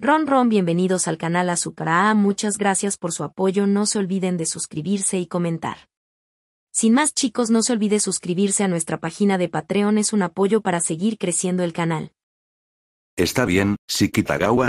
Ron Ron bienvenidos al canal A, muchas gracias por su apoyo no se olviden de suscribirse y comentar. Sin más chicos no se olvide suscribirse a nuestra página de Patreon es un apoyo para seguir creciendo el canal. Está bien, si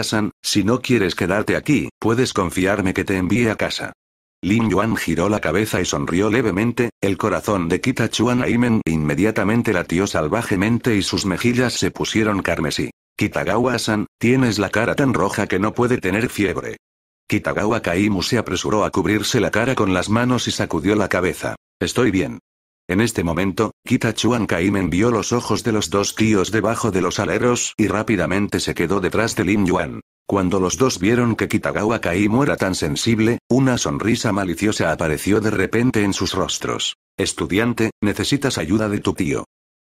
san si no quieres quedarte aquí, puedes confiarme que te envíe a casa. Lin Yuan giró la cabeza y sonrió levemente, el corazón de Kita Chuan Aimen inmediatamente latió salvajemente y sus mejillas se pusieron carmesí. Kitagawa-san, tienes la cara tan roja que no puede tener fiebre. Kitagawa Kaimu se apresuró a cubrirse la cara con las manos y sacudió la cabeza. Estoy bien. En este momento, Kitachuan Kaimen vio los ojos de los dos tíos debajo de los aleros y rápidamente se quedó detrás de Lin Yuan. Cuando los dos vieron que Kitagawa Kaimu era tan sensible, una sonrisa maliciosa apareció de repente en sus rostros. Estudiante, necesitas ayuda de tu tío.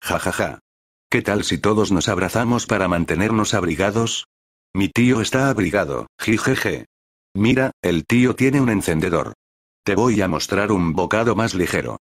Ja ja ja. ¿Qué tal si todos nos abrazamos para mantenernos abrigados? Mi tío está abrigado, jijeje. Mira, el tío tiene un encendedor. Te voy a mostrar un bocado más ligero.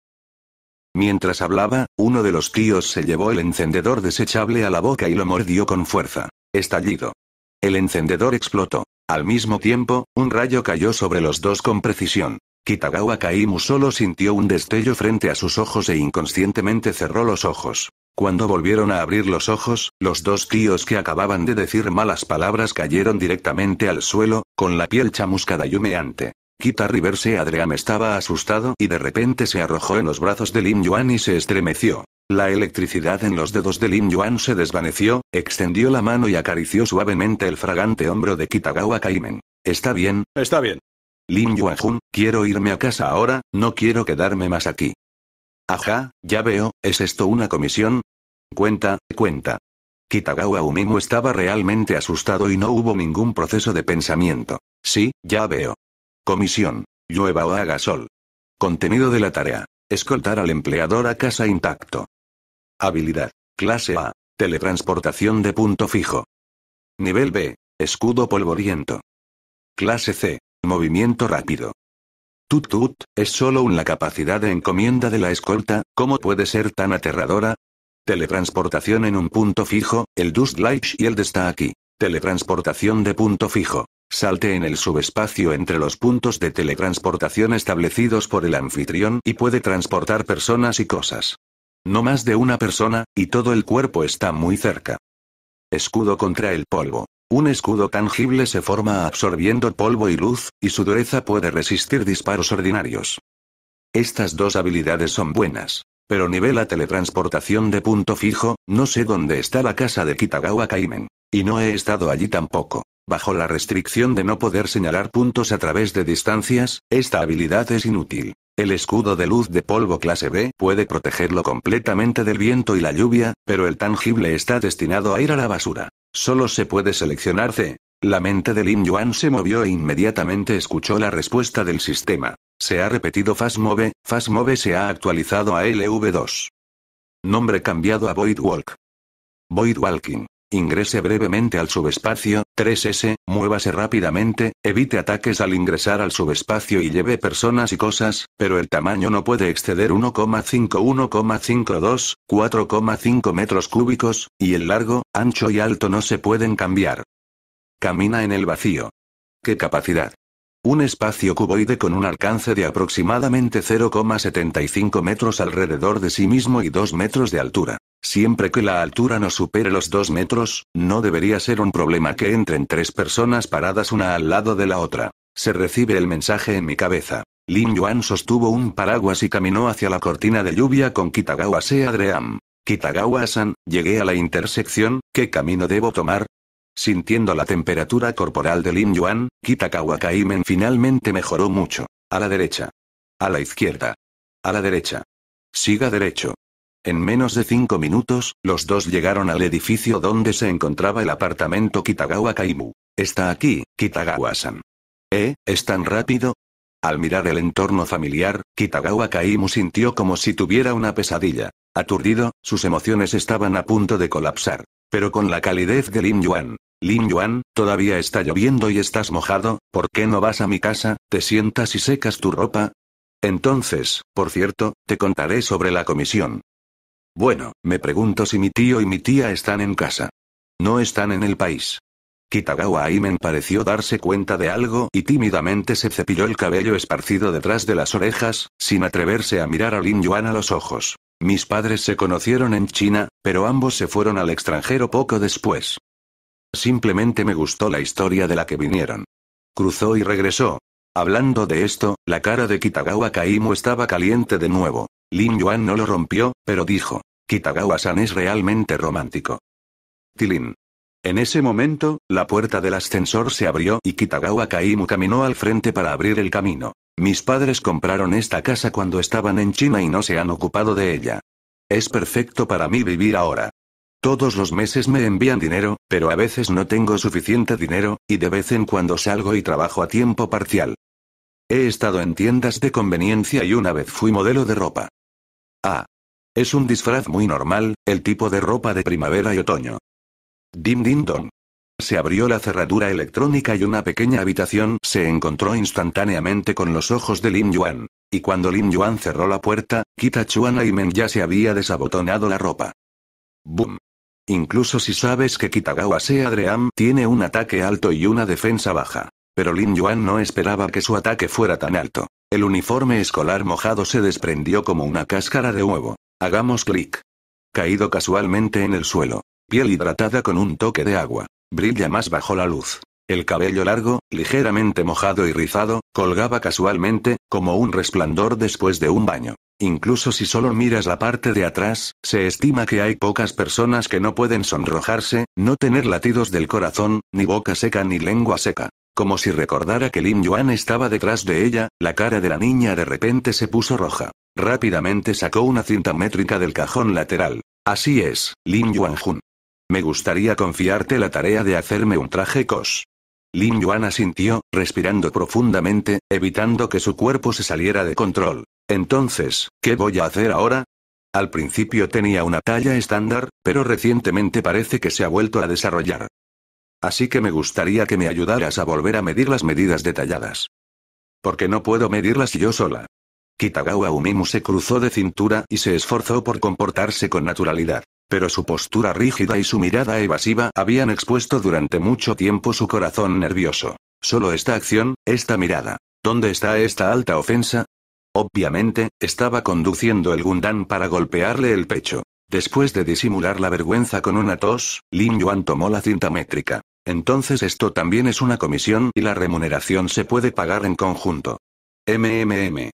Mientras hablaba, uno de los tíos se llevó el encendedor desechable a la boca y lo mordió con fuerza. Estallido. El encendedor explotó. Al mismo tiempo, un rayo cayó sobre los dos con precisión. Kitagawa Kaimu solo sintió un destello frente a sus ojos e inconscientemente cerró los ojos. Cuando volvieron a abrir los ojos, los dos tíos que acababan de decir malas palabras cayeron directamente al suelo, con la piel chamuscada y humeante. Kita Riverse Adream estaba asustado y de repente se arrojó en los brazos de Lin Yuan y se estremeció. La electricidad en los dedos de Lin Yuan se desvaneció, extendió la mano y acarició suavemente el fragante hombro de Kitagawa Kaimen. ¿Está bien? Está bien. Lin Yuan-jun, quiero irme a casa ahora, no quiero quedarme más aquí. Ajá, ya veo, ¿es esto una comisión? Cuenta, cuenta. Kitagawa Umimu estaba realmente asustado y no hubo ningún proceso de pensamiento. Sí, ya veo. Comisión. Llueva o haga sol. Contenido de la tarea. Escoltar al empleador a casa intacto. Habilidad. Clase A. Teletransportación de punto fijo. Nivel B. Escudo polvoriento. Clase C. Movimiento rápido. Tut tut, es solo una capacidad de encomienda de la escolta, ¿cómo puede ser tan aterradora? Teletransportación en un punto fijo, el y Light Shield está aquí. Teletransportación de punto fijo. Salte en el subespacio entre los puntos de teletransportación establecidos por el anfitrión y puede transportar personas y cosas. No más de una persona, y todo el cuerpo está muy cerca. Escudo contra el polvo. Un escudo tangible se forma absorbiendo polvo y luz, y su dureza puede resistir disparos ordinarios. Estas dos habilidades son buenas. Pero nivel a teletransportación de punto fijo, no sé dónde está la casa de Kitagawa Kaimen. Y no he estado allí tampoco. Bajo la restricción de no poder señalar puntos a través de distancias, esta habilidad es inútil. El escudo de luz de polvo clase B puede protegerlo completamente del viento y la lluvia, pero el tangible está destinado a ir a la basura. Solo se puede seleccionar C. La mente de Lin Yuan se movió e inmediatamente escuchó la respuesta del sistema. Se ha repetido Fast Move se ha actualizado a LV2. Nombre cambiado a Void Walk. Void Walking. Ingrese brevemente al subespacio, 3S, muévase rápidamente, evite ataques al ingresar al subespacio y lleve personas y cosas, pero el tamaño no puede exceder 1,51,52, 4,5 metros cúbicos, y el largo, ancho y alto no se pueden cambiar. Camina en el vacío. ¿Qué capacidad? Un espacio cuboide con un alcance de aproximadamente 0,75 metros alrededor de sí mismo y 2 metros de altura. Siempre que la altura no supere los 2 metros, no debería ser un problema que entren tres personas paradas una al lado de la otra. Se recibe el mensaje en mi cabeza. Lin Yuan sostuvo un paraguas y caminó hacia la cortina de lluvia con Kitagawa Seadream. Kitagawa-san, llegué a la intersección, ¿qué camino debo tomar? Sintiendo la temperatura corporal de Lin Yuan, Kitagawa Kaimen finalmente mejoró mucho. A la derecha. A la izquierda. A la derecha. Siga derecho. En menos de cinco minutos, los dos llegaron al edificio donde se encontraba el apartamento Kitagawa Kaimu. Está aquí, Kitagawa-san. ¿Eh? ¿Es tan rápido? Al mirar el entorno familiar, Kitagawa Kaimu sintió como si tuviera una pesadilla. Aturdido, sus emociones estaban a punto de colapsar. Pero con la calidez de Lin Yuan. Lin Yuan, todavía está lloviendo y estás mojado, ¿por qué no vas a mi casa, te sientas y secas tu ropa? Entonces, por cierto, te contaré sobre la comisión. Bueno, me pregunto si mi tío y mi tía están en casa. No están en el país. Kitagawa Aimen pareció darse cuenta de algo y tímidamente se cepilló el cabello esparcido detrás de las orejas, sin atreverse a mirar a Lin Yuan a los ojos. Mis padres se conocieron en China, pero ambos se fueron al extranjero poco después. Simplemente me gustó la historia de la que vinieron. Cruzó y regresó. Hablando de esto, la cara de Kitagawa Kaimu estaba caliente de nuevo. Lin Yuan no lo rompió, pero dijo, Kitagawa-san es realmente romántico. Tilin. En ese momento, la puerta del ascensor se abrió y Kitagawa Kaimu caminó al frente para abrir el camino. Mis padres compraron esta casa cuando estaban en China y no se han ocupado de ella. Es perfecto para mí vivir ahora. Todos los meses me envían dinero, pero a veces no tengo suficiente dinero, y de vez en cuando salgo y trabajo a tiempo parcial. He estado en tiendas de conveniencia y una vez fui modelo de ropa. Ah. Es un disfraz muy normal, el tipo de ropa de primavera y otoño. Dim dim don. Se abrió la cerradura electrónica y una pequeña habitación se encontró instantáneamente con los ojos de Lin Yuan. Y cuando Lin Yuan cerró la puerta, Kita Chuan Men ya se había desabotonado la ropa. Boom. Incluso si sabes que Kitagawa sea Dream, tiene un ataque alto y una defensa baja. Pero Lin Yuan no esperaba que su ataque fuera tan alto. El uniforme escolar mojado se desprendió como una cáscara de huevo. Hagamos clic. Caído casualmente en el suelo, piel hidratada con un toque de agua. Brilla más bajo la luz. El cabello largo, ligeramente mojado y rizado, colgaba casualmente, como un resplandor después de un baño. Incluso si solo miras la parte de atrás, se estima que hay pocas personas que no pueden sonrojarse, no tener latidos del corazón, ni boca seca ni lengua seca. Como si recordara que Lin Yuan estaba detrás de ella, la cara de la niña de repente se puso roja. Rápidamente sacó una cinta métrica del cajón lateral. Así es, Lin Yuan Jun. Me gustaría confiarte la tarea de hacerme un traje cos. Lin Yuan asintió, respirando profundamente, evitando que su cuerpo se saliera de control. Entonces, ¿qué voy a hacer ahora? Al principio tenía una talla estándar, pero recientemente parece que se ha vuelto a desarrollar. Así que me gustaría que me ayudaras a volver a medir las medidas detalladas. Porque no puedo medirlas yo sola. Kitagawa Umimu se cruzó de cintura y se esforzó por comportarse con naturalidad pero su postura rígida y su mirada evasiva habían expuesto durante mucho tiempo su corazón nervioso. Solo esta acción, esta mirada. ¿Dónde está esta alta ofensa? Obviamente, estaba conduciendo el Gundán para golpearle el pecho. Después de disimular la vergüenza con una tos, Lin Yuan tomó la cinta métrica. Entonces esto también es una comisión y la remuneración se puede pagar en conjunto. MMM.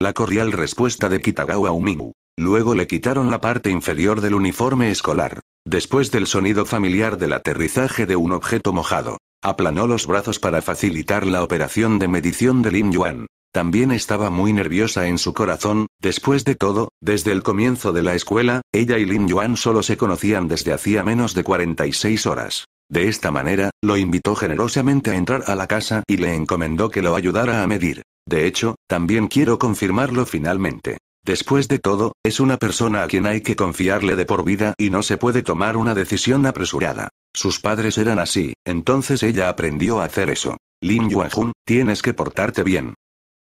La cordial respuesta de Kitagawa Umimu. Luego le quitaron la parte inferior del uniforme escolar. Después del sonido familiar del aterrizaje de un objeto mojado, aplanó los brazos para facilitar la operación de medición de Lin Yuan. También estaba muy nerviosa en su corazón, después de todo, desde el comienzo de la escuela, ella y Lin Yuan solo se conocían desde hacía menos de 46 horas. De esta manera, lo invitó generosamente a entrar a la casa y le encomendó que lo ayudara a medir. De hecho, también quiero confirmarlo finalmente. Después de todo, es una persona a quien hay que confiarle de por vida y no se puede tomar una decisión apresurada. Sus padres eran así, entonces ella aprendió a hacer eso. Lin Yuanjun, tienes que portarte bien.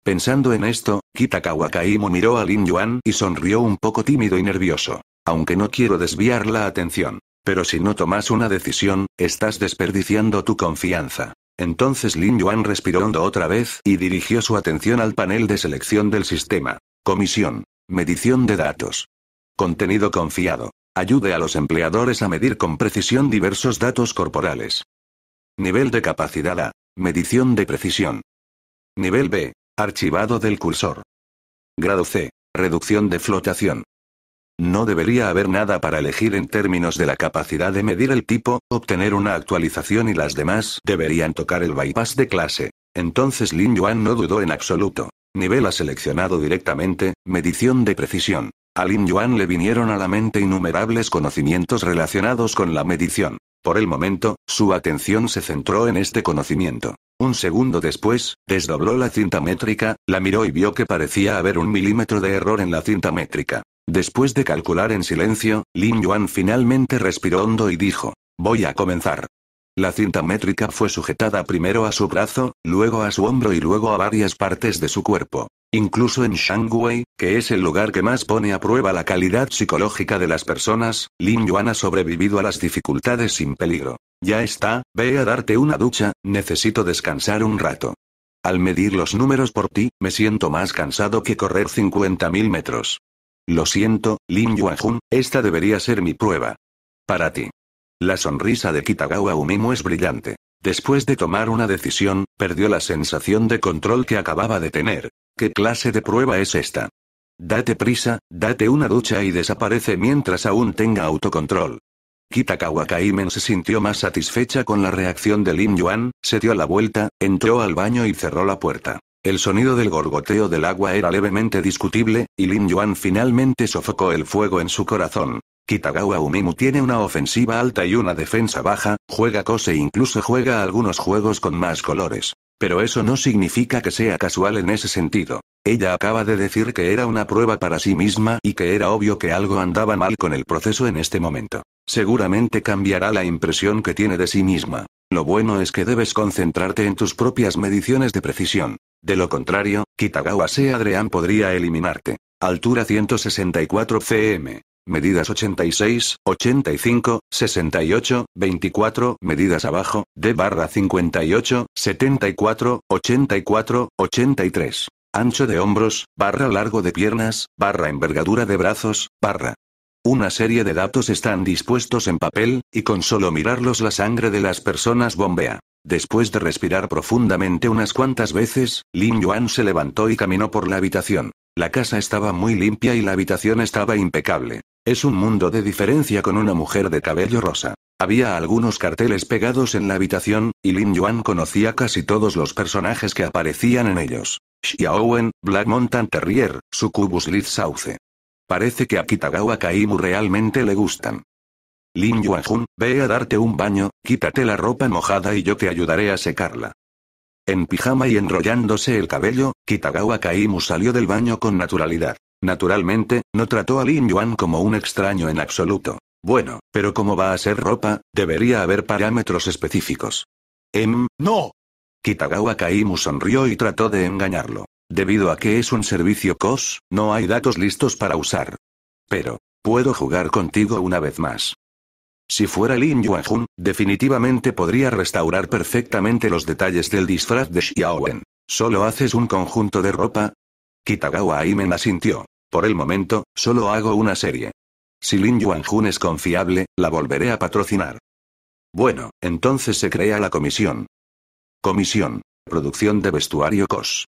Pensando en esto, Kitakawa Kaimu miró a Lin Yuan y sonrió un poco tímido y nervioso. Aunque no quiero desviar la atención. Pero si no tomas una decisión, estás desperdiciando tu confianza. Entonces Lin Yuan respiró hondo otra vez y dirigió su atención al panel de selección del sistema. Comisión. Medición de datos. Contenido confiado. Ayude a los empleadores a medir con precisión diversos datos corporales. Nivel de capacidad A. Medición de precisión. Nivel B. Archivado del cursor. Grado C. Reducción de flotación. No debería haber nada para elegir en términos de la capacidad de medir el tipo, obtener una actualización y las demás deberían tocar el bypass de clase. Entonces Lin Yuan no dudó en absoluto. Nivel ha seleccionado directamente, medición de precisión. A Lin Yuan le vinieron a la mente innumerables conocimientos relacionados con la medición. Por el momento, su atención se centró en este conocimiento. Un segundo después, desdobló la cinta métrica, la miró y vio que parecía haber un milímetro de error en la cinta métrica. Después de calcular en silencio, Lin Yuan finalmente respiró hondo y dijo, voy a comenzar. La cinta métrica fue sujetada primero a su brazo, luego a su hombro y luego a varias partes de su cuerpo. Incluso en Shanghai, que es el lugar que más pone a prueba la calidad psicológica de las personas, Lin Yuan ha sobrevivido a las dificultades sin peligro. Ya está, ve a darte una ducha, necesito descansar un rato. Al medir los números por ti, me siento más cansado que correr 50.000 metros. Lo siento, Lin Yuanjun, esta debería ser mi prueba. Para ti. La sonrisa de Kitagawa Umimu es brillante. Después de tomar una decisión, perdió la sensación de control que acababa de tener. ¿Qué clase de prueba es esta? Date prisa, date una ducha y desaparece mientras aún tenga autocontrol. Kitagawa Kaimen se sintió más satisfecha con la reacción de Lin Yuan, se dio la vuelta, entró al baño y cerró la puerta. El sonido del gorgoteo del agua era levemente discutible, y Lin Yuan finalmente sofocó el fuego en su corazón. Kitagawa Umimu tiene una ofensiva alta y una defensa baja, juega cose e incluso juega algunos juegos con más colores. Pero eso no significa que sea casual en ese sentido. Ella acaba de decir que era una prueba para sí misma y que era obvio que algo andaba mal con el proceso en este momento. Seguramente cambiará la impresión que tiene de sí misma. Lo bueno es que debes concentrarte en tus propias mediciones de precisión. De lo contrario, Kitagawa Adrián podría eliminarte. Altura 164 cm. Medidas 86, 85, 68, 24, medidas abajo, de barra 58, 74, 84, 83. Ancho de hombros, barra largo de piernas, barra envergadura de brazos, barra. Una serie de datos están dispuestos en papel, y con solo mirarlos la sangre de las personas bombea. Después de respirar profundamente unas cuantas veces, Lin Yuan se levantó y caminó por la habitación. La casa estaba muy limpia y la habitación estaba impecable. Es un mundo de diferencia con una mujer de cabello rosa. Había algunos carteles pegados en la habitación, y Lin Yuan conocía casi todos los personajes que aparecían en ellos. Xiaowen, Black Mountain Terrier, Sucubus Liz Sauce. Parece que a Kitagawa Kaimu realmente le gustan. Lin Jun, ve a darte un baño, quítate la ropa mojada y yo te ayudaré a secarla. En pijama y enrollándose el cabello, Kitagawa Kaimu salió del baño con naturalidad. Naturalmente, no trató a Lin Yuan como un extraño en absoluto. Bueno, pero como va a ser ropa, debería haber parámetros específicos. Em, no. Kitagawa Kaimu sonrió y trató de engañarlo. Debido a que es un servicio COS, no hay datos listos para usar. Pero, puedo jugar contigo una vez más. Si fuera Lin Yuanjun, definitivamente podría restaurar perfectamente los detalles del disfraz de Xiaowen. ¿Solo haces un conjunto de ropa? Kitagawa Aimen asintió. Por el momento, solo hago una serie. Si Lin Yuanjun es confiable, la volveré a patrocinar. Bueno, entonces se crea la comisión. Comisión. Producción de vestuario COS.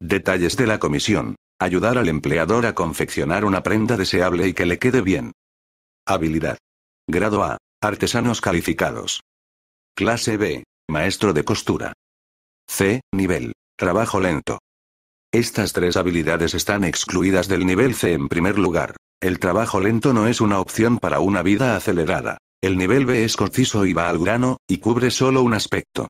Detalles de la comisión. Ayudar al empleador a confeccionar una prenda deseable y que le quede bien. Habilidad. Grado A. Artesanos calificados. Clase B. Maestro de costura. C. Nivel. Trabajo lento. Estas tres habilidades están excluidas del nivel C en primer lugar. El trabajo lento no es una opción para una vida acelerada. El nivel B es conciso y va al grano, y cubre solo un aspecto.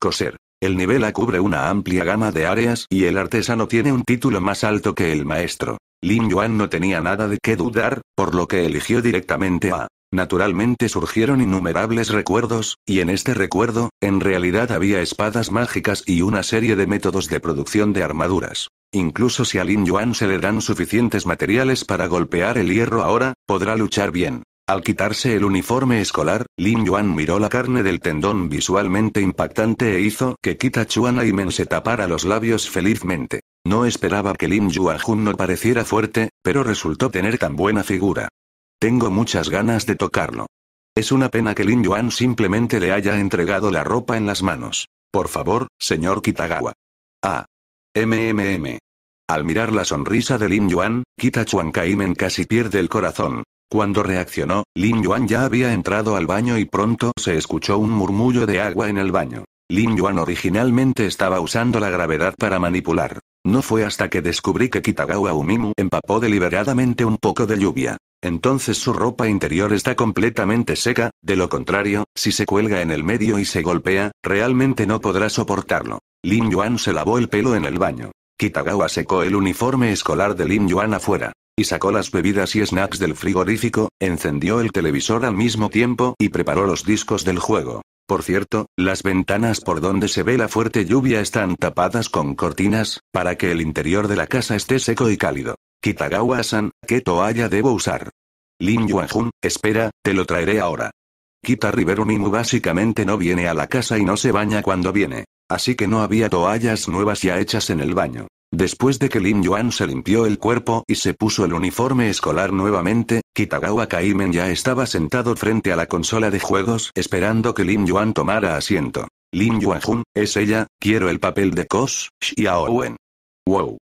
Coser. El nivel A cubre una amplia gama de áreas y el artesano tiene un título más alto que el maestro. Lin Yuan no tenía nada de qué dudar, por lo que eligió directamente A. Naturalmente surgieron innumerables recuerdos, y en este recuerdo, en realidad había espadas mágicas y una serie de métodos de producción de armaduras. Incluso si a Lin Yuan se le dan suficientes materiales para golpear el hierro ahora, podrá luchar bien. Al quitarse el uniforme escolar, Lin Yuan miró la carne del tendón visualmente impactante e hizo que Kita y Aimen se tapara los labios felizmente. No esperaba que Lin Jun no pareciera fuerte, pero resultó tener tan buena figura. Tengo muchas ganas de tocarlo. Es una pena que Lin Yuan simplemente le haya entregado la ropa en las manos. Por favor, señor Kitagawa. Ah. MMM. Al mirar la sonrisa de Lin Yuan, Kita Chuan Kaimen casi pierde el corazón. Cuando reaccionó, Lin Yuan ya había entrado al baño y pronto se escuchó un murmullo de agua en el baño. Lin Yuan originalmente estaba usando la gravedad para manipular. No fue hasta que descubrí que Kitagawa Umimu empapó deliberadamente un poco de lluvia. Entonces su ropa interior está completamente seca, de lo contrario, si se cuelga en el medio y se golpea, realmente no podrá soportarlo. Lin Yuan se lavó el pelo en el baño. Kitagawa secó el uniforme escolar de Lin Yuan afuera. Y sacó las bebidas y snacks del frigorífico, encendió el televisor al mismo tiempo y preparó los discos del juego. Por cierto, las ventanas por donde se ve la fuerte lluvia están tapadas con cortinas, para que el interior de la casa esté seco y cálido. Kitagawa-san, ¿qué toalla debo usar? Lin Yuanjun, espera, te lo traeré ahora. Kita Mimu básicamente no viene a la casa y no se baña cuando viene. Así que no había toallas nuevas ya hechas en el baño. Después de que Lin Yuan se limpió el cuerpo y se puso el uniforme escolar nuevamente, Kitagawa Kaimen ya estaba sentado frente a la consola de juegos esperando que Lin Yuan tomara asiento. Lin Yuanjun, es ella, quiero el papel de Kosh, Wen. Wow.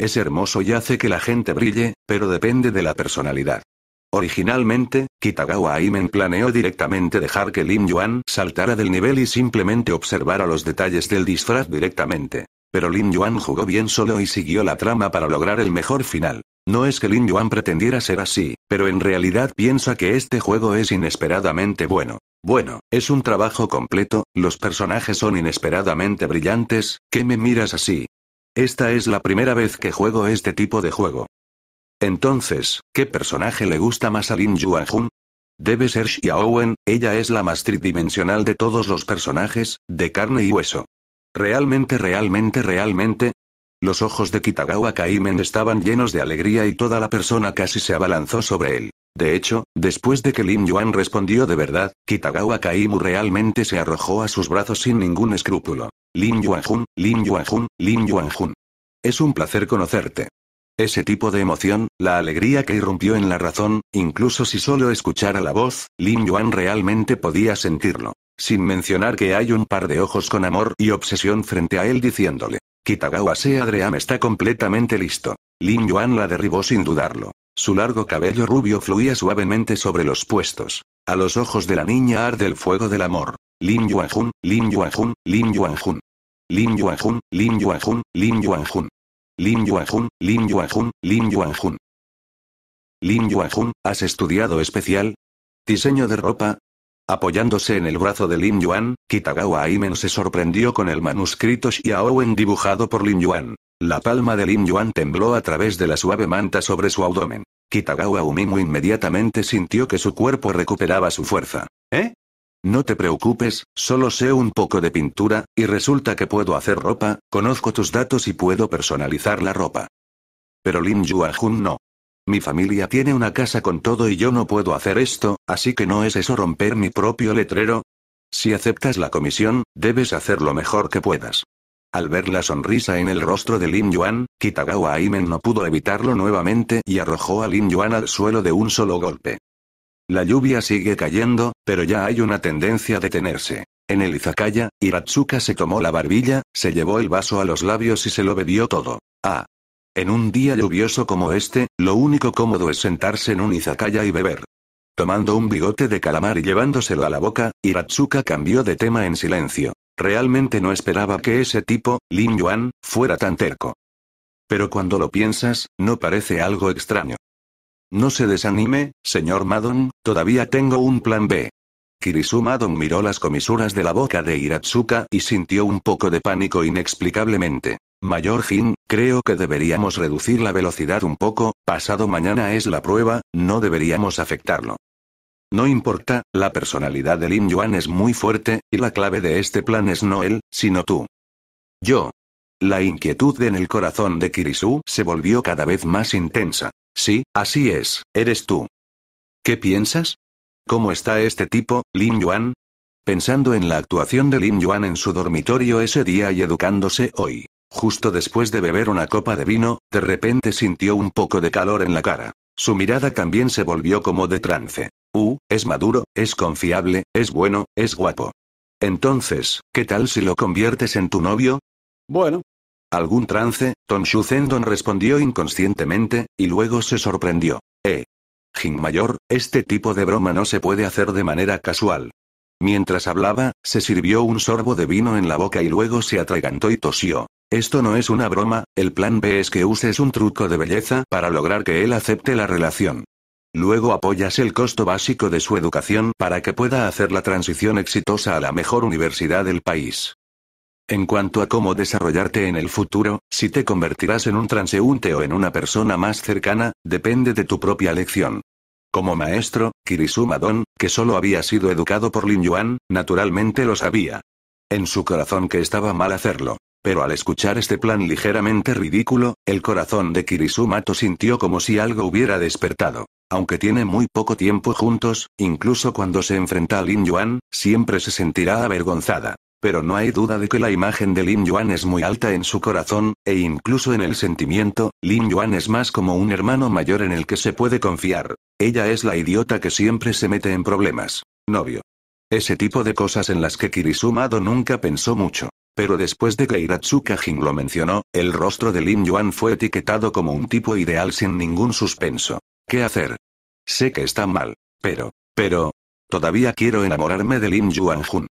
Es hermoso y hace que la gente brille, pero depende de la personalidad. Originalmente, Kitagawa Aimen planeó directamente dejar que Lin Yuan saltara del nivel y simplemente observara los detalles del disfraz directamente. Pero Lin Yuan jugó bien solo y siguió la trama para lograr el mejor final. No es que Lin Yuan pretendiera ser así, pero en realidad piensa que este juego es inesperadamente bueno. Bueno, es un trabajo completo, los personajes son inesperadamente brillantes, ¿qué me miras así? Esta es la primera vez que juego este tipo de juego. Entonces, ¿qué personaje le gusta más a Lin Yuanjun? Debe ser Xiaowen, ella es la más tridimensional de todos los personajes, de carne y hueso. Realmente, realmente, realmente. Los ojos de Kitagawa Kaimen estaban llenos de alegría y toda la persona casi se abalanzó sobre él. De hecho, después de que Lin Yuan respondió de verdad, Kitagawa Kaimu realmente se arrojó a sus brazos sin ningún escrúpulo. Lin Yuanjun, Lin Yuanjun, Lin Yuanjun. Es un placer conocerte. Ese tipo de emoción, la alegría que irrumpió en la razón, incluso si solo escuchara la voz, Lin Yuan realmente podía sentirlo. Sin mencionar que hay un par de ojos con amor y obsesión frente a él diciéndole, Kitagawa Seadream está completamente listo. Lin Yuan la derribó sin dudarlo. Su largo cabello rubio fluía suavemente sobre los puestos. A los ojos de la niña arde el fuego del amor. Lin Yuanjun, Lin Yuanjun, Lin Yuanjun. Lin Yuanjun, Lin Yuanjun, Lin Yuanjun. Lin Yuanjun, Lin Yuanjun, Lin Yuanjun. Lin Yuanjun, ¿has estudiado especial? Diseño de ropa. Apoyándose en el brazo de Lin Yuan, Kitagawa Aimen se sorprendió con el manuscrito Xiaowen dibujado por Lin Yuan. La palma de Lin Yuan tembló a través de la suave manta sobre su abdomen. Kitagawa Umimu inmediatamente sintió que su cuerpo recuperaba su fuerza. ¿Eh? No te preocupes, solo sé un poco de pintura, y resulta que puedo hacer ropa, conozco tus datos y puedo personalizar la ropa. Pero Lin Yuajun no. Mi familia tiene una casa con todo y yo no puedo hacer esto, así que no es eso romper mi propio letrero. Si aceptas la comisión, debes hacer lo mejor que puedas. Al ver la sonrisa en el rostro de Lin Yuan, Kitagawa Aimen no pudo evitarlo nuevamente y arrojó a Lin Yuan al suelo de un solo golpe. La lluvia sigue cayendo, pero ya hay una tendencia a detenerse. En el izakaya, Hiratsuka se tomó la barbilla, se llevó el vaso a los labios y se lo bebió todo. Ah. En un día lluvioso como este, lo único cómodo es sentarse en un izakaya y beber. Tomando un bigote de calamar y llevándoselo a la boca, Hiratsuka cambió de tema en silencio. Realmente no esperaba que ese tipo, Lin Yuan, fuera tan terco. Pero cuando lo piensas, no parece algo extraño. No se desanime, señor Madon, todavía tengo un plan B. Kirisu Madon miró las comisuras de la boca de Hiratsuka y sintió un poco de pánico inexplicablemente. Mayor Jin, creo que deberíamos reducir la velocidad un poco, pasado mañana es la prueba, no deberíamos afectarlo. No importa, la personalidad de Lin Yuan es muy fuerte, y la clave de este plan es no él, sino tú. Yo. La inquietud en el corazón de Kirisu se volvió cada vez más intensa. Sí, así es, eres tú. ¿Qué piensas? ¿Cómo está este tipo, Lin Yuan? Pensando en la actuación de Lin Yuan en su dormitorio ese día y educándose hoy. Justo después de beber una copa de vino, de repente sintió un poco de calor en la cara. Su mirada también se volvió como de trance. Uh, es maduro, es confiable, es bueno, es guapo. Entonces, ¿qué tal si lo conviertes en tu novio? Bueno. ¿Algún trance? Tonshu Zendon respondió inconscientemente, y luego se sorprendió. Eh. Jin Mayor, este tipo de broma no se puede hacer de manera casual. Mientras hablaba, se sirvió un sorbo de vino en la boca y luego se atragantó y tosió. Esto no es una broma, el plan B es que uses un truco de belleza para lograr que él acepte la relación. Luego apoyas el costo básico de su educación para que pueda hacer la transición exitosa a la mejor universidad del país. En cuanto a cómo desarrollarte en el futuro, si te convertirás en un transeúnte o en una persona más cercana, depende de tu propia lección. Como maestro, Kirisuma Don, que solo había sido educado por Lin Yuan, naturalmente lo sabía. En su corazón que estaba mal hacerlo. Pero al escuchar este plan ligeramente ridículo, el corazón de Kirisumato sintió como si algo hubiera despertado. Aunque tiene muy poco tiempo juntos, incluso cuando se enfrenta a Lin Yuan, siempre se sentirá avergonzada. Pero no hay duda de que la imagen de Lin Yuan es muy alta en su corazón, e incluso en el sentimiento, Lin Yuan es más como un hermano mayor en el que se puede confiar. Ella es la idiota que siempre se mete en problemas. Novio. Ese tipo de cosas en las que Kirisumado nunca pensó mucho. Pero después de que Hiratsuka Jin lo mencionó, el rostro de Lin Yuan fue etiquetado como un tipo ideal sin ningún suspenso. ¿Qué hacer? Sé que está mal. Pero, pero, todavía quiero enamorarme de Lin Yuan Jun.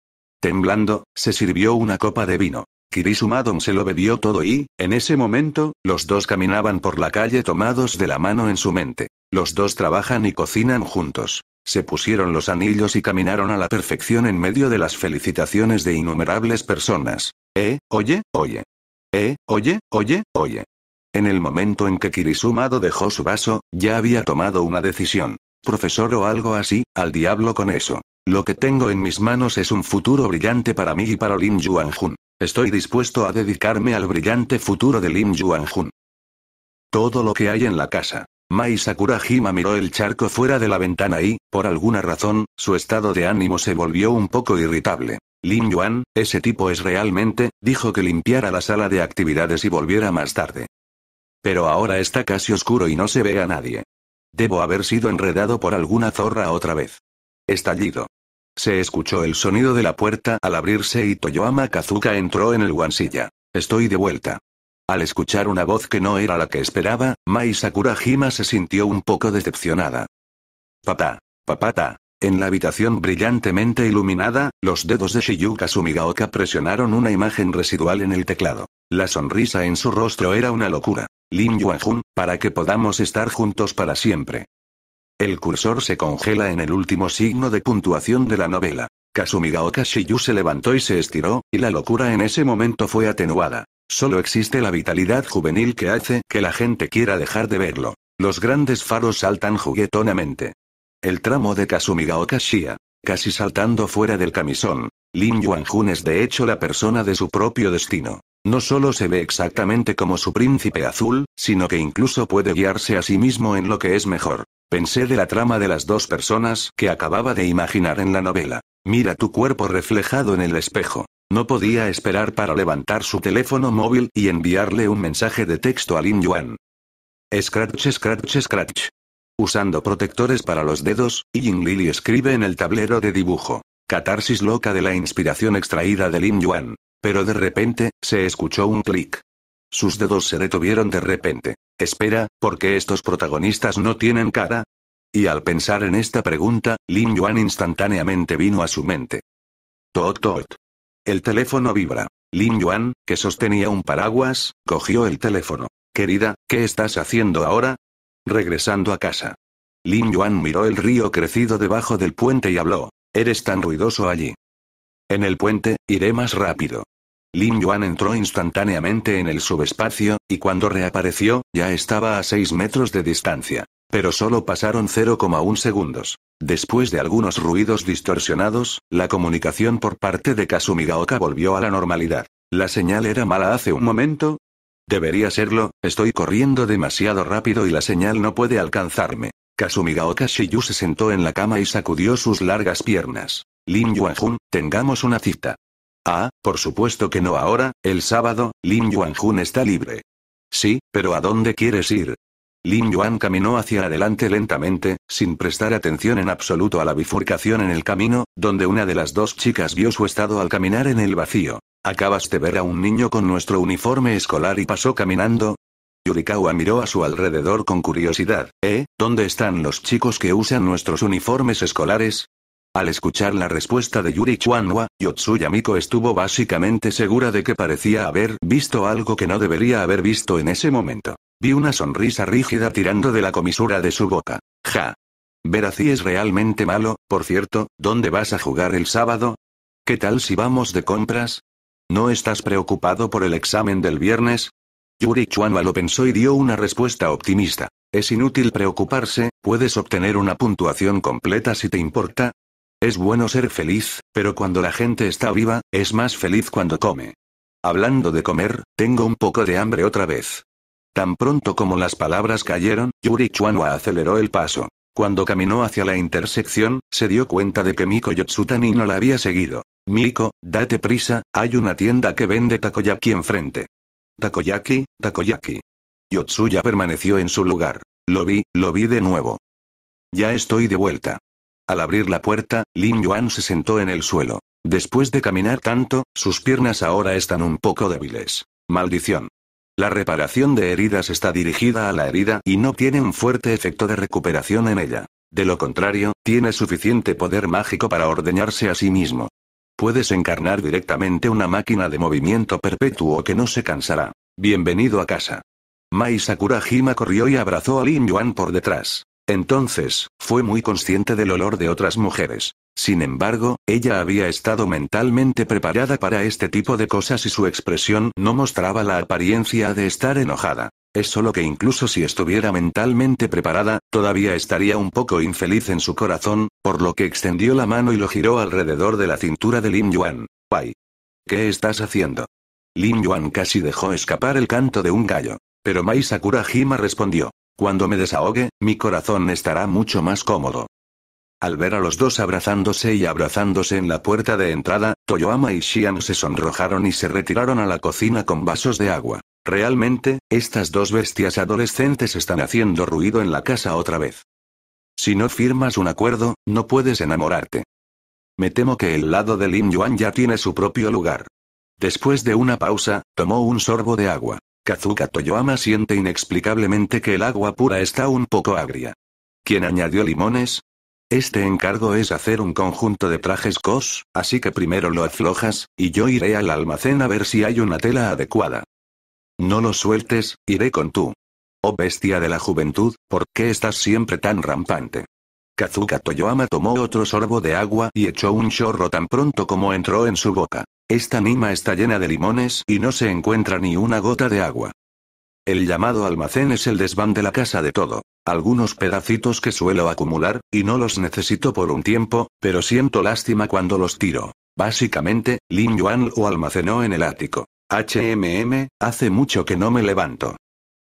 Temblando, se sirvió una copa de vino. Kirisumadon se lo bebió todo y, en ese momento, los dos caminaban por la calle tomados de la mano en su mente. Los dos trabajan y cocinan juntos. Se pusieron los anillos y caminaron a la perfección en medio de las felicitaciones de innumerables personas. Eh, oye, oye. Eh, oye, oye, oye. En el momento en que Kirisumado dejó su vaso, ya había tomado una decisión. Profesor o algo así, al diablo con eso. Lo que tengo en mis manos es un futuro brillante para mí y para Lim Jun. Estoy dispuesto a dedicarme al brillante futuro de Lim Jun. Todo lo que hay en la casa. Mai Sakurajima miró el charco fuera de la ventana y, por alguna razón, su estado de ánimo se volvió un poco irritable. Lin Yuan, ese tipo es realmente, dijo que limpiara la sala de actividades y volviera más tarde. Pero ahora está casi oscuro y no se ve a nadie. Debo haber sido enredado por alguna zorra otra vez. Estallido. Se escuchó el sonido de la puerta al abrirse y Toyoama Kazuka entró en el guansilla. Estoy de vuelta. Al escuchar una voz que no era la que esperaba, Mai Sakurajima se sintió un poco decepcionada. Papá. Papata. En la habitación brillantemente iluminada, los dedos de Shiyuka Sumigaoka presionaron una imagen residual en el teclado. La sonrisa en su rostro era una locura. Lin Yuanjun, para que podamos estar juntos para siempre. El cursor se congela en el último signo de puntuación de la novela. Kasumigaoka Shiyu se levantó y se estiró, y la locura en ese momento fue atenuada. Solo existe la vitalidad juvenil que hace que la gente quiera dejar de verlo. Los grandes faros saltan juguetonamente. El tramo de Kasumigaoka Shia, casi saltando fuera del camisón. Lin Yuanjun es de hecho la persona de su propio destino. No solo se ve exactamente como su príncipe azul, sino que incluso puede guiarse a sí mismo en lo que es mejor. Pensé de la trama de las dos personas que acababa de imaginar en la novela. Mira tu cuerpo reflejado en el espejo. No podía esperar para levantar su teléfono móvil y enviarle un mensaje de texto a Lin Yuan. Scratch, scratch, scratch. Usando protectores para los dedos, Ying Lili escribe en el tablero de dibujo. Catarsis loca de la inspiración extraída de Lin Yuan. Pero de repente, se escuchó un clic. Sus dedos se detuvieron de repente. Espera, ¿por qué estos protagonistas no tienen cara? Y al pensar en esta pregunta, Lin Yuan instantáneamente vino a su mente. Tot tot. El teléfono vibra. Lin Yuan, que sostenía un paraguas, cogió el teléfono. Querida, ¿qué estás haciendo ahora? Regresando a casa. Lin Yuan miró el río crecido debajo del puente y habló. Eres tan ruidoso allí. En el puente, iré más rápido. Lin Yuan entró instantáneamente en el subespacio, y cuando reapareció, ya estaba a 6 metros de distancia. Pero solo pasaron 0,1 segundos. Después de algunos ruidos distorsionados, la comunicación por parte de Kasumigaoka volvió a la normalidad. La señal era mala hace un momento, Debería serlo, estoy corriendo demasiado rápido y la señal no puede alcanzarme. Kasumigaoka Shiyu se sentó en la cama y sacudió sus largas piernas. Lin Yuanjun, tengamos una cita. Ah, por supuesto que no ahora, el sábado, Lin Yuanjun está libre. Sí, pero ¿a dónde quieres ir? Lin Yuan caminó hacia adelante lentamente, sin prestar atención en absoluto a la bifurcación en el camino, donde una de las dos chicas vio su estado al caminar en el vacío. ¿Acabas de ver a un niño con nuestro uniforme escolar y pasó caminando? Yurikawa miró a su alrededor con curiosidad. ¿Eh? ¿Dónde están los chicos que usan nuestros uniformes escolares? Al escuchar la respuesta de Yuri Chuanhua, Yotsuya Miko estuvo básicamente segura de que parecía haber visto algo que no debería haber visto en ese momento. Vi una sonrisa rígida tirando de la comisura de su boca. Ja. Ver así es realmente malo, por cierto, ¿dónde vas a jugar el sábado? ¿Qué tal si vamos de compras? ¿No estás preocupado por el examen del viernes? Yuri Chuanhua lo pensó y dio una respuesta optimista. Es inútil preocuparse, puedes obtener una puntuación completa si te importa, es bueno ser feliz, pero cuando la gente está viva, es más feliz cuando come. Hablando de comer, tengo un poco de hambre otra vez. Tan pronto como las palabras cayeron, Yuri aceleró el paso. Cuando caminó hacia la intersección, se dio cuenta de que Miko Yotsutani no la había seguido. Miko, date prisa, hay una tienda que vende takoyaki enfrente. Takoyaki, takoyaki. Yotsuya permaneció en su lugar. Lo vi, lo vi de nuevo. Ya estoy de vuelta. Al abrir la puerta, Lin Yuan se sentó en el suelo. Después de caminar tanto, sus piernas ahora están un poco débiles. Maldición. La reparación de heridas está dirigida a la herida y no tiene un fuerte efecto de recuperación en ella. De lo contrario, tiene suficiente poder mágico para ordeñarse a sí mismo. Puedes encarnar directamente una máquina de movimiento perpetuo que no se cansará. Bienvenido a casa. Mai Sakurajima corrió y abrazó a Lin Yuan por detrás. Entonces, fue muy consciente del olor de otras mujeres. Sin embargo, ella había estado mentalmente preparada para este tipo de cosas y su expresión no mostraba la apariencia de estar enojada. Es solo que incluso si estuviera mentalmente preparada, todavía estaría un poco infeliz en su corazón, por lo que extendió la mano y lo giró alrededor de la cintura de Lin Yuan. Pai. ¿Qué estás haciendo? Lin Yuan casi dejó escapar el canto de un gallo. Pero Mai Sakurajima respondió. Cuando me desahogue, mi corazón estará mucho más cómodo. Al ver a los dos abrazándose y abrazándose en la puerta de entrada, Toyoama y Shian se sonrojaron y se retiraron a la cocina con vasos de agua. Realmente, estas dos bestias adolescentes están haciendo ruido en la casa otra vez. Si no firmas un acuerdo, no puedes enamorarte. Me temo que el lado de Lin Yuan ya tiene su propio lugar. Después de una pausa, tomó un sorbo de agua. Kazuka Toyoama siente inexplicablemente que el agua pura está un poco agria. ¿Quién añadió limones? Este encargo es hacer un conjunto de trajes cos, así que primero lo aflojas, y yo iré al almacén a ver si hay una tela adecuada. No lo sueltes, iré con tú. Oh bestia de la juventud, ¿por qué estás siempre tan rampante? Kazuka Toyoama tomó otro sorbo de agua y echó un chorro tan pronto como entró en su boca. Esta mima está llena de limones y no se encuentra ni una gota de agua. El llamado almacén es el desván de la casa de todo. Algunos pedacitos que suelo acumular, y no los necesito por un tiempo, pero siento lástima cuando los tiro. Básicamente, Lin Yuan lo almacenó en el ático. HMM, hace mucho que no me levanto.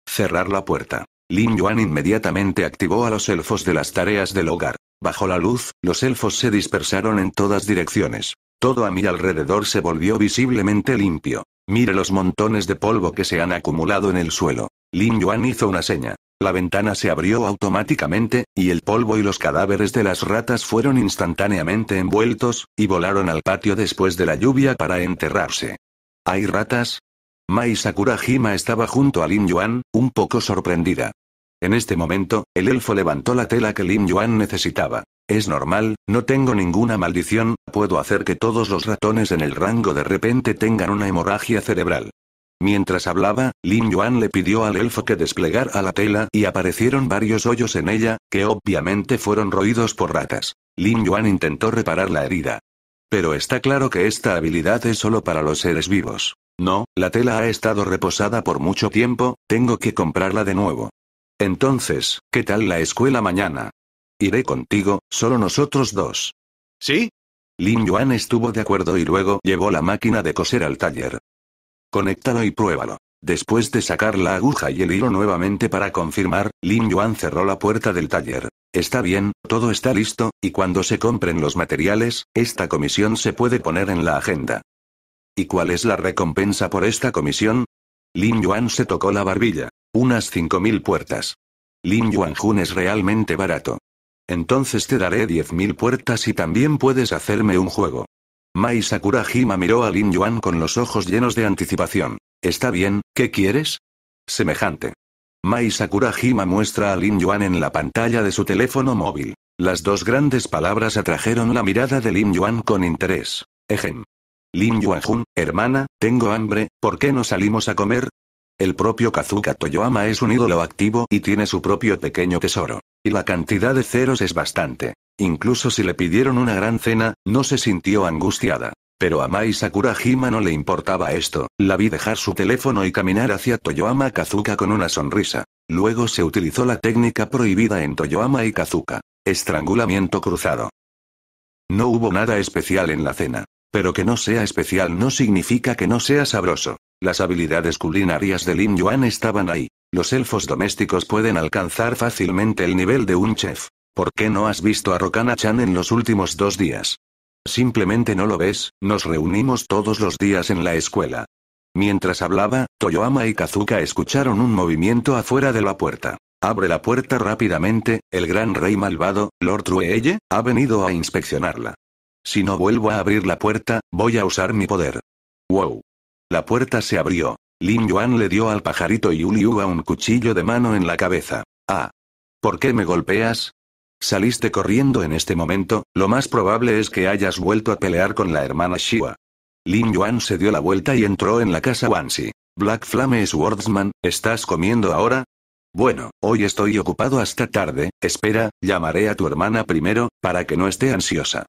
Cerrar la puerta. Lin Yuan inmediatamente activó a los elfos de las tareas del hogar. Bajo la luz, los elfos se dispersaron en todas direcciones. Todo a mi alrededor se volvió visiblemente limpio. Mire los montones de polvo que se han acumulado en el suelo. Lin Yuan hizo una seña. La ventana se abrió automáticamente, y el polvo y los cadáveres de las ratas fueron instantáneamente envueltos, y volaron al patio después de la lluvia para enterrarse. ¿Hay ratas? Mai Sakurajima estaba junto a Lin Yuan, un poco sorprendida. En este momento, el elfo levantó la tela que Lin Yuan necesitaba. Es normal, no tengo ninguna maldición, puedo hacer que todos los ratones en el rango de repente tengan una hemorragia cerebral. Mientras hablaba, Lin Yuan le pidió al elfo que desplegara la tela y aparecieron varios hoyos en ella, que obviamente fueron roídos por ratas. Lin Yuan intentó reparar la herida. Pero está claro que esta habilidad es solo para los seres vivos. No, la tela ha estado reposada por mucho tiempo, tengo que comprarla de nuevo. Entonces, ¿qué tal la escuela mañana? Iré contigo, solo nosotros dos. ¿Sí? Lin Yuan estuvo de acuerdo y luego llevó la máquina de coser al taller. Conéctalo y pruébalo. Después de sacar la aguja y el hilo nuevamente para confirmar, Lin Yuan cerró la puerta del taller. Está bien, todo está listo, y cuando se compren los materiales, esta comisión se puede poner en la agenda. ¿Y cuál es la recompensa por esta comisión? Lin Yuan se tocó la barbilla. Unas 5.000 puertas. Lin Jun es realmente barato. Entonces te daré 10.000 puertas y también puedes hacerme un juego. Mai Sakurajima miró a Lin Yuan con los ojos llenos de anticipación. Está bien, ¿qué quieres? Semejante. Mai Sakurajima muestra a Lin Yuan en la pantalla de su teléfono móvil. Las dos grandes palabras atrajeron la mirada de Lin Yuan con interés. Ejem. Lin Yuanjun, hermana, tengo hambre, ¿por qué no salimos a comer? El propio Kazuka Toyoama es un ídolo activo y tiene su propio pequeño tesoro. Y la cantidad de ceros es bastante. Incluso si le pidieron una gran cena, no se sintió angustiada. Pero a Mai Sakurajima no le importaba esto, la vi dejar su teléfono y caminar hacia Toyoama Kazuka con una sonrisa. Luego se utilizó la técnica prohibida en Toyama y Kazuka. Estrangulamiento cruzado. No hubo nada especial en la cena. Pero que no sea especial no significa que no sea sabroso. Las habilidades culinarias de Lin Yuan estaban ahí. Los elfos domésticos pueden alcanzar fácilmente el nivel de un chef. ¿Por qué no has visto a Rokana-chan en los últimos dos días? Simplemente no lo ves, nos reunimos todos los días en la escuela. Mientras hablaba, Toyoama y Kazuka escucharon un movimiento afuera de la puerta. Abre la puerta rápidamente, el gran rey malvado, Lord Rueye, ha venido a inspeccionarla. Si no vuelvo a abrir la puerta, voy a usar mi poder. ¡Wow! La puerta se abrió. Lin Yuan le dio al pajarito a un cuchillo de mano en la cabeza. ¡Ah! ¿Por qué me golpeas? Saliste corriendo en este momento, lo más probable es que hayas vuelto a pelear con la hermana Shiwa. Lin Yuan se dio la vuelta y entró en la casa Wansi. Black Flame Swordsman, ¿estás comiendo ahora? Bueno, hoy estoy ocupado hasta tarde, espera, llamaré a tu hermana primero, para que no esté ansiosa.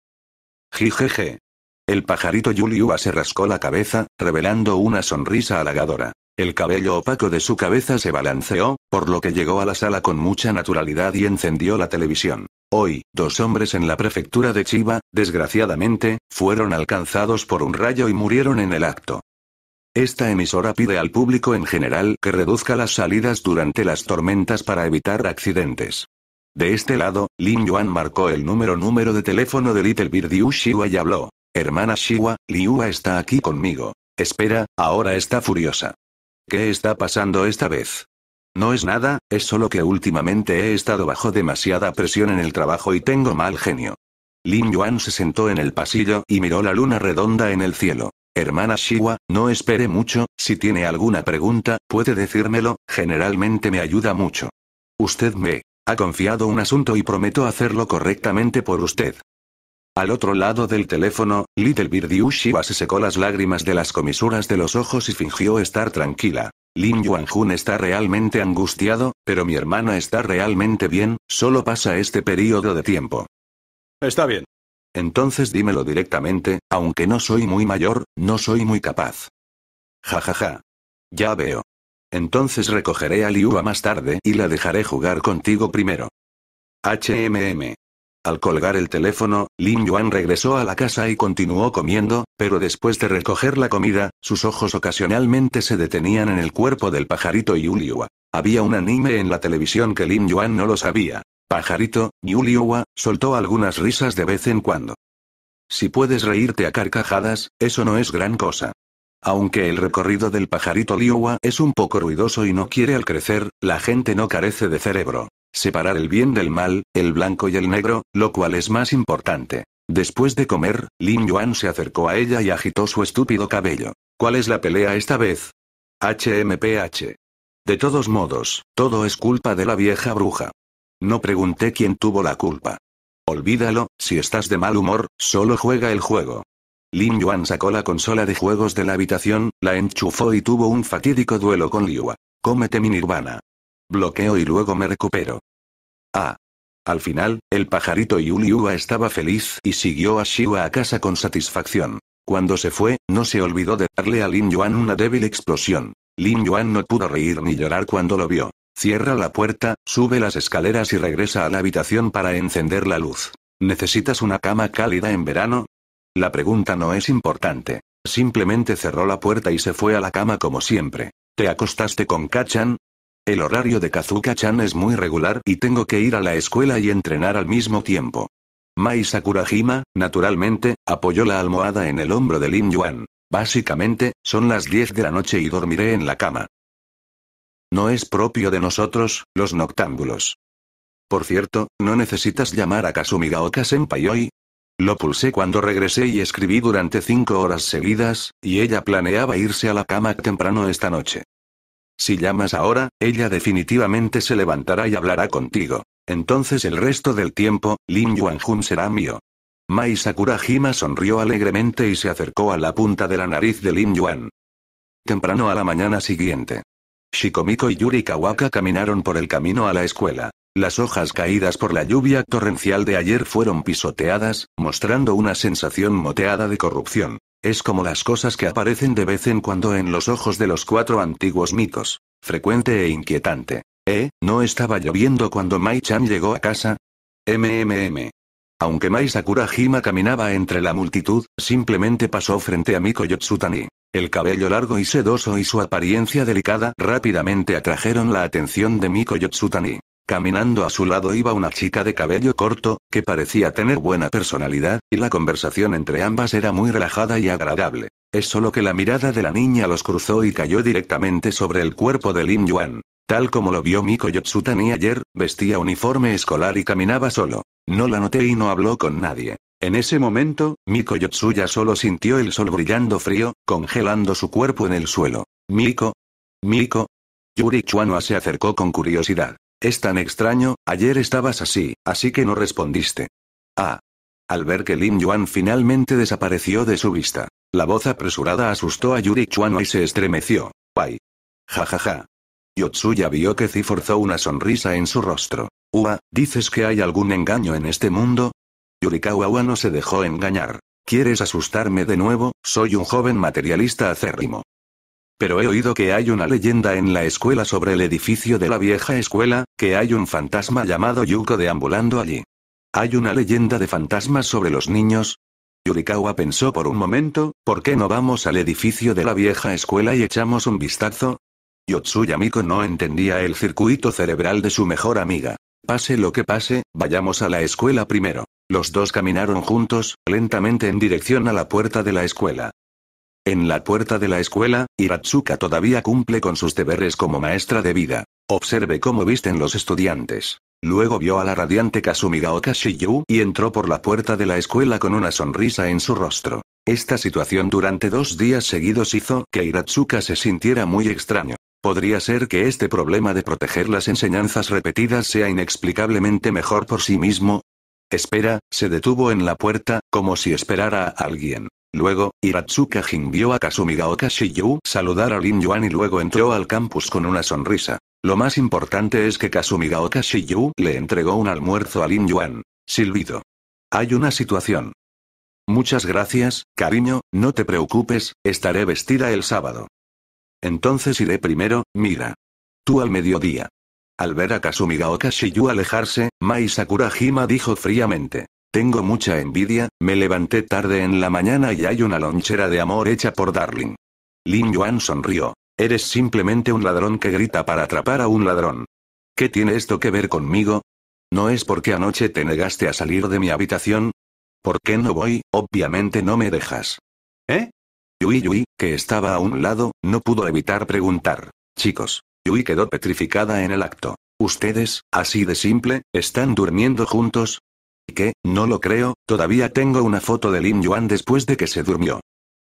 Jijeje. El pajarito Yuliuba se rascó la cabeza, revelando una sonrisa halagadora. El cabello opaco de su cabeza se balanceó, por lo que llegó a la sala con mucha naturalidad y encendió la televisión. Hoy, dos hombres en la prefectura de Chiba, desgraciadamente, fueron alcanzados por un rayo y murieron en el acto. Esta emisora pide al público en general que reduzca las salidas durante las tormentas para evitar accidentes. De este lado, Lin Yuan marcó el número número de teléfono de Little Bird Yu Shiwa y habló. Hermana Shiwa, Liua está aquí conmigo. Espera, ahora está furiosa. ¿Qué está pasando esta vez? No es nada, es solo que últimamente he estado bajo demasiada presión en el trabajo y tengo mal genio. Lin Yuan se sentó en el pasillo y miró la luna redonda en el cielo. Hermana Shiwa, no espere mucho, si tiene alguna pregunta, puede decírmelo, generalmente me ayuda mucho. Usted me ha confiado un asunto y prometo hacerlo correctamente por usted. Al otro lado del teléfono, Little Bird Ushiba se secó las lágrimas de las comisuras de los ojos y fingió estar tranquila. Lin Yuanjun está realmente angustiado, pero mi hermana está realmente bien, solo pasa este periodo de tiempo. Está bien. Entonces dímelo directamente, aunque no soy muy mayor, no soy muy capaz. Ja ja ja. Ya veo. Entonces recogeré a Liuba más tarde y la dejaré jugar contigo primero. HMM. Al colgar el teléfono, Lin Yuan regresó a la casa y continuó comiendo, pero después de recoger la comida, sus ojos ocasionalmente se detenían en el cuerpo del pajarito Yuliua. Había un anime en la televisión que Lin Yuan no lo sabía. Pajarito, Yuliua, soltó algunas risas de vez en cuando. Si puedes reírte a carcajadas, eso no es gran cosa. Aunque el recorrido del pajarito Liowa es un poco ruidoso y no quiere al crecer, la gente no carece de cerebro. Separar el bien del mal, el blanco y el negro, lo cual es más importante. Después de comer, Lin Yuan se acercó a ella y agitó su estúpido cabello. ¿Cuál es la pelea esta vez? HMPH. De todos modos, todo es culpa de la vieja bruja. No pregunté quién tuvo la culpa. Olvídalo, si estás de mal humor, solo juega el juego. Lin Yuan sacó la consola de juegos de la habitación, la enchufó y tuvo un fatídico duelo con Liua. Cómete mi nirvana. Bloqueo y luego me recupero. Ah. Al final, el pajarito Yuliua estaba feliz y siguió a Shiwa a casa con satisfacción. Cuando se fue, no se olvidó de darle a Lin Yuan una débil explosión. Lin Yuan no pudo reír ni llorar cuando lo vio. Cierra la puerta, sube las escaleras y regresa a la habitación para encender la luz. ¿Necesitas una cama cálida en verano? La pregunta no es importante. Simplemente cerró la puerta y se fue a la cama como siempre. ¿Te acostaste con Kachan? El horario de Kazuka-chan es muy regular y tengo que ir a la escuela y entrenar al mismo tiempo. Mai Sakurajima, naturalmente, apoyó la almohada en el hombro de Lin Yuan. Básicamente, son las 10 de la noche y dormiré en la cama. No es propio de nosotros, los noctámbulos. Por cierto, no necesitas llamar a Kasumigaoka-senpai hoy, lo pulsé cuando regresé y escribí durante cinco horas seguidas, y ella planeaba irse a la cama temprano esta noche. Si llamas ahora, ella definitivamente se levantará y hablará contigo. Entonces el resto del tiempo, Lin Yuan Jun será mío. Mai Sakurajima sonrió alegremente y se acercó a la punta de la nariz de Lin Yuan. Temprano a la mañana siguiente. Shikomiko y Yuri Kawaka caminaron por el camino a la escuela. Las hojas caídas por la lluvia torrencial de ayer fueron pisoteadas, mostrando una sensación moteada de corrupción. Es como las cosas que aparecen de vez en cuando en los ojos de los cuatro antiguos mitos. Frecuente e inquietante. ¿Eh? ¿No estaba lloviendo cuando Mai-chan llegó a casa? MMM. Aunque Mai Sakurajima caminaba entre la multitud, simplemente pasó frente a Miko Yotsutani. El cabello largo y sedoso y su apariencia delicada rápidamente atrajeron la atención de Miko Yotsutani. Caminando a su lado iba una chica de cabello corto, que parecía tener buena personalidad, y la conversación entre ambas era muy relajada y agradable. Es solo que la mirada de la niña los cruzó y cayó directamente sobre el cuerpo de Lin Yuan. Tal como lo vio Miko Yotsutani ayer, vestía uniforme escolar y caminaba solo. No la noté y no habló con nadie. En ese momento, Miko Yotsuya solo sintió el sol brillando frío, congelando su cuerpo en el suelo. Miko. Miko. Yuri se acercó con curiosidad. Es tan extraño, ayer estabas así, así que no respondiste. Ah. Al ver que Lin Yuan finalmente desapareció de su vista, la voz apresurada asustó a Yuri y se estremeció. Pai. Ja ja ja. Yotsuya vio que Zi forzó una sonrisa en su rostro. Ua, ¿dices que hay algún engaño en este mundo? Yurikawa no se dejó engañar. ¿Quieres asustarme de nuevo? Soy un joven materialista acérrimo. Pero he oído que hay una leyenda en la escuela sobre el edificio de la vieja escuela, que hay un fantasma llamado Yuko deambulando allí. ¿Hay una leyenda de fantasmas sobre los niños? Yurikawa pensó por un momento, ¿por qué no vamos al edificio de la vieja escuela y echamos un vistazo? Yotsuya Miko no entendía el circuito cerebral de su mejor amiga. Pase lo que pase, vayamos a la escuela primero. Los dos caminaron juntos, lentamente en dirección a la puerta de la escuela. En la puerta de la escuela, Hiratsuka todavía cumple con sus deberes como maestra de vida. Observe cómo visten los estudiantes. Luego vio a la radiante Kasumiga Okashiyu y entró por la puerta de la escuela con una sonrisa en su rostro. Esta situación durante dos días seguidos hizo que Hiratsuka se sintiera muy extraño. Podría ser que este problema de proteger las enseñanzas repetidas sea inexplicablemente mejor por sí mismo, Espera, se detuvo en la puerta, como si esperara a alguien. Luego, Hiratsuka Jin vio a Kazumigaoka Shiyu saludar a Lin Yuan y luego entró al campus con una sonrisa. Lo más importante es que Kazumigaoka Shiyu le entregó un almuerzo a Lin Yuan. Silbido. Hay una situación. Muchas gracias, cariño, no te preocupes, estaré vestida el sábado. Entonces iré primero, mira. Tú al mediodía. Al ver a Kasumi Shiyu alejarse, Mai Sakurajima dijo fríamente. Tengo mucha envidia, me levanté tarde en la mañana y hay una lonchera de amor hecha por Darling. Lin Yuan sonrió. Eres simplemente un ladrón que grita para atrapar a un ladrón. ¿Qué tiene esto que ver conmigo? ¿No es porque anoche te negaste a salir de mi habitación? ¿Por qué no voy? Obviamente no me dejas. ¿Eh? Yui Yui, que estaba a un lado, no pudo evitar preguntar. Chicos, Yui quedó petrificada en el acto. Ustedes, así de simple, están durmiendo juntos. ¿Y qué? No lo creo, todavía tengo una foto de Lin Yuan después de que se durmió.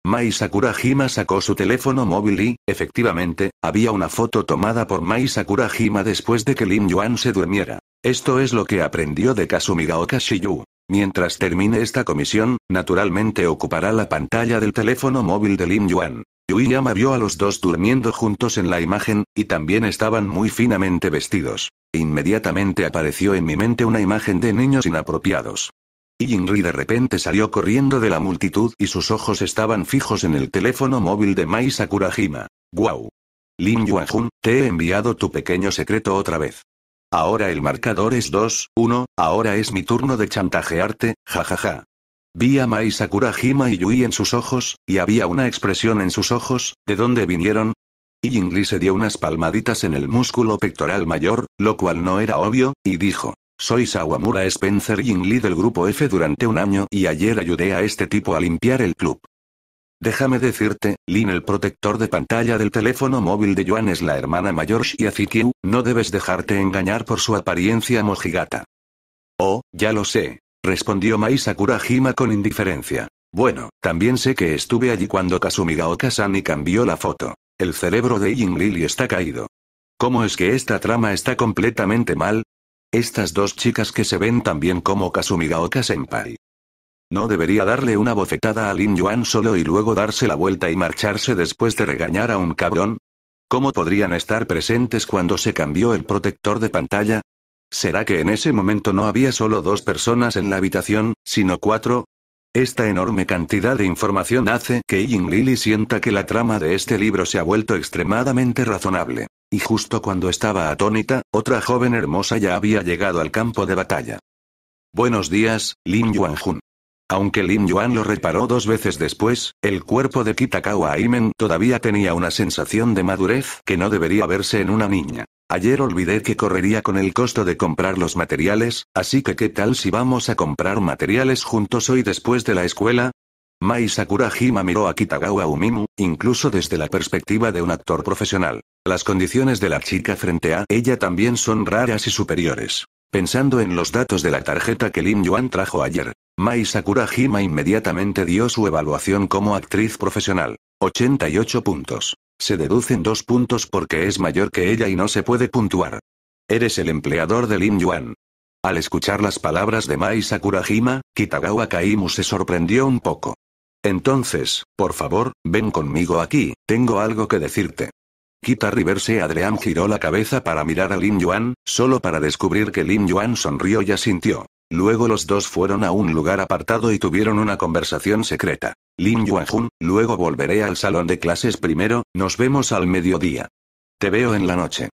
Mai Sakurajima sacó su teléfono móvil y, efectivamente, había una foto tomada por Mai Sakurajima después de que Lin Yuan se durmiera. Esto es lo que aprendió de Kasumigaoka Shiyu. Mientras termine esta comisión, naturalmente ocupará la pantalla del teléfono móvil de Lin Yuan yama vio a los dos durmiendo juntos en la imagen, y también estaban muy finamente vestidos. Inmediatamente apareció en mi mente una imagen de niños inapropiados. Y de repente salió corriendo de la multitud y sus ojos estaban fijos en el teléfono móvil de Mai Sakurajima. ¡Guau! Lin Yuanjun, te he enviado tu pequeño secreto otra vez. Ahora el marcador es 2, 1, ahora es mi turno de chantajearte, jajaja. Vi a Mai Sakurajima y Yui en sus ojos, y había una expresión en sus ojos, ¿de dónde vinieron? Y Yingli se dio unas palmaditas en el músculo pectoral mayor, lo cual no era obvio, y dijo, soy Sawamura Spencer Yingli del grupo F durante un año y ayer ayudé a este tipo a limpiar el club. Déjame decirte, Lin el protector de pantalla del teléfono móvil de Yuan es la hermana mayor Shiazikyu, no debes dejarte engañar por su apariencia mojigata. Oh, ya lo sé, respondió Mai Sakurajima con indiferencia. Bueno, también sé que estuve allí cuando Gaoka-san y cambió la foto. El cerebro de Ying Lili está caído. ¿Cómo es que esta trama está completamente mal? Estas dos chicas que se ven tan bien como Kasumiga gaoka senpai No debería darle una bofetada a Lin Yuan solo y luego darse la vuelta y marcharse después de regañar a un cabrón. ¿Cómo podrían estar presentes cuando se cambió el protector de pantalla? ¿Será que en ese momento no había solo dos personas en la habitación, sino cuatro? Esta enorme cantidad de información hace que Ying Lili sienta que la trama de este libro se ha vuelto extremadamente razonable. Y justo cuando estaba atónita, otra joven hermosa ya había llegado al campo de batalla. Buenos días, Lin Yuanjun. Aunque Lin Yuan lo reparó dos veces después, el cuerpo de Kitakawa Aimen todavía tenía una sensación de madurez que no debería verse en una niña. Ayer olvidé que correría con el costo de comprar los materiales, así que ¿qué tal si vamos a comprar materiales juntos hoy después de la escuela? Mai Sakurajima miró a Kitagawa Umimu, incluso desde la perspectiva de un actor profesional. Las condiciones de la chica frente a ella también son raras y superiores. Pensando en los datos de la tarjeta que Lin Yuan trajo ayer, Mai Sakurajima inmediatamente dio su evaluación como actriz profesional. 88 puntos. Se deducen dos puntos porque es mayor que ella y no se puede puntuar. Eres el empleador de Lin Yuan. Al escuchar las palabras de Mai Sakurajima, Kitagawa Kaimu se sorprendió un poco. Entonces, por favor, ven conmigo aquí, tengo algo que decirte. Kita Riverse Adrián giró la cabeza para mirar a Lin Yuan, solo para descubrir que Lin Yuan sonrió y asintió. Luego los dos fueron a un lugar apartado y tuvieron una conversación secreta. Lin Yuanjun, luego volveré al salón de clases primero, nos vemos al mediodía. Te veo en la noche.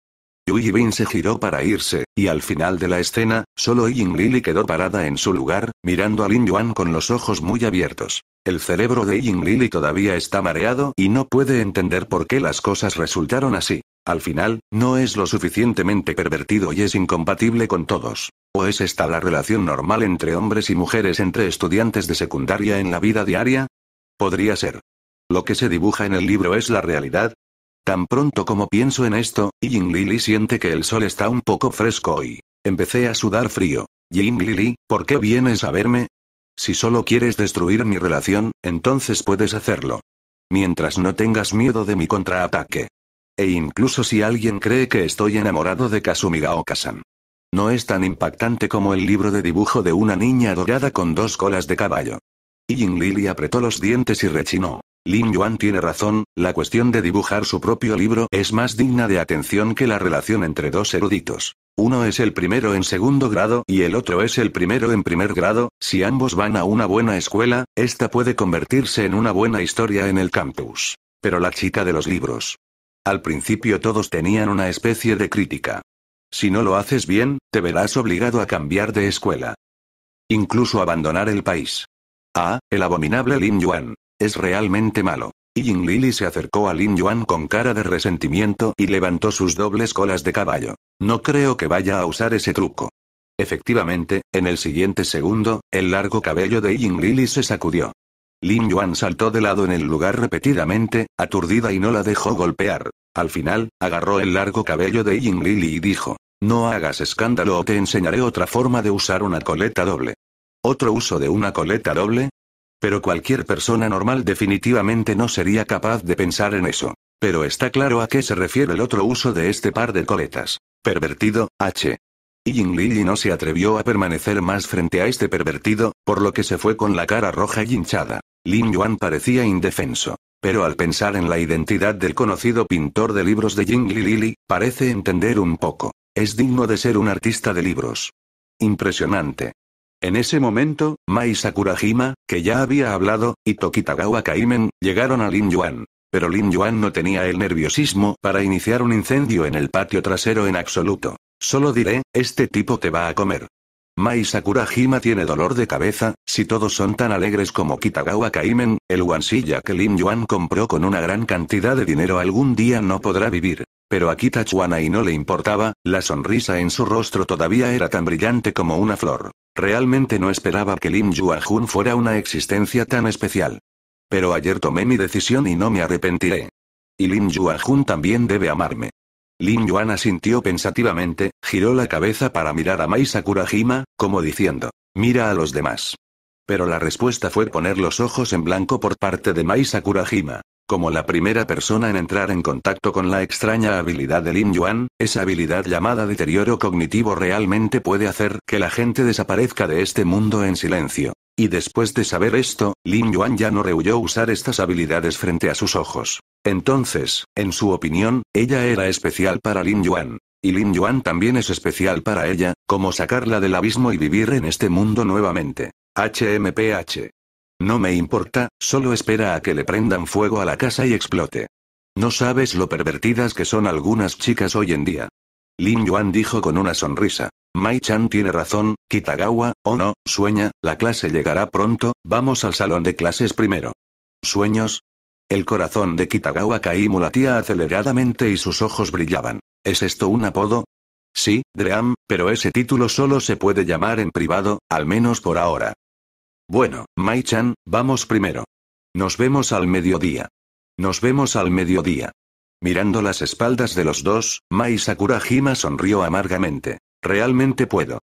Yui Bin se giró para irse, y al final de la escena, solo ying Lili quedó parada en su lugar, mirando a Lin Yuan con los ojos muy abiertos. El cerebro de ying Lili todavía está mareado y no puede entender por qué las cosas resultaron así. Al final, no es lo suficientemente pervertido y es incompatible con todos. ¿O es pues esta la relación normal entre hombres y mujeres entre estudiantes de secundaria en la vida diaria? Podría ser. Lo que se dibuja en el libro es la realidad. Tan pronto como pienso en esto, Ying Lili siente que el sol está un poco fresco hoy. Empecé a sudar frío. Ying Lili, ¿por qué vienes a verme? Si solo quieres destruir mi relación, entonces puedes hacerlo. Mientras no tengas miedo de mi contraataque. E incluso si alguien cree que estoy enamorado de Gaoka-san. No es tan impactante como el libro de dibujo de una niña dorada con dos colas de caballo. Ying Lili apretó los dientes y rechinó. Lin Yuan tiene razón, la cuestión de dibujar su propio libro es más digna de atención que la relación entre dos eruditos. Uno es el primero en segundo grado y el otro es el primero en primer grado, si ambos van a una buena escuela, esta puede convertirse en una buena historia en el campus. Pero la chica de los libros, al principio todos tenían una especie de crítica. Si no lo haces bien, te verás obligado a cambiar de escuela. Incluso abandonar el país. Ah, el abominable Lin Yuan. Es realmente malo. Y ying Lili se acercó a Lin Yuan con cara de resentimiento y levantó sus dobles colas de caballo. No creo que vaya a usar ese truco. Efectivamente, en el siguiente segundo, el largo cabello de Ying Lili se sacudió. Lin Yuan saltó de lado en el lugar repetidamente, aturdida y no la dejó golpear. Al final, agarró el largo cabello de Ying Lili y dijo, no hagas escándalo o te enseñaré otra forma de usar una coleta doble. ¿Otro uso de una coleta doble? Pero cualquier persona normal definitivamente no sería capaz de pensar en eso. Pero está claro a qué se refiere el otro uso de este par de coletas. Pervertido, H. Ying Lili no se atrevió a permanecer más frente a este pervertido, por lo que se fue con la cara roja y hinchada. Lin Yuan parecía indefenso. Pero al pensar en la identidad del conocido pintor de libros de Jing parece entender un poco. Es digno de ser un artista de libros. Impresionante. En ese momento, Mai Sakurajima, que ya había hablado, y Tokitagawa Kaimen, llegaron a Lin Yuan. Pero Lin Yuan no tenía el nerviosismo para iniciar un incendio en el patio trasero en absoluto. Solo diré, este tipo te va a comer. Mai Sakurajima tiene dolor de cabeza, si todos son tan alegres como Kitagawa Kaimen, el guansilla que Lin Yuan compró con una gran cantidad de dinero algún día no podrá vivir. Pero a Kitachuana y no le importaba, la sonrisa en su rostro todavía era tan brillante como una flor. Realmente no esperaba que Lin Yuan fuera una existencia tan especial. Pero ayer tomé mi decisión y no me arrepentiré. Y Lin Yuan también debe amarme. Lin Yuan asintió pensativamente, giró la cabeza para mirar a Mai Sakurajima, como diciendo, mira a los demás. Pero la respuesta fue poner los ojos en blanco por parte de Mai Sakurajima. Como la primera persona en entrar en contacto con la extraña habilidad de Lin Yuan, esa habilidad llamada deterioro cognitivo realmente puede hacer que la gente desaparezca de este mundo en silencio. Y después de saber esto, Lin Yuan ya no rehuyó usar estas habilidades frente a sus ojos. Entonces, en su opinión, ella era especial para Lin Yuan. Y Lin Yuan también es especial para ella, como sacarla del abismo y vivir en este mundo nuevamente. HMPH. No me importa, solo espera a que le prendan fuego a la casa y explote. No sabes lo pervertidas que son algunas chicas hoy en día. Lin Yuan dijo con una sonrisa. Mai-chan tiene razón, Kitagawa, o oh no, sueña, la clase llegará pronto, vamos al salón de clases primero. ¿Sueños? El corazón de Kitagawa caí mulatía aceleradamente y sus ojos brillaban. ¿Es esto un apodo? Sí, Dream, pero ese título solo se puede llamar en privado, al menos por ahora. Bueno, Mai-chan, vamos primero. Nos vemos al mediodía. Nos vemos al mediodía. Mirando las espaldas de los dos, Mai Sakurajima sonrió amargamente. Realmente puedo.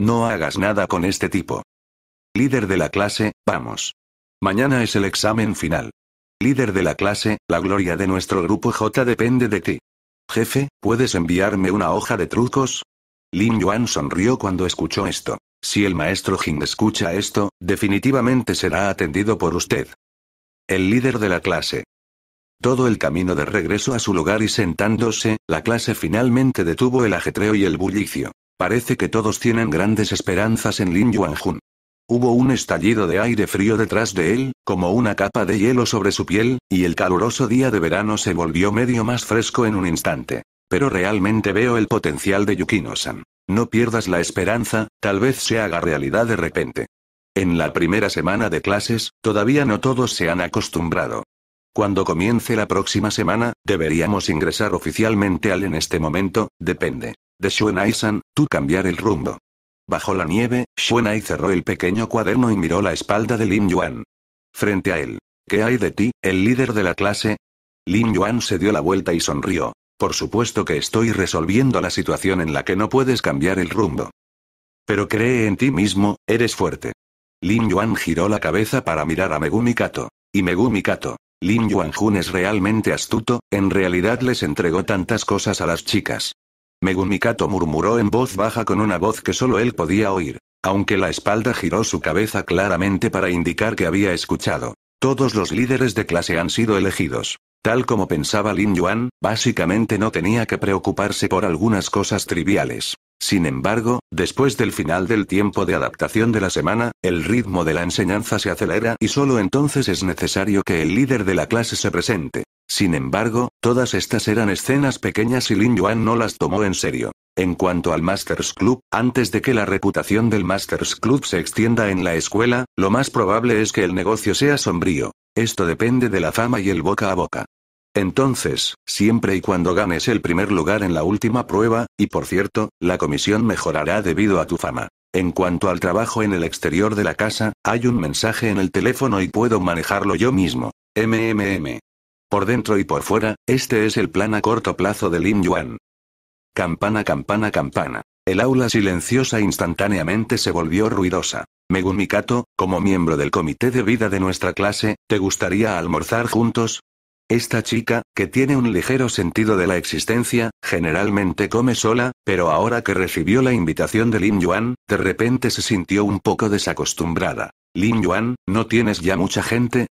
No hagas nada con este tipo. Líder de la clase, vamos. Mañana es el examen final. Líder de la clase, la gloria de nuestro grupo J depende de ti. Jefe, ¿puedes enviarme una hoja de trucos? Lin Yuan sonrió cuando escuchó esto. Si el maestro Jin escucha esto, definitivamente será atendido por usted. El líder de la clase. Todo el camino de regreso a su lugar y sentándose, la clase finalmente detuvo el ajetreo y el bullicio. Parece que todos tienen grandes esperanzas en Lin Yuanjun. Hubo un estallido de aire frío detrás de él, como una capa de hielo sobre su piel, y el caluroso día de verano se volvió medio más fresco en un instante. Pero realmente veo el potencial de Yukino-san. No pierdas la esperanza, tal vez se haga realidad de repente. En la primera semana de clases, todavía no todos se han acostumbrado. Cuando comience la próxima semana, deberíamos ingresar oficialmente al en este momento, depende. De Shuenai-san, tú cambiar el rumbo. Bajo la nieve, Shuenai cerró el pequeño cuaderno y miró la espalda de Lin Yuan. Frente a él. ¿Qué hay de ti, el líder de la clase? Lin Yuan se dio la vuelta y sonrió. Por supuesto que estoy resolviendo la situación en la que no puedes cambiar el rumbo. Pero cree en ti mismo, eres fuerte. Lin Yuan giró la cabeza para mirar a Megumi Kato. Y Megumi Kato. Lin Jun es realmente astuto, en realidad les entregó tantas cosas a las chicas. Megumikato murmuró en voz baja con una voz que solo él podía oír, aunque la espalda giró su cabeza claramente para indicar que había escuchado. Todos los líderes de clase han sido elegidos. Tal como pensaba Lin Yuan, básicamente no tenía que preocuparse por algunas cosas triviales. Sin embargo, después del final del tiempo de adaptación de la semana, el ritmo de la enseñanza se acelera y solo entonces es necesario que el líder de la clase se presente. Sin embargo, todas estas eran escenas pequeñas y Lin Yuan no las tomó en serio. En cuanto al Masters Club, antes de que la reputación del Masters Club se extienda en la escuela, lo más probable es que el negocio sea sombrío. Esto depende de la fama y el boca a boca. Entonces, siempre y cuando ganes el primer lugar en la última prueba, y por cierto, la comisión mejorará debido a tu fama. En cuanto al trabajo en el exterior de la casa, hay un mensaje en el teléfono y puedo manejarlo yo mismo. MMM. Por dentro y por fuera, este es el plan a corto plazo de Lin Yuan. Campana, campana, campana. El aula silenciosa instantáneamente se volvió ruidosa. Megumi Kato, como miembro del comité de vida de nuestra clase, ¿te gustaría almorzar juntos? Esta chica, que tiene un ligero sentido de la existencia, generalmente come sola, pero ahora que recibió la invitación de Lin Yuan, de repente se sintió un poco desacostumbrada. Lin Yuan, ¿no tienes ya mucha gente?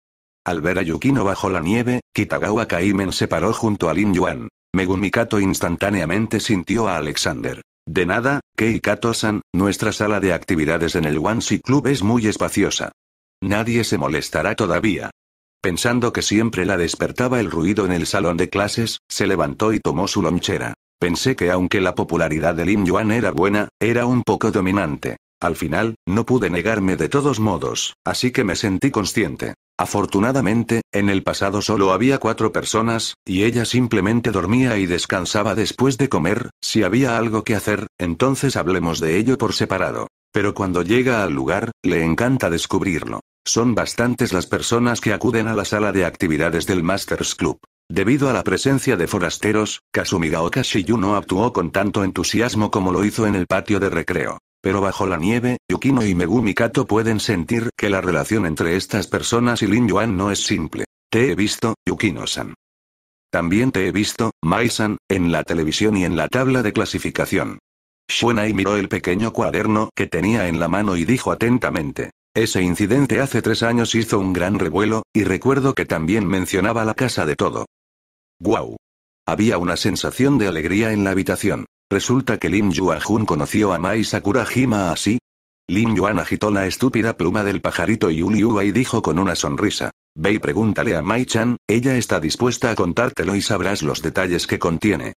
Al ver a Yukino bajo la nieve, Kitagawa Kaimen se paró junto a Lin Yuan. Megumikato instantáneamente sintió a Alexander. De nada, Kei Kato-san, nuestra sala de actividades en el Wansi Club es muy espaciosa. Nadie se molestará todavía. Pensando que siempre la despertaba el ruido en el salón de clases, se levantó y tomó su lonchera. Pensé que aunque la popularidad de Lin Yuan era buena, era un poco dominante. Al final, no pude negarme de todos modos, así que me sentí consciente. Afortunadamente, en el pasado solo había cuatro personas, y ella simplemente dormía y descansaba después de comer, si había algo que hacer, entonces hablemos de ello por separado. Pero cuando llega al lugar, le encanta descubrirlo. Son bastantes las personas que acuden a la sala de actividades del Masters Club. Debido a la presencia de forasteros, Kasumigaoka Shiyu no actuó con tanto entusiasmo como lo hizo en el patio de recreo. Pero bajo la nieve, Yukino y Megumi Kato pueden sentir que la relación entre estas personas y Lin Yuan no es simple. Te he visto, Yukino-san. También te he visto, Mai-san, en la televisión y en la tabla de clasificación. Shuenai miró el pequeño cuaderno que tenía en la mano y dijo atentamente. Ese incidente hace tres años hizo un gran revuelo, y recuerdo que también mencionaba la casa de todo. ¡Guau! Había una sensación de alegría en la habitación. ¿Resulta que Lim Yuan-jun conoció a Mai Sakurajima así? Lim Yuan agitó la estúpida pluma del pajarito Yuliua y dijo con una sonrisa. Ve y pregúntale a Mai-chan, ella está dispuesta a contártelo y sabrás los detalles que contiene.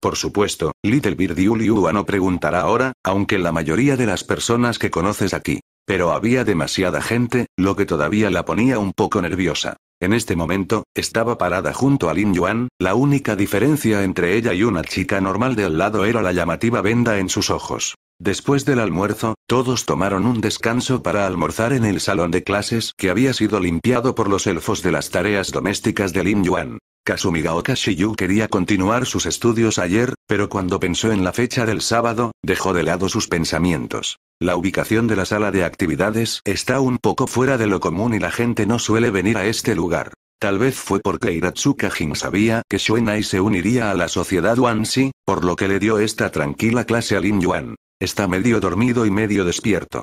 Por supuesto, Little Bird Yuliua no preguntará ahora, aunque la mayoría de las personas que conoces aquí pero había demasiada gente, lo que todavía la ponía un poco nerviosa. En este momento, estaba parada junto a Lin Yuan, la única diferencia entre ella y una chica normal del lado era la llamativa venda en sus ojos. Después del almuerzo, todos tomaron un descanso para almorzar en el salón de clases que había sido limpiado por los elfos de las tareas domésticas de Lin Yuan. Kasumigaoka Shiyu quería continuar sus estudios ayer, pero cuando pensó en la fecha del sábado, dejó de lado sus pensamientos. La ubicación de la sala de actividades está un poco fuera de lo común y la gente no suele venir a este lugar. Tal vez fue porque Hiratsuka Jin sabía que Shuenai se uniría a la sociedad Wansi, por lo que le dio esta tranquila clase a Lin Yuan. Está medio dormido y medio despierto.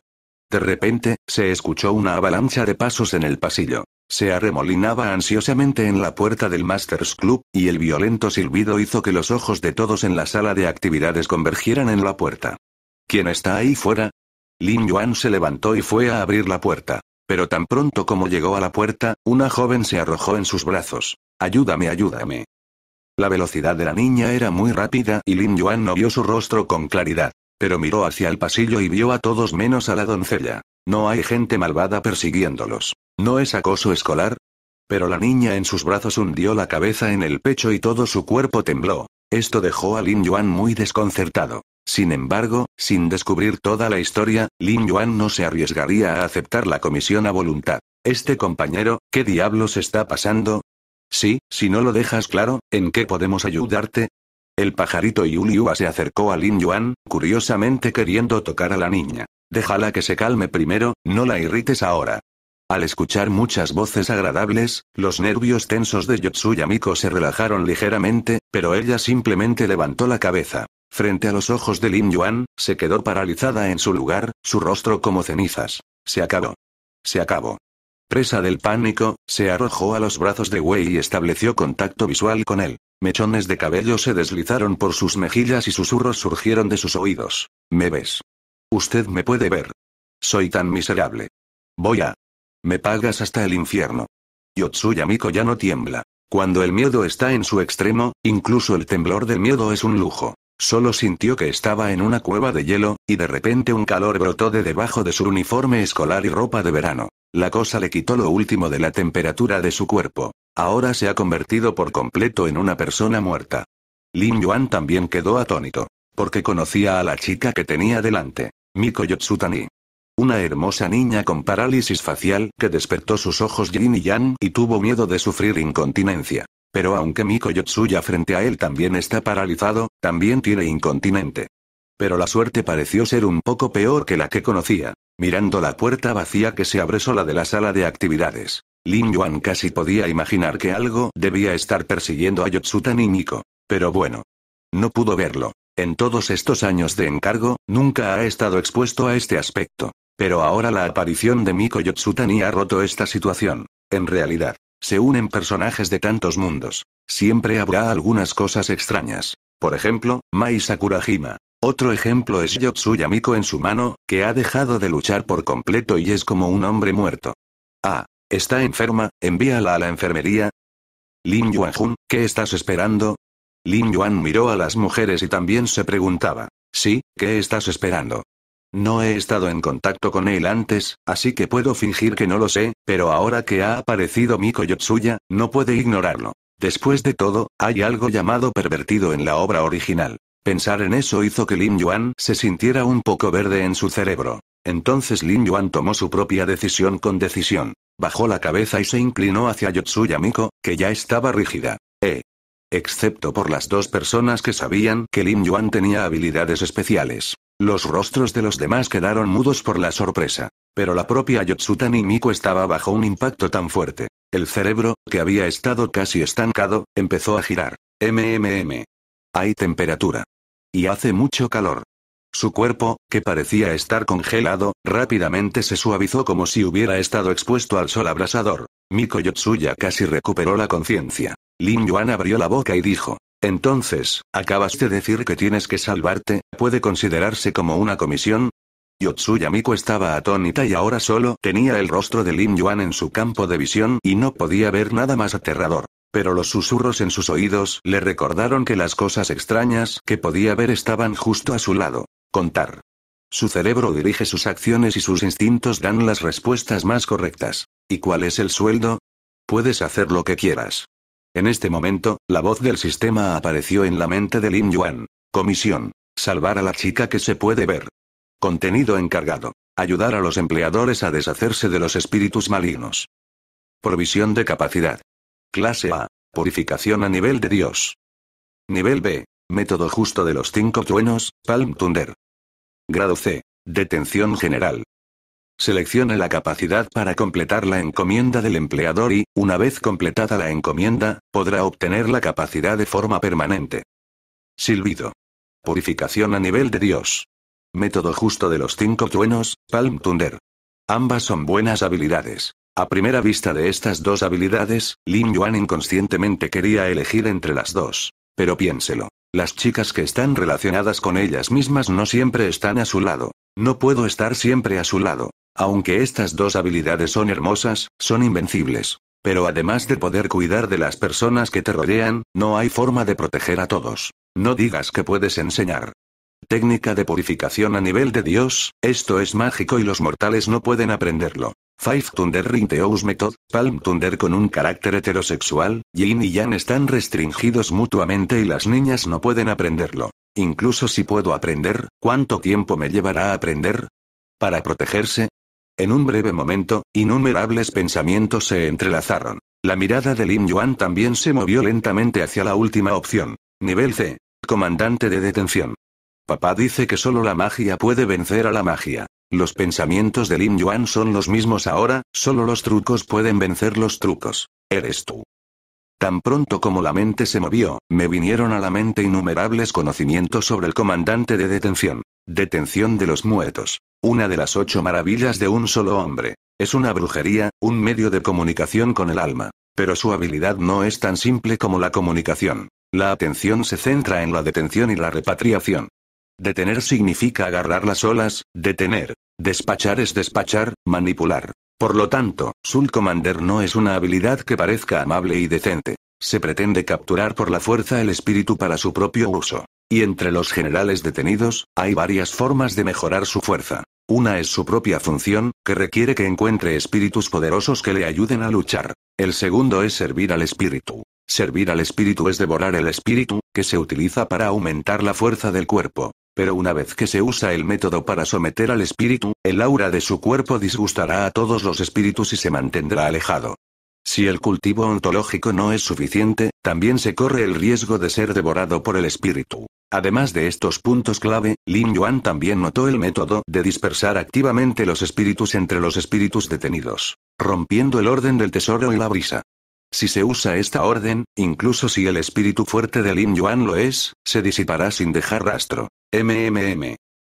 De repente, se escuchó una avalancha de pasos en el pasillo. Se arremolinaba ansiosamente en la puerta del Masters Club, y el violento silbido hizo que los ojos de todos en la sala de actividades convergieran en la puerta. ¿Quién está ahí fuera? Lin Yuan se levantó y fue a abrir la puerta. Pero tan pronto como llegó a la puerta, una joven se arrojó en sus brazos. Ayúdame, ayúdame. La velocidad de la niña era muy rápida y Lin Yuan no vio su rostro con claridad. Pero miró hacia el pasillo y vio a todos menos a la doncella. No hay gente malvada persiguiéndolos. ¿No es acoso escolar? Pero la niña en sus brazos hundió la cabeza en el pecho y todo su cuerpo tembló. Esto dejó a Lin Yuan muy desconcertado. Sin embargo, sin descubrir toda la historia, Lin Yuan no se arriesgaría a aceptar la comisión a voluntad. Este compañero, ¿qué diablos está pasando? Sí, si no lo dejas claro, ¿en qué podemos ayudarte? El pajarito Yuliua se acercó a Lin Yuan, curiosamente queriendo tocar a la niña. Déjala que se calme primero, no la irrites ahora. Al escuchar muchas voces agradables, los nervios tensos de y Miko se relajaron ligeramente, pero ella simplemente levantó la cabeza. Frente a los ojos de Lin Yuan, se quedó paralizada en su lugar, su rostro como cenizas. Se acabó. Se acabó. Presa del pánico, se arrojó a los brazos de Wei y estableció contacto visual con él. Mechones de cabello se deslizaron por sus mejillas y susurros surgieron de sus oídos. ¿Me ves? Usted me puede ver. Soy tan miserable. Voy a. Me pagas hasta el infierno. Yotsuya Miko ya no tiembla. Cuando el miedo está en su extremo, incluso el temblor del miedo es un lujo. Solo sintió que estaba en una cueva de hielo, y de repente un calor brotó de debajo de su uniforme escolar y ropa de verano. La cosa le quitó lo último de la temperatura de su cuerpo. Ahora se ha convertido por completo en una persona muerta. Lin Yuan también quedó atónito. Porque conocía a la chica que tenía delante. Miko Yotsutani. Una hermosa niña con parálisis facial que despertó sus ojos yin y yang y tuvo miedo de sufrir incontinencia. Pero aunque Miko Yotsuya frente a él también está paralizado, también tiene incontinente. Pero la suerte pareció ser un poco peor que la que conocía mirando la puerta vacía que se abre sola de la sala de actividades. Lin Yuan casi podía imaginar que algo debía estar persiguiendo a yotsuta y Miko. Pero bueno. No pudo verlo. En todos estos años de encargo, nunca ha estado expuesto a este aspecto. Pero ahora la aparición de Miko Yotsutani ha roto esta situación. En realidad, se unen personajes de tantos mundos. Siempre habrá algunas cosas extrañas. Por ejemplo, Mai Sakurajima. Otro ejemplo es Yotsuya Miko en su mano, que ha dejado de luchar por completo y es como un hombre muerto. Ah, está enferma, envíala a la enfermería. Lin Yuanjun, ¿qué estás esperando? Lin Yuan miró a las mujeres y también se preguntaba. Sí, ¿qué estás esperando? No he estado en contacto con él antes, así que puedo fingir que no lo sé, pero ahora que ha aparecido Miko Yotsuya, no puede ignorarlo. Después de todo, hay algo llamado pervertido en la obra original. Pensar en eso hizo que Lin Yuan se sintiera un poco verde en su cerebro. Entonces Lin Yuan tomó su propia decisión con decisión. Bajó la cabeza y se inclinó hacia Yotsuya Miko, que ya estaba rígida. Eh. Excepto por las dos personas que sabían que Lin Yuan tenía habilidades especiales. Los rostros de los demás quedaron mudos por la sorpresa. Pero la propia Yotsutani Miko estaba bajo un impacto tan fuerte. El cerebro, que había estado casi estancado, empezó a girar. MMM. Hay temperatura. Y hace mucho calor. Su cuerpo, que parecía estar congelado, rápidamente se suavizó como si hubiera estado expuesto al sol abrasador. Miko Yotsuya casi recuperó la conciencia. Lin Yuan abrió la boca y dijo. Entonces, ¿acabas de decir que tienes que salvarte? ¿Puede considerarse como una comisión? Yotsuya Miko estaba atónita y ahora solo tenía el rostro de Lin Yuan en su campo de visión y no podía ver nada más aterrador. Pero los susurros en sus oídos le recordaron que las cosas extrañas que podía ver estaban justo a su lado. Contar. Su cerebro dirige sus acciones y sus instintos dan las respuestas más correctas. ¿Y cuál es el sueldo? Puedes hacer lo que quieras. En este momento, la voz del sistema apareció en la mente de Lin Yuan. Comisión. Salvar a la chica que se puede ver. Contenido encargado. Ayudar a los empleadores a deshacerse de los espíritus malignos. Provisión de capacidad. Clase A. Purificación a nivel de Dios. Nivel B. Método justo de los cinco truenos, Palm Thunder. Grado C. Detención general. Seleccione la capacidad para completar la encomienda del empleador y, una vez completada la encomienda, podrá obtener la capacidad de forma permanente. Silbido. Purificación a nivel de Dios. Método justo de los cinco truenos, Palm Thunder. Ambas son buenas habilidades. A primera vista de estas dos habilidades, Lin Yuan inconscientemente quería elegir entre las dos. Pero piénselo. Las chicas que están relacionadas con ellas mismas no siempre están a su lado. No puedo estar siempre a su lado. Aunque estas dos habilidades son hermosas, son invencibles. Pero además de poder cuidar de las personas que te rodean, no hay forma de proteger a todos. No digas que puedes enseñar. Técnica de purificación a nivel de Dios, esto es mágico y los mortales no pueden aprenderlo. Five Thunder Rinteous Method, Palm Thunder con un carácter heterosexual, Jin y Yan están restringidos mutuamente y las niñas no pueden aprenderlo. Incluso si puedo aprender, ¿cuánto tiempo me llevará a aprender? Para protegerse. En un breve momento, innumerables pensamientos se entrelazaron. La mirada de Lin Yuan también se movió lentamente hacia la última opción. Nivel C. Comandante de detención. Papá dice que solo la magia puede vencer a la magia. Los pensamientos de Lin Yuan son los mismos ahora, solo los trucos pueden vencer los trucos. Eres tú. Tan pronto como la mente se movió, me vinieron a la mente innumerables conocimientos sobre el comandante de detención. Detención de los muertos. Una de las ocho maravillas de un solo hombre. Es una brujería, un medio de comunicación con el alma. Pero su habilidad no es tan simple como la comunicación. La atención se centra en la detención y la repatriación. Detener significa agarrar las olas, detener. Despachar es despachar, manipular. Por lo tanto, Soul Commander no es una habilidad que parezca amable y decente. Se pretende capturar por la fuerza el espíritu para su propio uso. Y entre los generales detenidos, hay varias formas de mejorar su fuerza. Una es su propia función, que requiere que encuentre espíritus poderosos que le ayuden a luchar. El segundo es servir al espíritu. Servir al espíritu es devorar el espíritu, que se utiliza para aumentar la fuerza del cuerpo. Pero una vez que se usa el método para someter al espíritu, el aura de su cuerpo disgustará a todos los espíritus y se mantendrá alejado. Si el cultivo ontológico no es suficiente, también se corre el riesgo de ser devorado por el espíritu. Además de estos puntos clave, Lin Yuan también notó el método de dispersar activamente los espíritus entre los espíritus detenidos, rompiendo el orden del tesoro y la brisa. Si se usa esta orden, incluso si el espíritu fuerte de Lin Yuan lo es, se disipará sin dejar rastro. MMM.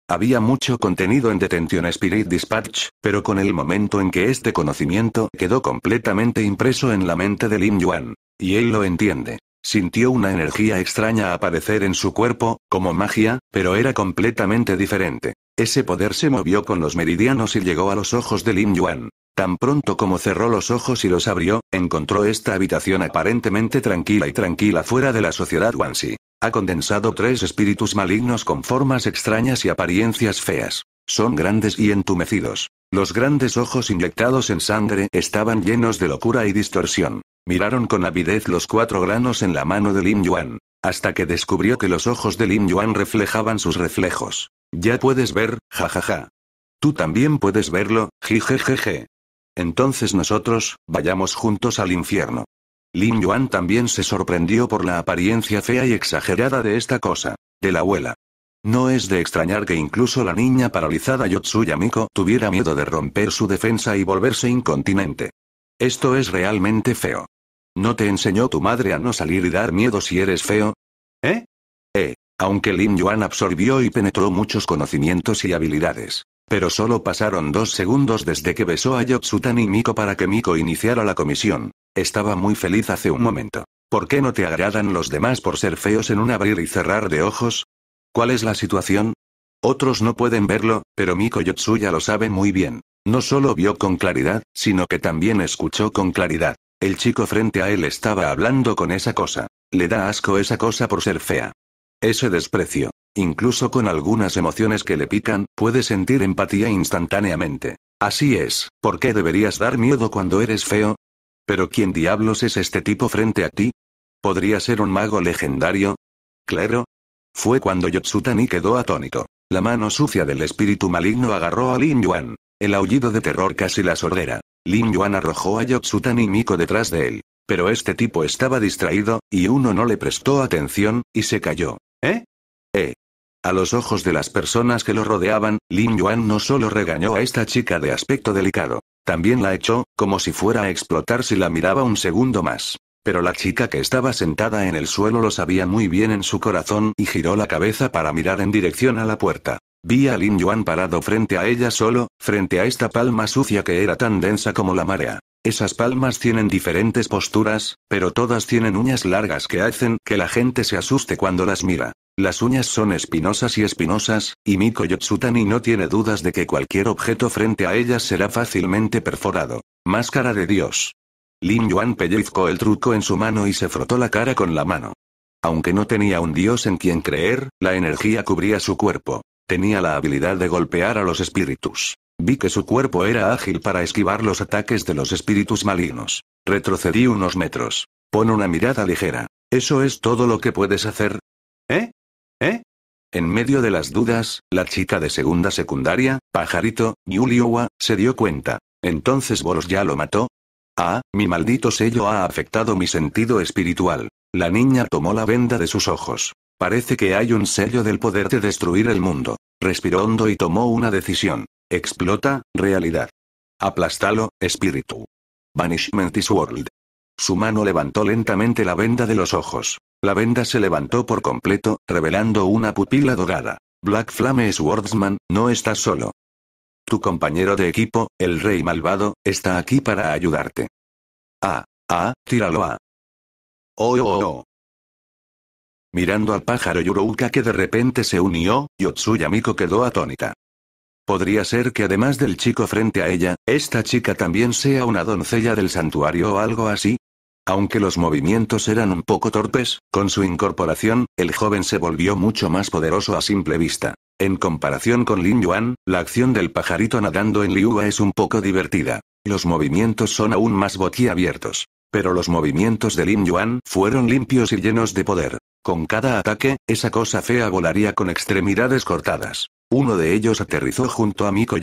Había mucho contenido en Detention Spirit Dispatch, pero con el momento en que este conocimiento quedó completamente impreso en la mente de Lin Yuan. Y él lo entiende. Sintió una energía extraña aparecer en su cuerpo, como magia, pero era completamente diferente. Ese poder se movió con los meridianos y llegó a los ojos de Lin Yuan. Tan pronto como cerró los ojos y los abrió, encontró esta habitación aparentemente tranquila y tranquila fuera de la sociedad Wansi. Ha condensado tres espíritus malignos con formas extrañas y apariencias feas. Son grandes y entumecidos. Los grandes ojos inyectados en sangre estaban llenos de locura y distorsión. Miraron con avidez los cuatro granos en la mano de Lin Yuan. Hasta que descubrió que los ojos de Lin Yuan reflejaban sus reflejos. Ya puedes ver, jajaja. Tú también puedes verlo, ji. Entonces nosotros, vayamos juntos al infierno. Lin Yuan también se sorprendió por la apariencia fea y exagerada de esta cosa, de la abuela. No es de extrañar que incluso la niña paralizada Yotsuya Miko tuviera miedo de romper su defensa y volverse incontinente. Esto es realmente feo. ¿No te enseñó tu madre a no salir y dar miedo si eres feo? ¿Eh? Eh. Aunque Lin Yuan absorbió y penetró muchos conocimientos y habilidades. Pero solo pasaron dos segundos desde que besó a Yotsutan y Miko para que Miko iniciara la comisión. Estaba muy feliz hace un momento. ¿Por qué no te agradan los demás por ser feos en un abrir y cerrar de ojos? ¿Cuál es la situación? Otros no pueden verlo, pero Miko Yotsuya lo sabe muy bien. No solo vio con claridad, sino que también escuchó con claridad. El chico frente a él estaba hablando con esa cosa. Le da asco esa cosa por ser fea. Ese desprecio, incluso con algunas emociones que le pican, puede sentir empatía instantáneamente. Así es, ¿por qué deberías dar miedo cuando eres feo? Pero ¿quién diablos es este tipo frente a ti? ¿Podría ser un mago legendario? Claro. Fue cuando Yotsutani quedó atónito. La mano sucia del espíritu maligno agarró a Lin Yuan. El aullido de terror casi la sordera. Lin Yuan arrojó a Yotsutan y Miko detrás de él. Pero este tipo estaba distraído, y uno no le prestó atención, y se cayó. ¿Eh? ¿Eh? A los ojos de las personas que lo rodeaban, Lin Yuan no solo regañó a esta chica de aspecto delicado, también la echó, como si fuera a explotar si la miraba un segundo más. Pero la chica que estaba sentada en el suelo lo sabía muy bien en su corazón y giró la cabeza para mirar en dirección a la puerta. Vi a Lin Yuan parado frente a ella solo, frente a esta palma sucia que era tan densa como la marea. Esas palmas tienen diferentes posturas, pero todas tienen uñas largas que hacen que la gente se asuste cuando las mira. Las uñas son espinosas y espinosas, y Miko Yotsutani no tiene dudas de que cualquier objeto frente a ellas será fácilmente perforado. Máscara de Dios. Lin Yuan pellizcó el truco en su mano y se frotó la cara con la mano. Aunque no tenía un dios en quien creer, la energía cubría su cuerpo. Tenía la habilidad de golpear a los espíritus. Vi que su cuerpo era ágil para esquivar los ataques de los espíritus malignos. Retrocedí unos metros. Pon una mirada ligera. ¿Eso es todo lo que puedes hacer? ¿Eh? ¿Eh? En medio de las dudas, la chica de segunda secundaria, Pajarito, Yuliowa, se dio cuenta. Entonces Boros ya lo mató. Ah, mi maldito sello ha afectado mi sentido espiritual. La niña tomó la venda de sus ojos. Parece que hay un sello del poder de destruir el mundo. Respiró hondo y tomó una decisión. Explota, realidad. Aplástalo, espíritu. Banishment is world. Su mano levantó lentamente la venda de los ojos. La venda se levantó por completo, revelando una pupila dorada. Black Flame Swordsman, no estás solo. Tu compañero de equipo, el rey malvado, está aquí para ayudarte. Ah, ah, tíralo a. Oh, oh, oh. Mirando al pájaro Yurouka que de repente se unió, Yotsuya Miko quedó atónita. Podría ser que además del chico frente a ella, esta chica también sea una doncella del santuario o algo así. Aunque los movimientos eran un poco torpes, con su incorporación, el joven se volvió mucho más poderoso a simple vista. En comparación con Lin Yuan, la acción del pajarito nadando en Liuba es un poco divertida. Los movimientos son aún más boquiabiertos. Pero los movimientos de Lin Yuan fueron limpios y llenos de poder. Con cada ataque, esa cosa fea volaría con extremidades cortadas. Uno de ellos aterrizó junto a Miko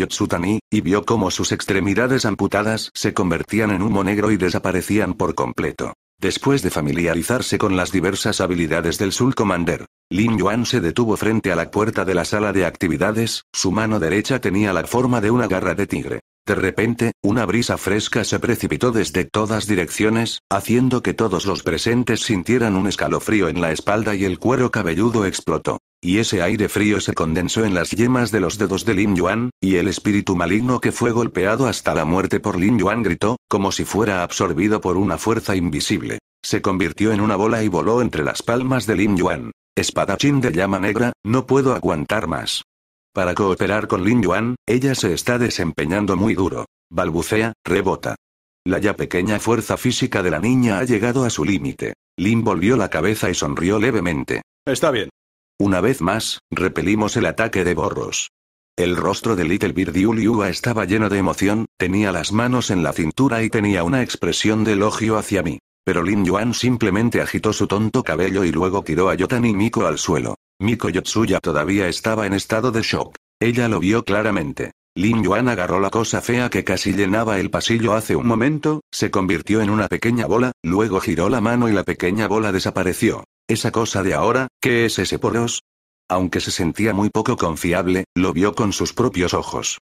y vio cómo sus extremidades amputadas se convertían en humo negro y desaparecían por completo. Después de familiarizarse con las diversas habilidades del Sul Commander, Lin Yuan se detuvo frente a la puerta de la sala de actividades, su mano derecha tenía la forma de una garra de tigre. De repente, una brisa fresca se precipitó desde todas direcciones, haciendo que todos los presentes sintieran un escalofrío en la espalda y el cuero cabelludo explotó. Y ese aire frío se condensó en las yemas de los dedos de Lin Yuan, y el espíritu maligno que fue golpeado hasta la muerte por Lin Yuan gritó, como si fuera absorbido por una fuerza invisible. Se convirtió en una bola y voló entre las palmas de Lin Yuan. Espadachín de llama negra, no puedo aguantar más. Para cooperar con Lin Yuan, ella se está desempeñando muy duro. Balbucea, rebota. La ya pequeña fuerza física de la niña ha llegado a su límite. Lin volvió la cabeza y sonrió levemente. Está bien. Una vez más, repelimos el ataque de borros. El rostro de Little Bird Uliua estaba lleno de emoción, tenía las manos en la cintura y tenía una expresión de elogio hacia mí. Pero Lin Yuan simplemente agitó su tonto cabello y luego tiró a Yotan y Miko al suelo. Miko Yotsuya todavía estaba en estado de shock. Ella lo vio claramente. Lin Yuan agarró la cosa fea que casi llenaba el pasillo hace un momento, se convirtió en una pequeña bola, luego giró la mano y la pequeña bola desapareció. Esa cosa de ahora, ¿qué es ese poros? Aunque se sentía muy poco confiable, lo vio con sus propios ojos.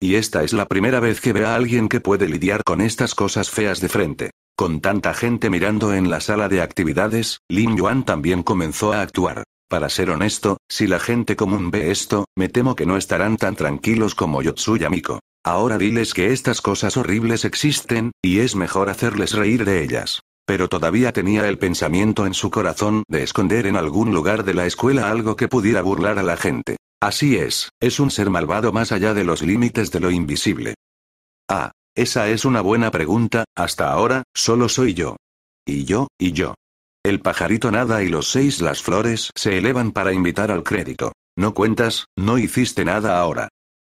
Y esta es la primera vez que ve a alguien que puede lidiar con estas cosas feas de frente. Con tanta gente mirando en la sala de actividades, Lin Yuan también comenzó a actuar. Para ser honesto, si la gente común ve esto, me temo que no estarán tan tranquilos como Yotsuya Miko. Ahora diles que estas cosas horribles existen, y es mejor hacerles reír de ellas. Pero todavía tenía el pensamiento en su corazón de esconder en algún lugar de la escuela algo que pudiera burlar a la gente. Así es, es un ser malvado más allá de los límites de lo invisible. Ah, esa es una buena pregunta, hasta ahora, solo soy yo. Y yo, y yo. El pajarito nada y los seis las flores se elevan para invitar al crédito. No cuentas, no hiciste nada ahora.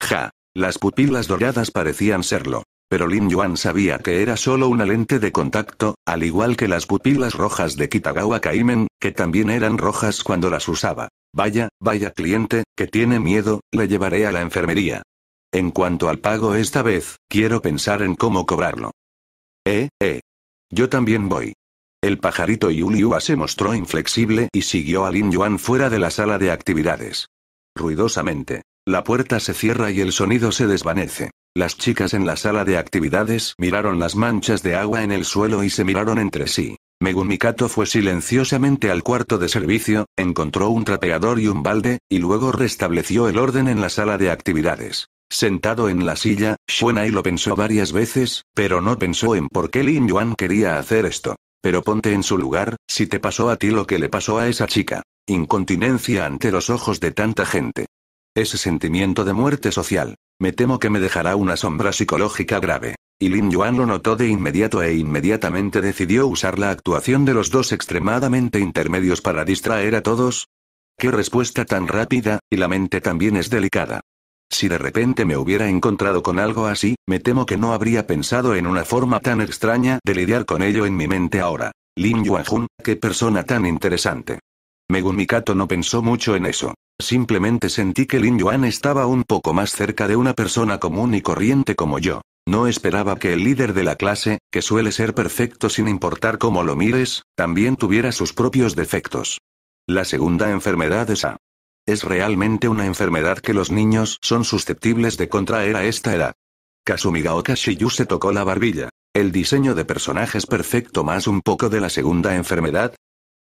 Ja. Las pupilas doradas parecían serlo. Pero Lin Yuan sabía que era solo una lente de contacto, al igual que las pupilas rojas de Kitagawa Kaimen, que también eran rojas cuando las usaba. Vaya, vaya cliente, que tiene miedo, le llevaré a la enfermería. En cuanto al pago esta vez, quiero pensar en cómo cobrarlo. Eh, eh. Yo también voy. El pajarito Yuliua se mostró inflexible y siguió a Lin Yuan fuera de la sala de actividades. Ruidosamente. La puerta se cierra y el sonido se desvanece. Las chicas en la sala de actividades miraron las manchas de agua en el suelo y se miraron entre sí. Megumi Mikato fue silenciosamente al cuarto de servicio, encontró un trapeador y un balde, y luego restableció el orden en la sala de actividades. Sentado en la silla, Shuenai lo pensó varias veces, pero no pensó en por qué Lin Yuan quería hacer esto. Pero ponte en su lugar, si te pasó a ti lo que le pasó a esa chica. Incontinencia ante los ojos de tanta gente. Ese sentimiento de muerte social. Me temo que me dejará una sombra psicológica grave. Y Lin Yuan lo notó de inmediato e inmediatamente decidió usar la actuación de los dos extremadamente intermedios para distraer a todos. Qué respuesta tan rápida, y la mente también es delicada. Si de repente me hubiera encontrado con algo así, me temo que no habría pensado en una forma tan extraña de lidiar con ello en mi mente ahora. Lin Jun, qué persona tan interesante. Megun Mikato no pensó mucho en eso. Simplemente sentí que Lin Yuan estaba un poco más cerca de una persona común y corriente como yo. No esperaba que el líder de la clase, que suele ser perfecto sin importar cómo lo mires, también tuviera sus propios defectos. La segunda enfermedad es A. Es realmente una enfermedad que los niños son susceptibles de contraer a esta edad. Kasumigaoka Shiyu se tocó la barbilla. El diseño de personajes perfecto más un poco de la segunda enfermedad.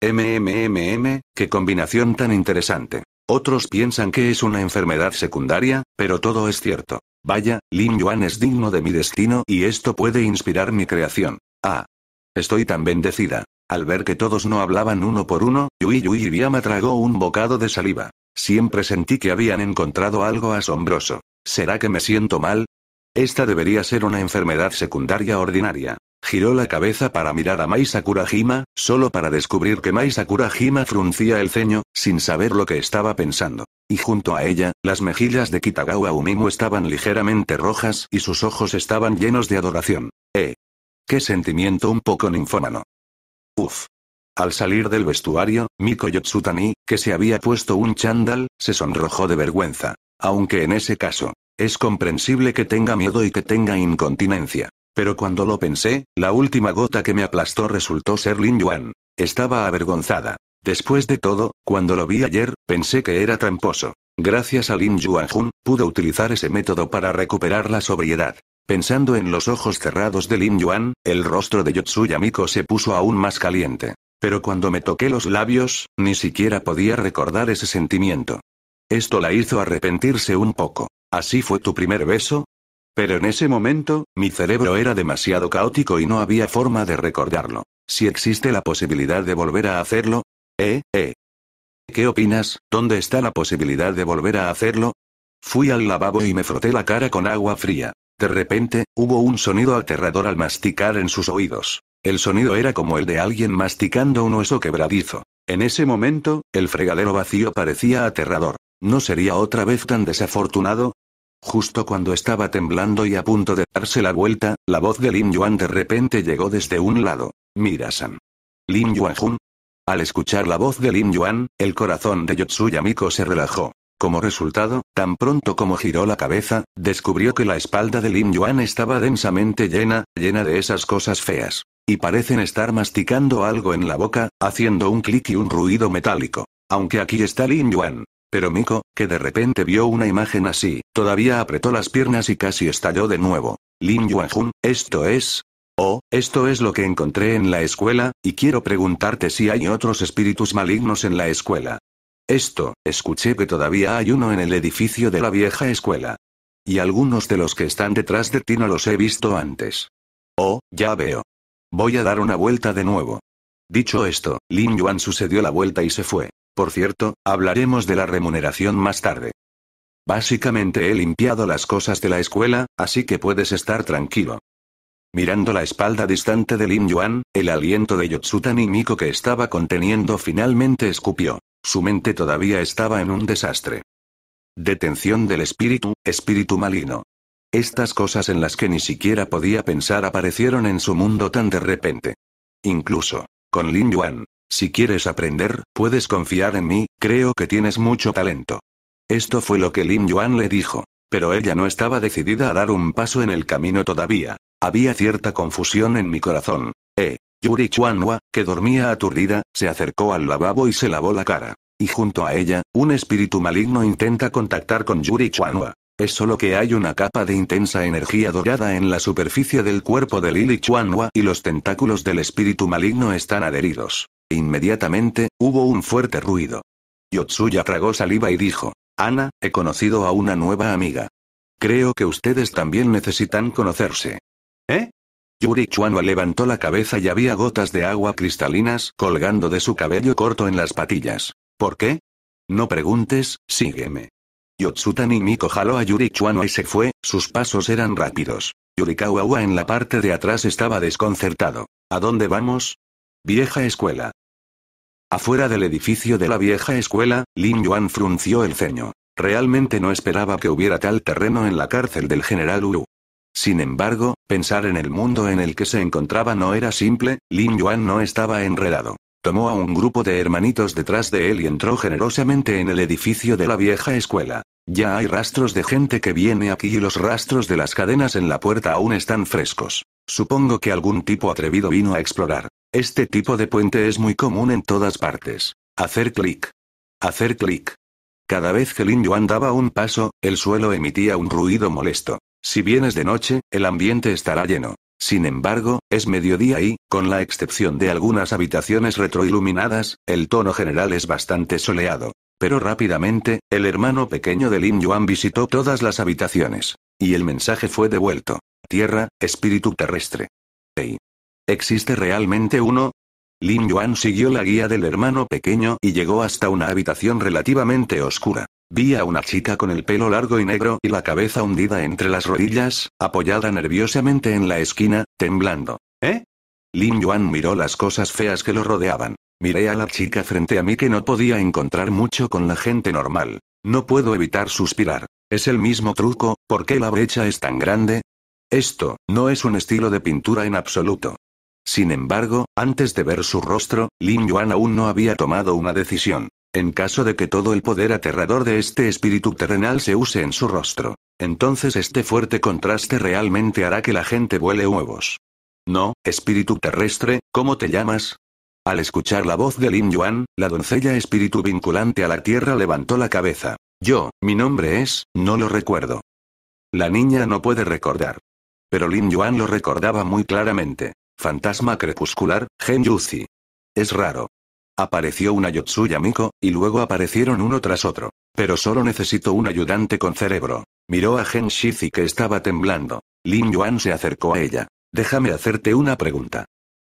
MMMM, qué combinación tan interesante. Otros piensan que es una enfermedad secundaria, pero todo es cierto. Vaya, Lin Yuan es digno de mi destino y esto puede inspirar mi creación. Ah. Estoy tan bendecida. Al ver que todos no hablaban uno por uno, Yui Yui tragó un bocado de saliva. Siempre sentí que habían encontrado algo asombroso. ¿Será que me siento mal? Esta debería ser una enfermedad secundaria ordinaria. Giró la cabeza para mirar a Mai Sakurajima, solo para descubrir que Mai Sakurajima fruncía el ceño, sin saber lo que estaba pensando. Y junto a ella, las mejillas de Kitagawa Umimu estaban ligeramente rojas y sus ojos estaban llenos de adoración. ¡Eh! ¡Qué sentimiento un poco ninfómano! Uf. Al salir del vestuario, Miko Yotsutani, que se había puesto un chándal, se sonrojó de vergüenza. Aunque en ese caso, es comprensible que tenga miedo y que tenga incontinencia. Pero cuando lo pensé, la última gota que me aplastó resultó ser Lin Yuan. Estaba avergonzada. Después de todo, cuando lo vi ayer, pensé que era tramposo. Gracias a Lin Yuan Jun, pude utilizar ese método para recuperar la sobriedad. Pensando en los ojos cerrados de Lin Yuan, el rostro de Yotsuya Miko se puso aún más caliente. Pero cuando me toqué los labios, ni siquiera podía recordar ese sentimiento. Esto la hizo arrepentirse un poco. ¿Así fue tu primer beso? Pero en ese momento, mi cerebro era demasiado caótico y no había forma de recordarlo. Si existe la posibilidad de volver a hacerlo. Eh, eh. ¿Qué opinas? ¿Dónde está la posibilidad de volver a hacerlo? Fui al lavabo y me froté la cara con agua fría. De repente, hubo un sonido aterrador al masticar en sus oídos. El sonido era como el de alguien masticando un hueso quebradizo. En ese momento, el fregadero vacío parecía aterrador. ¿No sería otra vez tan desafortunado? Justo cuando estaba temblando y a punto de darse la vuelta, la voz de Lin Yuan de repente llegó desde un lado. Mira-san. Lin Yuan Jun. Al escuchar la voz de Lin Yuan, el corazón de Yotsuya Miko se relajó. Como resultado, tan pronto como giró la cabeza, descubrió que la espalda de Lin Yuan estaba densamente llena, llena de esas cosas feas. Y parecen estar masticando algo en la boca, haciendo un clic y un ruido metálico. Aunque aquí está Lin Yuan. Pero Miko, que de repente vio una imagen así, todavía apretó las piernas y casi estalló de nuevo. Lin Jun, esto es... Oh, esto es lo que encontré en la escuela, y quiero preguntarte si hay otros espíritus malignos en la escuela. Esto, escuché que todavía hay uno en el edificio de la vieja escuela. Y algunos de los que están detrás de ti no los he visto antes. Oh, ya veo. Voy a dar una vuelta de nuevo. Dicho esto, Lin Yuan sucedió la vuelta y se fue. Por cierto, hablaremos de la remuneración más tarde. Básicamente he limpiado las cosas de la escuela, así que puedes estar tranquilo. Mirando la espalda distante de Lin Yuan, el aliento de Yotsutan y Miko que estaba conteniendo finalmente escupió. Su mente todavía estaba en un desastre. Detención del espíritu, espíritu maligno. Estas cosas en las que ni siquiera podía pensar aparecieron en su mundo tan de repente. Incluso, con Lin Yuan, si quieres aprender, puedes confiar en mí, creo que tienes mucho talento. Esto fue lo que Lin Yuan le dijo. Pero ella no estaba decidida a dar un paso en el camino todavía. Había cierta confusión en mi corazón. Yuri Chuanhua, que dormía aturdida, se acercó al lavabo y se lavó la cara. Y junto a ella, un espíritu maligno intenta contactar con Yuri Chuanhua. Es solo que hay una capa de intensa energía dorada en la superficie del cuerpo de Lili Chuanhua y los tentáculos del espíritu maligno están adheridos. Inmediatamente, hubo un fuerte ruido. Yotsuya tragó saliva y dijo, Ana, he conocido a una nueva amiga. Creo que ustedes también necesitan conocerse. ¿Eh? Yuri levantó la cabeza y había gotas de agua cristalinas colgando de su cabello corto en las patillas. ¿Por qué? No preguntes, sígueme. Yotsuta Miko jaló a Yuri y se fue, sus pasos eran rápidos. Yurikawa en la parte de atrás estaba desconcertado. ¿A dónde vamos? Vieja escuela. Afuera del edificio de la vieja escuela, Lin Yuan frunció el ceño. Realmente no esperaba que hubiera tal terreno en la cárcel del general Uru. Sin embargo, pensar en el mundo en el que se encontraba no era simple, Lin Yuan no estaba enredado. Tomó a un grupo de hermanitos detrás de él y entró generosamente en el edificio de la vieja escuela. Ya hay rastros de gente que viene aquí y los rastros de las cadenas en la puerta aún están frescos. Supongo que algún tipo atrevido vino a explorar. Este tipo de puente es muy común en todas partes. Hacer clic. Hacer clic. Cada vez que Lin Yuan daba un paso, el suelo emitía un ruido molesto. Si vienes de noche, el ambiente estará lleno. Sin embargo, es mediodía y, con la excepción de algunas habitaciones retroiluminadas, el tono general es bastante soleado. Pero rápidamente, el hermano pequeño de Lin Yuan visitó todas las habitaciones. Y el mensaje fue devuelto. Tierra, espíritu terrestre. Hey. ¿Existe realmente uno? Lin Yuan siguió la guía del hermano pequeño y llegó hasta una habitación relativamente oscura. Vi a una chica con el pelo largo y negro y la cabeza hundida entre las rodillas, apoyada nerviosamente en la esquina, temblando. ¿Eh? Lin Yuan miró las cosas feas que lo rodeaban. Miré a la chica frente a mí que no podía encontrar mucho con la gente normal. No puedo evitar suspirar. Es el mismo truco, ¿por qué la brecha es tan grande? Esto, no es un estilo de pintura en absoluto. Sin embargo, antes de ver su rostro, Lin Yuan aún no había tomado una decisión. En caso de que todo el poder aterrador de este espíritu terrenal se use en su rostro, entonces este fuerte contraste realmente hará que la gente vuele huevos. No, espíritu terrestre, ¿cómo te llamas? Al escuchar la voz de Lin Yuan, la doncella espíritu vinculante a la tierra levantó la cabeza. Yo, mi nombre es, no lo recuerdo. La niña no puede recordar. Pero Lin Yuan lo recordaba muy claramente. Fantasma crepuscular, Gen Yuzi. Es raro, Apareció una Yotsuya Miko, y luego aparecieron uno tras otro. Pero solo necesito un ayudante con cerebro. Miró a Gen Shizi que estaba temblando. Lin Yuan se acercó a ella. Déjame hacerte una pregunta.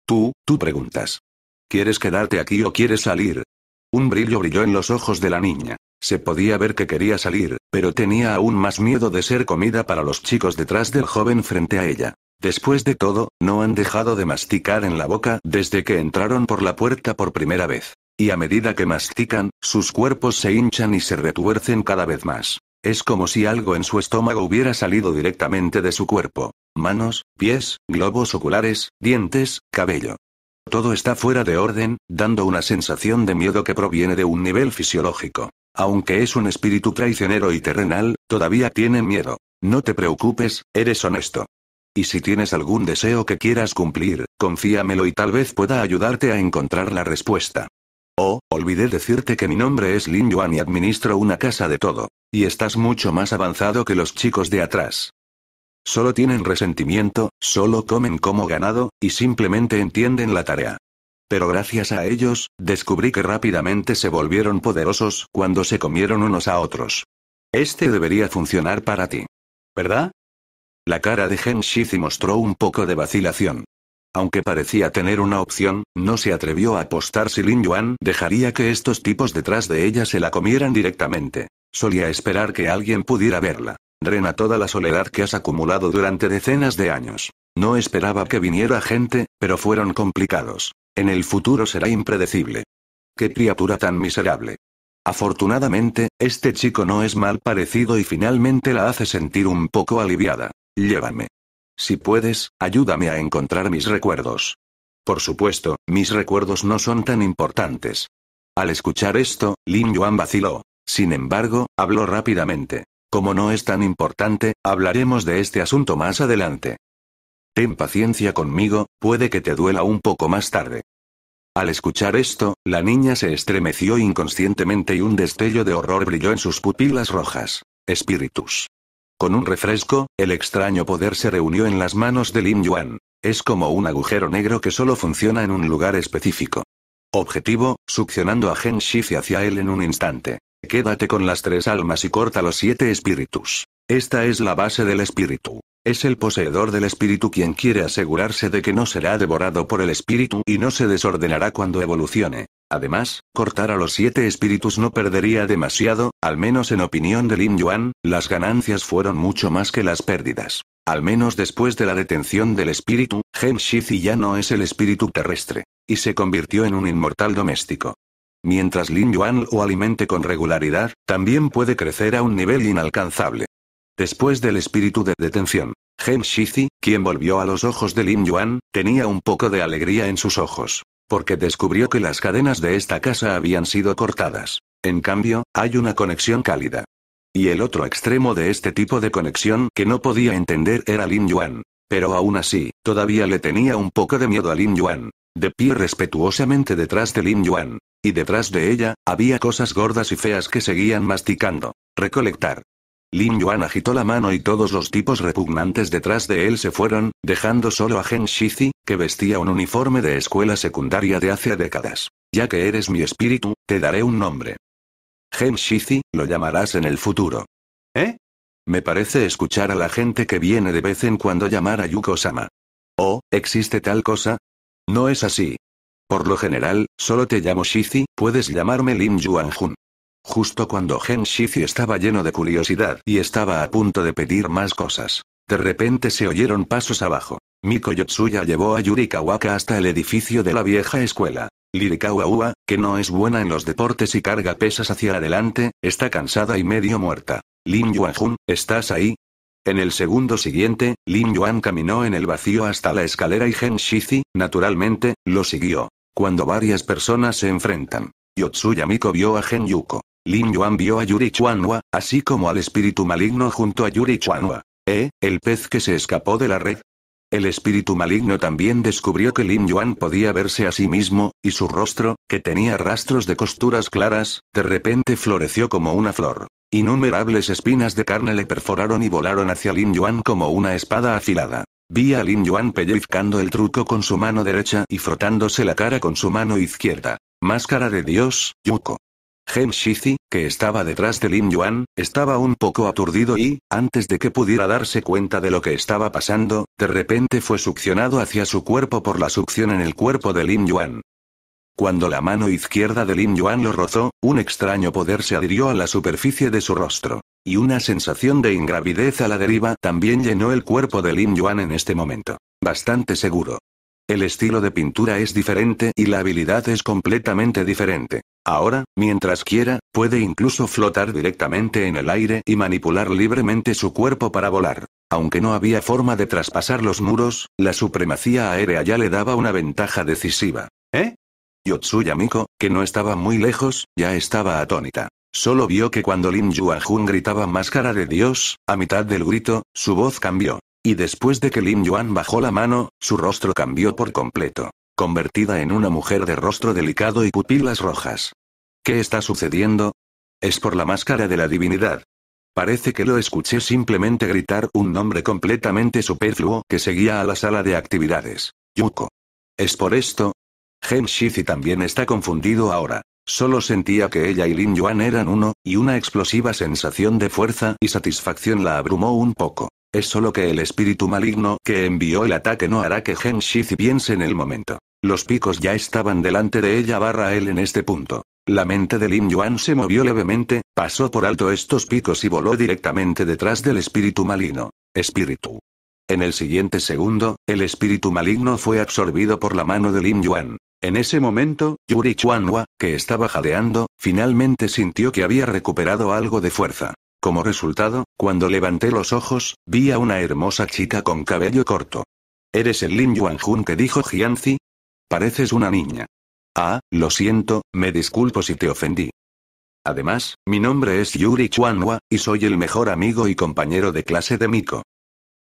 Tú, tú preguntas. ¿Quieres quedarte aquí o quieres salir? Un brillo brilló en los ojos de la niña. Se podía ver que quería salir, pero tenía aún más miedo de ser comida para los chicos detrás del joven frente a ella. Después de todo, no han dejado de masticar en la boca desde que entraron por la puerta por primera vez. Y a medida que mastican, sus cuerpos se hinchan y se retuercen cada vez más. Es como si algo en su estómago hubiera salido directamente de su cuerpo. Manos, pies, globos oculares, dientes, cabello. Todo está fuera de orden, dando una sensación de miedo que proviene de un nivel fisiológico. Aunque es un espíritu traicionero y terrenal, todavía tiene miedo. No te preocupes, eres honesto. Y si tienes algún deseo que quieras cumplir, confíamelo y tal vez pueda ayudarte a encontrar la respuesta. Oh, olvidé decirte que mi nombre es Lin Yuan y administro una casa de todo. Y estás mucho más avanzado que los chicos de atrás. Solo tienen resentimiento, solo comen como ganado, y simplemente entienden la tarea. Pero gracias a ellos, descubrí que rápidamente se volvieron poderosos cuando se comieron unos a otros. Este debería funcionar para ti. ¿Verdad? La cara de Shizi mostró un poco de vacilación. Aunque parecía tener una opción, no se atrevió a apostar si Lin Yuan dejaría que estos tipos detrás de ella se la comieran directamente. Solía esperar que alguien pudiera verla. Drena toda la soledad que has acumulado durante decenas de años. No esperaba que viniera gente, pero fueron complicados. En el futuro será impredecible. ¡Qué criatura tan miserable! Afortunadamente, este chico no es mal parecido y finalmente la hace sentir un poco aliviada. Llévame. Si puedes, ayúdame a encontrar mis recuerdos. Por supuesto, mis recuerdos no son tan importantes. Al escuchar esto, Lin Yuan vaciló. Sin embargo, habló rápidamente. Como no es tan importante, hablaremos de este asunto más adelante. Ten paciencia conmigo, puede que te duela un poco más tarde. Al escuchar esto, la niña se estremeció inconscientemente y un destello de horror brilló en sus pupilas rojas. Espíritus. Con un refresco, el extraño poder se reunió en las manos de Lin Yuan. Es como un agujero negro que solo funciona en un lugar específico. Objetivo, succionando a Gen Shifi hacia él en un instante. Quédate con las tres almas y corta los siete espíritus. Esta es la base del espíritu. Es el poseedor del espíritu quien quiere asegurarse de que no será devorado por el espíritu y no se desordenará cuando evolucione. Además, cortar a los siete espíritus no perdería demasiado, al menos en opinión de Lin Yuan, las ganancias fueron mucho más que las pérdidas. Al menos después de la detención del espíritu, Gen Shizi ya no es el espíritu terrestre. Y se convirtió en un inmortal doméstico. Mientras Lin Yuan lo alimente con regularidad, también puede crecer a un nivel inalcanzable. Después del espíritu de detención, Gen Shizi, quien volvió a los ojos de Lin Yuan, tenía un poco de alegría en sus ojos. Porque descubrió que las cadenas de esta casa habían sido cortadas. En cambio, hay una conexión cálida. Y el otro extremo de este tipo de conexión que no podía entender era Lin Yuan. Pero aún así, todavía le tenía un poco de miedo a Lin Yuan. De pie respetuosamente detrás de Lin Yuan. Y detrás de ella, había cosas gordas y feas que seguían masticando. Recolectar. Lin Yuan agitó la mano y todos los tipos repugnantes detrás de él se fueron, dejando solo a Gen Shizi, que vestía un uniforme de escuela secundaria de hace décadas. Ya que eres mi espíritu, te daré un nombre. Gen Shizi, lo llamarás en el futuro. ¿Eh? Me parece escuchar a la gente que viene de vez en cuando llamar a Yuko-sama. ¿Oh, existe tal cosa? No es así. Por lo general, solo te llamo Shizi, puedes llamarme Lin Yuan-jun. Justo cuando Gen estaba lleno de curiosidad y estaba a punto de pedir más cosas. De repente se oyeron pasos abajo. Miko Yotsuya llevó a Yurikawaka hasta el edificio de la vieja escuela. Lirikawa que no es buena en los deportes y carga pesas hacia adelante, está cansada y medio muerta. Lin Yuanjun, ¿estás ahí? En el segundo siguiente, Lin Yuan caminó en el vacío hasta la escalera y Gen naturalmente, lo siguió. Cuando varias personas se enfrentan, Yotsuya Miko vio a Gen Yuko. Lin Yuan vio a Yuri Chuanhua, así como al espíritu maligno junto a Yuri Chuanhua. ¿Eh? ¿El pez que se escapó de la red? El espíritu maligno también descubrió que Lin Yuan podía verse a sí mismo, y su rostro, que tenía rastros de costuras claras, de repente floreció como una flor. Innumerables espinas de carne le perforaron y volaron hacia Lin Yuan como una espada afilada. Vi a Lin Yuan pellizcando el truco con su mano derecha y frotándose la cara con su mano izquierda. Máscara de Dios, Yuko. Gem Shizi, que estaba detrás de Lin Yuan, estaba un poco aturdido y, antes de que pudiera darse cuenta de lo que estaba pasando, de repente fue succionado hacia su cuerpo por la succión en el cuerpo de Lin Yuan. Cuando la mano izquierda de Lin Yuan lo rozó, un extraño poder se adhirió a la superficie de su rostro. Y una sensación de ingravidez a la deriva también llenó el cuerpo de Lin Yuan en este momento. Bastante seguro. El estilo de pintura es diferente y la habilidad es completamente diferente. Ahora, mientras quiera, puede incluso flotar directamente en el aire y manipular libremente su cuerpo para volar. Aunque no había forma de traspasar los muros, la supremacía aérea ya le daba una ventaja decisiva. ¿Eh? Yotsuya Miko, que no estaba muy lejos, ya estaba atónita. Solo vio que cuando Lin Yuan gritaba Máscara de Dios, a mitad del grito, su voz cambió. Y después de que Lin Yuan bajó la mano, su rostro cambió por completo. Convertida en una mujer de rostro delicado y pupilas rojas. ¿Qué está sucediendo? Es por la máscara de la divinidad. Parece que lo escuché simplemente gritar un nombre completamente superfluo que seguía a la sala de actividades. Yuko. ¿Es por esto? Gen también está confundido ahora. Solo sentía que ella y Lin Yuan eran uno, y una explosiva sensación de fuerza y satisfacción la abrumó un poco. Es solo que el espíritu maligno que envió el ataque no hará que Gen piense en el momento. Los picos ya estaban delante de ella barra él en este punto. La mente de Lin Yuan se movió levemente, pasó por alto estos picos y voló directamente detrás del espíritu maligno. Espíritu. En el siguiente segundo, el espíritu maligno fue absorbido por la mano de Lin Yuan. En ese momento, Yuri Chuanhua, que estaba jadeando, finalmente sintió que había recuperado algo de fuerza. Como resultado, cuando levanté los ojos, vi a una hermosa chica con cabello corto. ¿Eres el Lin Jun que dijo Jianzi? Pareces una niña. Ah, lo siento, me disculpo si te ofendí. Además, mi nombre es Yuri Chuanhua, y soy el mejor amigo y compañero de clase de Miko.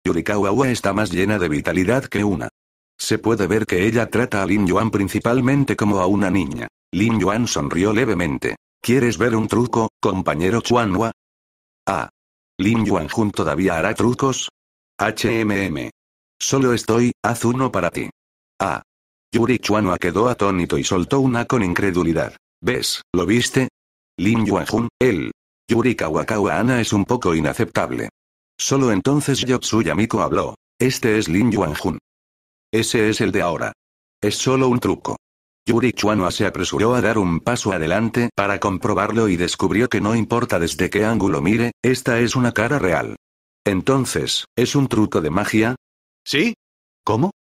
Yurikawa está más llena de vitalidad que una. Se puede ver que ella trata a Lin Yuan principalmente como a una niña. Lin Yuan sonrió levemente. ¿Quieres ver un truco, compañero Chuanhua? Ah. Lin Yuan Jun todavía hará trucos. HMM. Solo estoy, haz uno para ti. Ah. Yuri Chuanua quedó atónito y soltó una con incredulidad. ¿Ves, lo viste? Lin Yuanjun, él. Yuri Kawakawa Ana es un poco inaceptable. Solo entonces Yotsuya Yamiko habló. Este es Lin Yuanjun. Ese es el de ahora. Es solo un truco. Yuri Chuanua se apresuró a dar un paso adelante para comprobarlo y descubrió que no importa desde qué ángulo mire, esta es una cara real. Entonces, ¿es un truco de magia? ¿Sí? ¿Cómo?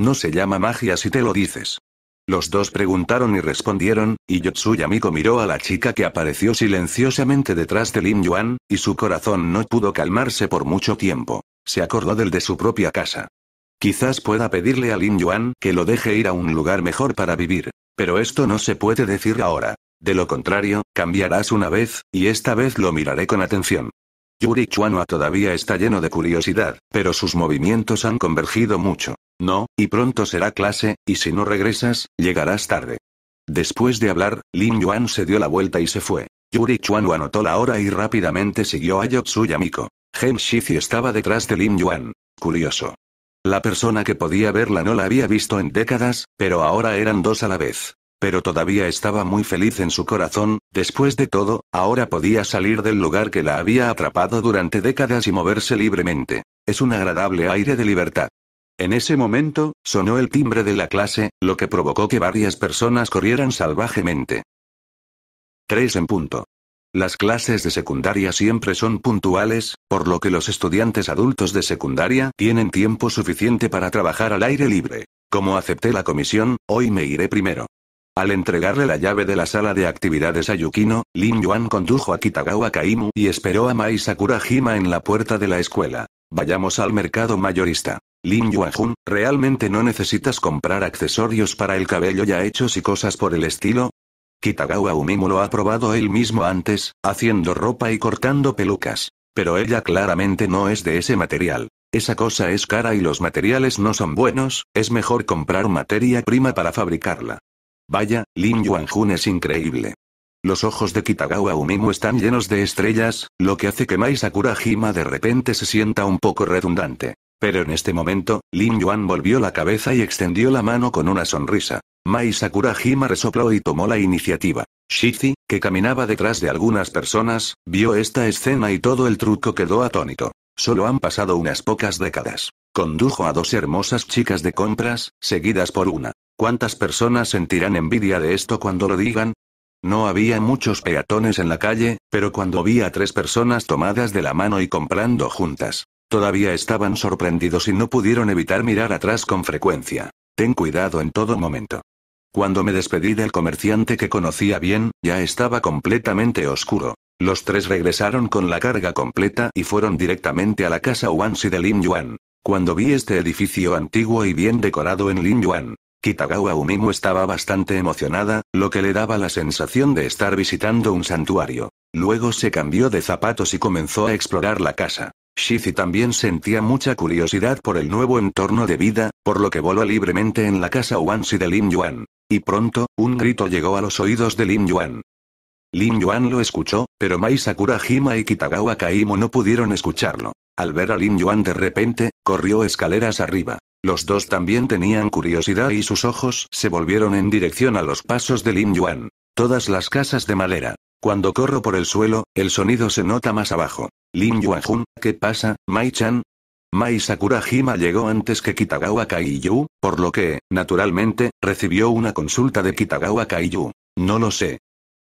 No se llama magia si te lo dices. Los dos preguntaron y respondieron, y Yotsuya Miko miró a la chica que apareció silenciosamente detrás de Lin Yuan, y su corazón no pudo calmarse por mucho tiempo. Se acordó del de su propia casa. Quizás pueda pedirle a Lin Yuan que lo deje ir a un lugar mejor para vivir. Pero esto no se puede decir ahora. De lo contrario, cambiarás una vez, y esta vez lo miraré con atención. Yuri Chuanua todavía está lleno de curiosidad, pero sus movimientos han convergido mucho. No, y pronto será clase, y si no regresas, llegarás tarde. Después de hablar, Lin Yuan se dio la vuelta y se fue. Yuri Chuan anotó la hora y rápidamente siguió a Yotsuya Miko. Gen estaba detrás de Lin Yuan. Curioso. La persona que podía verla no la había visto en décadas, pero ahora eran dos a la vez. Pero todavía estaba muy feliz en su corazón, después de todo, ahora podía salir del lugar que la había atrapado durante décadas y moverse libremente. Es un agradable aire de libertad. En ese momento, sonó el timbre de la clase, lo que provocó que varias personas corrieran salvajemente. 3 en punto. Las clases de secundaria siempre son puntuales, por lo que los estudiantes adultos de secundaria tienen tiempo suficiente para trabajar al aire libre. Como acepté la comisión, hoy me iré primero. Al entregarle la llave de la sala de actividades a Yukino, Lin Yuan condujo a Kitagawa Kaimu y esperó a Mai Sakurajima en la puerta de la escuela. Vayamos al mercado mayorista. Lin Yuanjun, ¿realmente no necesitas comprar accesorios para el cabello ya hechos y cosas por el estilo? Kitagawa Umimu lo ha probado él mismo antes, haciendo ropa y cortando pelucas. Pero ella claramente no es de ese material. Esa cosa es cara y los materiales no son buenos, es mejor comprar materia prima para fabricarla. Vaya, Lin Yuanjun es increíble. Los ojos de Kitagawa Umimu están llenos de estrellas, lo que hace que Mai Sakurajima de repente se sienta un poco redundante. Pero en este momento, Lin Yuan volvió la cabeza y extendió la mano con una sonrisa. Mai Sakurajima resopló y tomó la iniciativa. Shizi, que caminaba detrás de algunas personas, vio esta escena y todo el truco quedó atónito. Solo han pasado unas pocas décadas. Condujo a dos hermosas chicas de compras, seguidas por una. ¿Cuántas personas sentirán envidia de esto cuando lo digan? No había muchos peatones en la calle, pero cuando vi a tres personas tomadas de la mano y comprando juntas, Todavía estaban sorprendidos y no pudieron evitar mirar atrás con frecuencia. Ten cuidado en todo momento. Cuando me despedí del comerciante que conocía bien, ya estaba completamente oscuro. Los tres regresaron con la carga completa y fueron directamente a la casa Wansi de Lin Yuan. Cuando vi este edificio antiguo y bien decorado en Lin Yuan, Kitagawa Umimu estaba bastante emocionada, lo que le daba la sensación de estar visitando un santuario. Luego se cambió de zapatos y comenzó a explorar la casa. Shizi también sentía mucha curiosidad por el nuevo entorno de vida, por lo que voló libremente en la casa Wansi de Lin Yuan. Y pronto, un grito llegó a los oídos de Lin Yuan. Lin Yuan lo escuchó, pero Mai Sakurajima y Kitagawa Kaimo no pudieron escucharlo. Al ver a Lin Yuan de repente, corrió escaleras arriba. Los dos también tenían curiosidad y sus ojos se volvieron en dirección a los pasos de Lin Yuan. Todas las casas de madera, cuando corro por el suelo, el sonido se nota más abajo. Lin Yuanjun, ¿qué pasa, Mai-chan? Mai Sakurajima llegó antes que Kitagawa Kaiyu, por lo que, naturalmente, recibió una consulta de Kitagawa Kaiyu. No lo sé.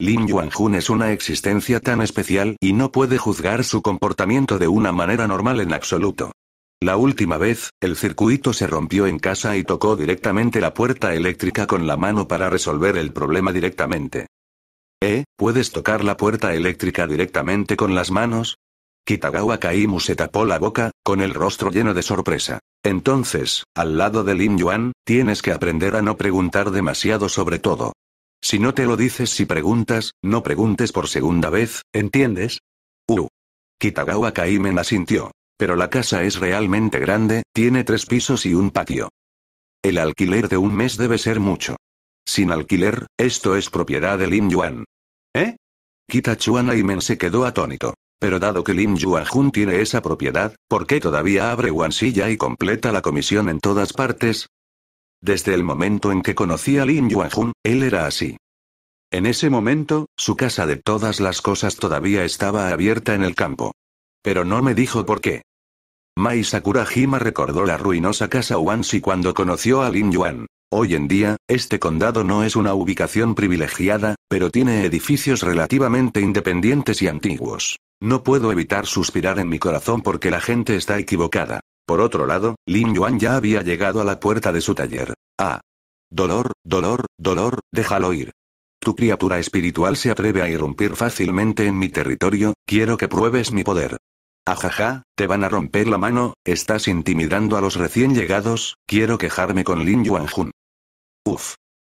Lin Yuanjun es una existencia tan especial y no puede juzgar su comportamiento de una manera normal en absoluto. La última vez, el circuito se rompió en casa y tocó directamente la puerta eléctrica con la mano para resolver el problema directamente. ¿Eh? ¿Puedes tocar la puerta eléctrica directamente con las manos? Kitagawa Kaimu se tapó la boca, con el rostro lleno de sorpresa. Entonces, al lado de Lin Yuan, tienes que aprender a no preguntar demasiado sobre todo. Si no te lo dices si preguntas, no preguntes por segunda vez, ¿entiendes? Uh. Kitagawa Kaimen asintió. Pero la casa es realmente grande, tiene tres pisos y un patio. El alquiler de un mes debe ser mucho. Sin alquiler, esto es propiedad de Lin Yuan. ¿Eh? Chuan Aimen se quedó atónito. Pero dado que Lim Jun tiene esa propiedad, ¿por qué todavía abre ya y completa la comisión en todas partes? Desde el momento en que conocí a Yuan Jun, él era así. En ese momento, su casa de todas las cosas todavía estaba abierta en el campo. Pero no me dijo por qué. Mai Sakurajima recordó la ruinosa casa Wansi cuando conoció a Lin Yuan. Hoy en día, este condado no es una ubicación privilegiada, pero tiene edificios relativamente independientes y antiguos. No puedo evitar suspirar en mi corazón porque la gente está equivocada. Por otro lado, Lin Yuan ya había llegado a la puerta de su taller. Ah. Dolor, dolor, dolor, déjalo ir. Tu criatura espiritual se atreve a irrumpir fácilmente en mi territorio, quiero que pruebes mi poder. Ajaja, te van a romper la mano, estás intimidando a los recién llegados, quiero quejarme con Lin Jun. Uf.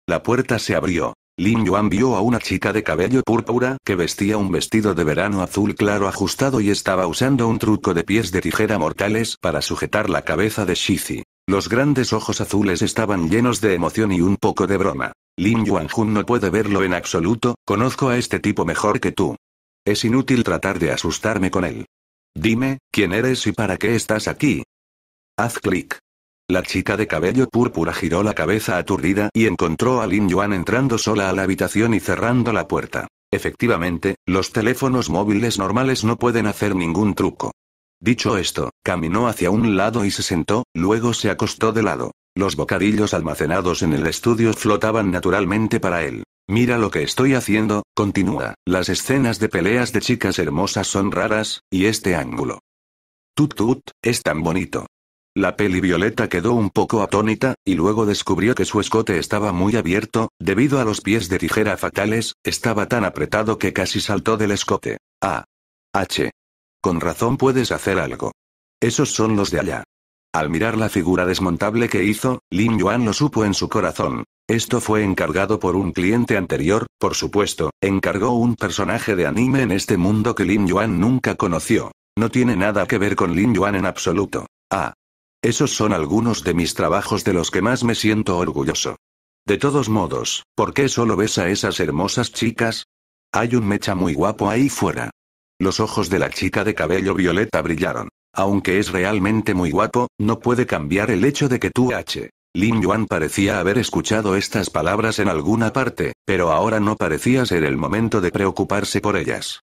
La puerta se abrió. Lin Yuan vio a una chica de cabello púrpura que vestía un vestido de verano azul claro ajustado y estaba usando un truco de pies de tijera mortales para sujetar la cabeza de Shizi. Los grandes ojos azules estaban llenos de emoción y un poco de broma. Lin Yuan Jun no puede verlo en absoluto, conozco a este tipo mejor que tú. Es inútil tratar de asustarme con él. Dime, ¿quién eres y para qué estás aquí? Haz clic. La chica de cabello púrpura giró la cabeza aturdida y encontró a Lin Yuan entrando sola a la habitación y cerrando la puerta. Efectivamente, los teléfonos móviles normales no pueden hacer ningún truco. Dicho esto, caminó hacia un lado y se sentó, luego se acostó de lado. Los bocadillos almacenados en el estudio flotaban naturalmente para él. Mira lo que estoy haciendo, continúa. Las escenas de peleas de chicas hermosas son raras, y este ángulo. Tut tut, es tan bonito. La peli violeta quedó un poco atónita, y luego descubrió que su escote estaba muy abierto, debido a los pies de tijera fatales, estaba tan apretado que casi saltó del escote. Ah. H. Con razón puedes hacer algo. Esos son los de allá. Al mirar la figura desmontable que hizo, Lin Yuan lo supo en su corazón. Esto fue encargado por un cliente anterior, por supuesto, encargó un personaje de anime en este mundo que Lin Yuan nunca conoció. No tiene nada que ver con Lin Yuan en absoluto. Ah. Esos son algunos de mis trabajos de los que más me siento orgulloso. De todos modos, ¿por qué solo ves a esas hermosas chicas? Hay un mecha muy guapo ahí fuera. Los ojos de la chica de cabello violeta brillaron. Aunque es realmente muy guapo, no puede cambiar el hecho de que tú H. Lin Yuan parecía haber escuchado estas palabras en alguna parte, pero ahora no parecía ser el momento de preocuparse por ellas.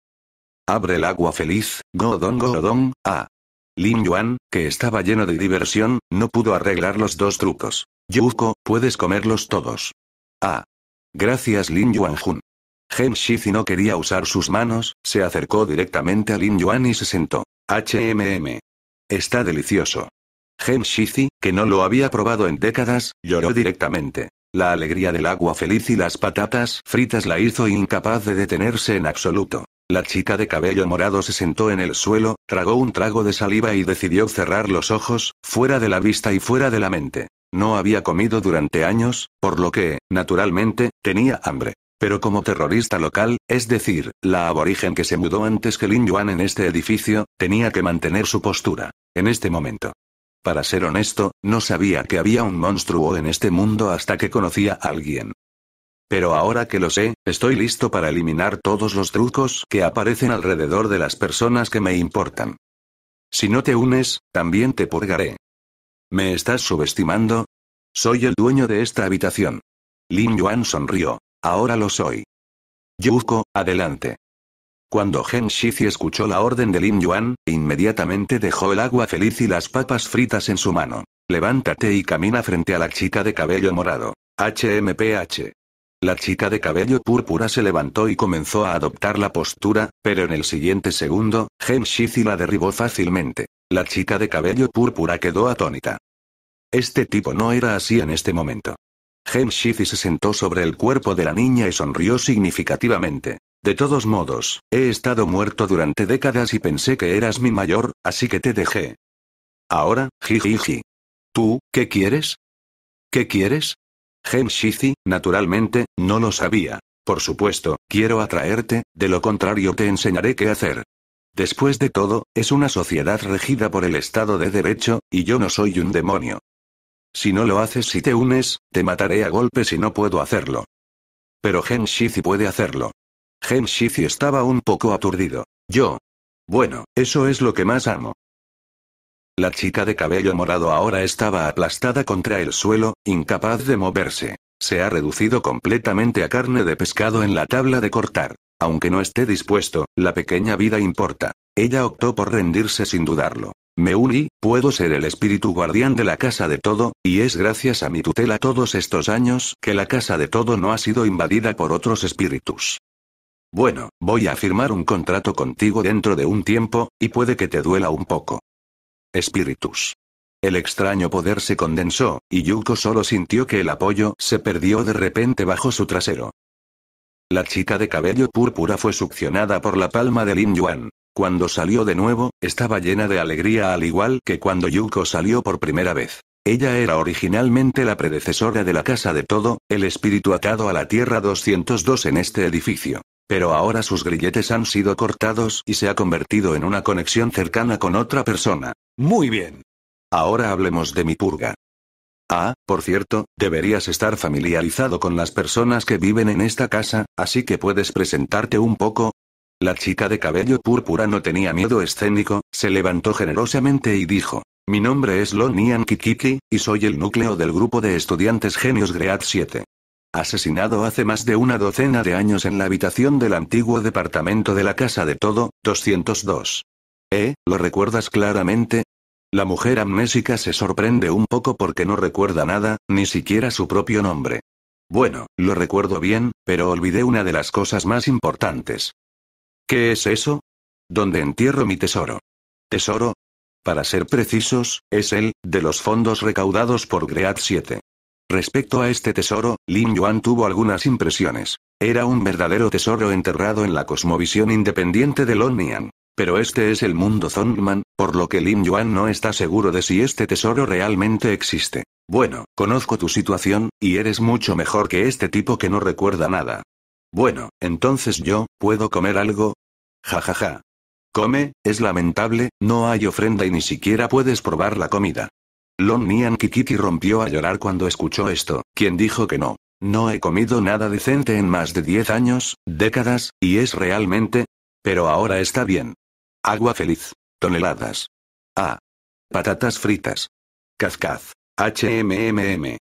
Abre el agua feliz, Godon Godon, ah. Lin Yuan, que estaba lleno de diversión, no pudo arreglar los dos trucos. Yuko, puedes comerlos todos. Ah. Gracias Lin Jun. Gen Shizi no quería usar sus manos, se acercó directamente a Lin Yuan y se sentó. HMM. Está delicioso. Gen Shizi, que no lo había probado en décadas, lloró directamente. La alegría del agua feliz y las patatas fritas la hizo incapaz de detenerse en absoluto. La chica de cabello morado se sentó en el suelo, tragó un trago de saliva y decidió cerrar los ojos, fuera de la vista y fuera de la mente. No había comido durante años, por lo que, naturalmente, tenía hambre. Pero como terrorista local, es decir, la aborigen que se mudó antes que Lin Yuan en este edificio, tenía que mantener su postura. En este momento. Para ser honesto, no sabía que había un monstruo en este mundo hasta que conocía a alguien. Pero ahora que lo sé, estoy listo para eliminar todos los trucos que aparecen alrededor de las personas que me importan. Si no te unes, también te purgaré. ¿Me estás subestimando? Soy el dueño de esta habitación. Lin Yuan sonrió. Ahora lo soy. Yuko, adelante. Cuando Gen Shizi escuchó la orden de Lin Yuan, inmediatamente dejó el agua feliz y las papas fritas en su mano. Levántate y camina frente a la chica de cabello morado. HMPH. La chica de cabello púrpura se levantó y comenzó a adoptar la postura, pero en el siguiente segundo, Gen la derribó fácilmente. La chica de cabello púrpura quedó atónita. Este tipo no era así en este momento. Gen se sentó sobre el cuerpo de la niña y sonrió significativamente. De todos modos, he estado muerto durante décadas y pensé que eras mi mayor, así que te dejé. Ahora, jijiji. ¿Tú, qué quieres? ¿Qué quieres? Shizi, naturalmente, no lo sabía. Por supuesto, quiero atraerte, de lo contrario te enseñaré qué hacer. Después de todo, es una sociedad regida por el Estado de Derecho, y yo no soy un demonio. Si no lo haces y te unes, te mataré a golpes y no puedo hacerlo. Pero Gen Shizi puede hacerlo. Gen Shizi estaba un poco aturdido. Yo. Bueno, eso es lo que más amo. La chica de cabello morado ahora estaba aplastada contra el suelo, incapaz de moverse. Se ha reducido completamente a carne de pescado en la tabla de cortar. Aunque no esté dispuesto, la pequeña vida importa. Ella optó por rendirse sin dudarlo. Me uní, puedo ser el espíritu guardián de la casa de todo, y es gracias a mi tutela todos estos años que la casa de todo no ha sido invadida por otros espíritus. Bueno, voy a firmar un contrato contigo dentro de un tiempo, y puede que te duela un poco espíritus. El extraño poder se condensó, y Yuko solo sintió que el apoyo se perdió de repente bajo su trasero. La chica de cabello púrpura fue succionada por la palma de Lin Yuan. Cuando salió de nuevo, estaba llena de alegría al igual que cuando Yuko salió por primera vez. Ella era originalmente la predecesora de la Casa de Todo, el espíritu atado a la Tierra 202 en este edificio. Pero ahora sus grilletes han sido cortados y se ha convertido en una conexión cercana con otra persona. Muy bien. Ahora hablemos de mi purga. Ah, por cierto, deberías estar familiarizado con las personas que viven en esta casa, así que puedes presentarte un poco. La chica de cabello púrpura no tenía miedo escénico, se levantó generosamente y dijo, mi nombre es Lonian Kikiki, y soy el núcleo del grupo de estudiantes genios Great 7. Asesinado hace más de una docena de años en la habitación del antiguo departamento de la Casa de Todo, 202. ¿Eh? ¿Lo recuerdas claramente? La mujer amnésica se sorprende un poco porque no recuerda nada, ni siquiera su propio nombre. Bueno, lo recuerdo bien, pero olvidé una de las cosas más importantes. ¿Qué es eso? Donde entierro mi tesoro. ¿Tesoro? Para ser precisos, es el, de los fondos recaudados por great 7. Respecto a este tesoro, Lin Yuan tuvo algunas impresiones. Era un verdadero tesoro enterrado en la cosmovisión independiente de Lon Pero este es el mundo Zongman, por lo que Lin Yuan no está seguro de si este tesoro realmente existe. Bueno, conozco tu situación, y eres mucho mejor que este tipo que no recuerda nada. Bueno, entonces yo, ¿puedo comer algo? Jajaja. Come, es lamentable, no hay ofrenda y ni siquiera puedes probar la comida. Lon Nian Kikiki rompió a llorar cuando escuchó esto, quien dijo que no. No he comido nada decente en más de 10 años, décadas, y es realmente... Pero ahora está bien. Agua feliz. Toneladas. Ah. Patatas fritas. Cazcaz. HMMM.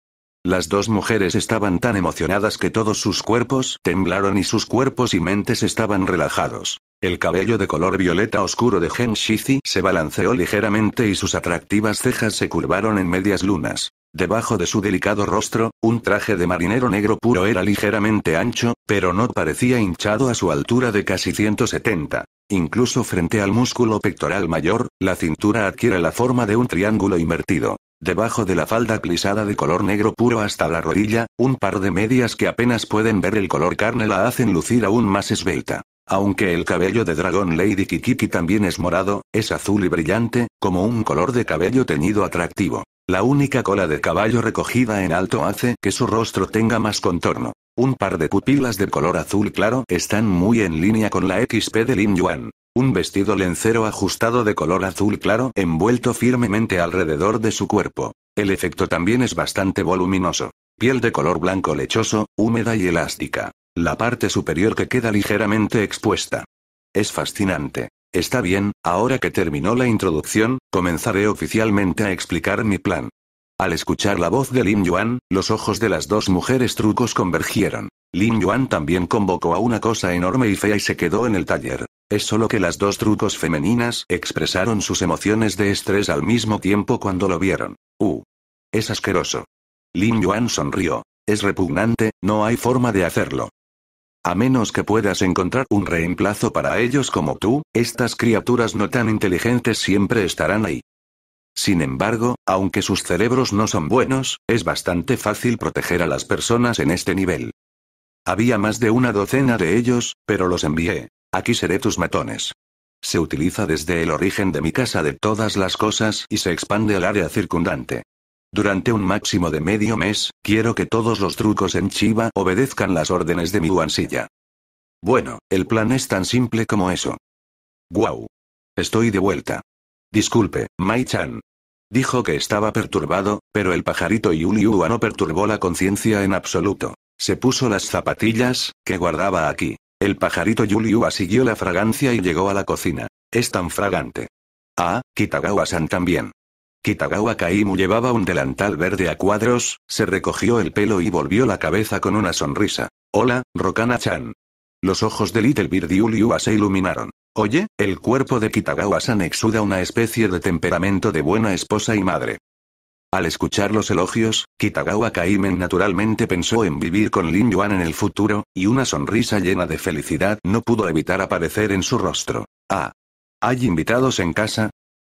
Las dos mujeres estaban tan emocionadas que todos sus cuerpos temblaron y sus cuerpos y mentes estaban relajados. El cabello de color violeta oscuro de Gen Shizi se balanceó ligeramente y sus atractivas cejas se curvaron en medias lunas. Debajo de su delicado rostro, un traje de marinero negro puro era ligeramente ancho, pero no parecía hinchado a su altura de casi 170. Incluso frente al músculo pectoral mayor, la cintura adquiere la forma de un triángulo invertido. Debajo de la falda plisada de color negro puro hasta la rodilla, un par de medias que apenas pueden ver el color carne la hacen lucir aún más esbelta. Aunque el cabello de Dragon Lady Kikiki también es morado, es azul y brillante, como un color de cabello teñido atractivo. La única cola de caballo recogida en alto hace que su rostro tenga más contorno. Un par de pupilas de color azul claro están muy en línea con la XP de Lin Yuan. Un vestido lencero ajustado de color azul claro envuelto firmemente alrededor de su cuerpo. El efecto también es bastante voluminoso. Piel de color blanco lechoso, húmeda y elástica la parte superior que queda ligeramente expuesta. Es fascinante. Está bien, ahora que terminó la introducción, comenzaré oficialmente a explicar mi plan. Al escuchar la voz de Lin Yuan, los ojos de las dos mujeres trucos convergieron. Lin Yuan también convocó a una cosa enorme y fea y se quedó en el taller. Es solo que las dos trucos femeninas expresaron sus emociones de estrés al mismo tiempo cuando lo vieron. ¡Uh! Es asqueroso. Lin Yuan sonrió. Es repugnante, no hay forma de hacerlo. A menos que puedas encontrar un reemplazo para ellos como tú, estas criaturas no tan inteligentes siempre estarán ahí. Sin embargo, aunque sus cerebros no son buenos, es bastante fácil proteger a las personas en este nivel. Había más de una docena de ellos, pero los envié. Aquí seré tus matones. Se utiliza desde el origen de mi casa de todas las cosas y se expande al área circundante. Durante un máximo de medio mes, quiero que todos los trucos en Chiba obedezcan las órdenes de mi Wansilla. Bueno, el plan es tan simple como eso. ¡Guau! Estoy de vuelta. Disculpe, Mai-chan. Dijo que estaba perturbado, pero el pajarito Yuliua no perturbó la conciencia en absoluto. Se puso las zapatillas, que guardaba aquí. El pajarito Yuliua siguió la fragancia y llegó a la cocina. Es tan fragante. Ah, Kitagawa-san también. Kitagawa Kaimu llevaba un delantal verde a cuadros, se recogió el pelo y volvió la cabeza con una sonrisa. Hola, Rokana-chan. Los ojos de Little Bird y Uliua se iluminaron. Oye, el cuerpo de Kitagawa-san exuda una especie de temperamento de buena esposa y madre. Al escuchar los elogios, Kitagawa Kaimen naturalmente pensó en vivir con Lin Yuan en el futuro, y una sonrisa llena de felicidad no pudo evitar aparecer en su rostro. Ah. ¿Hay invitados en casa?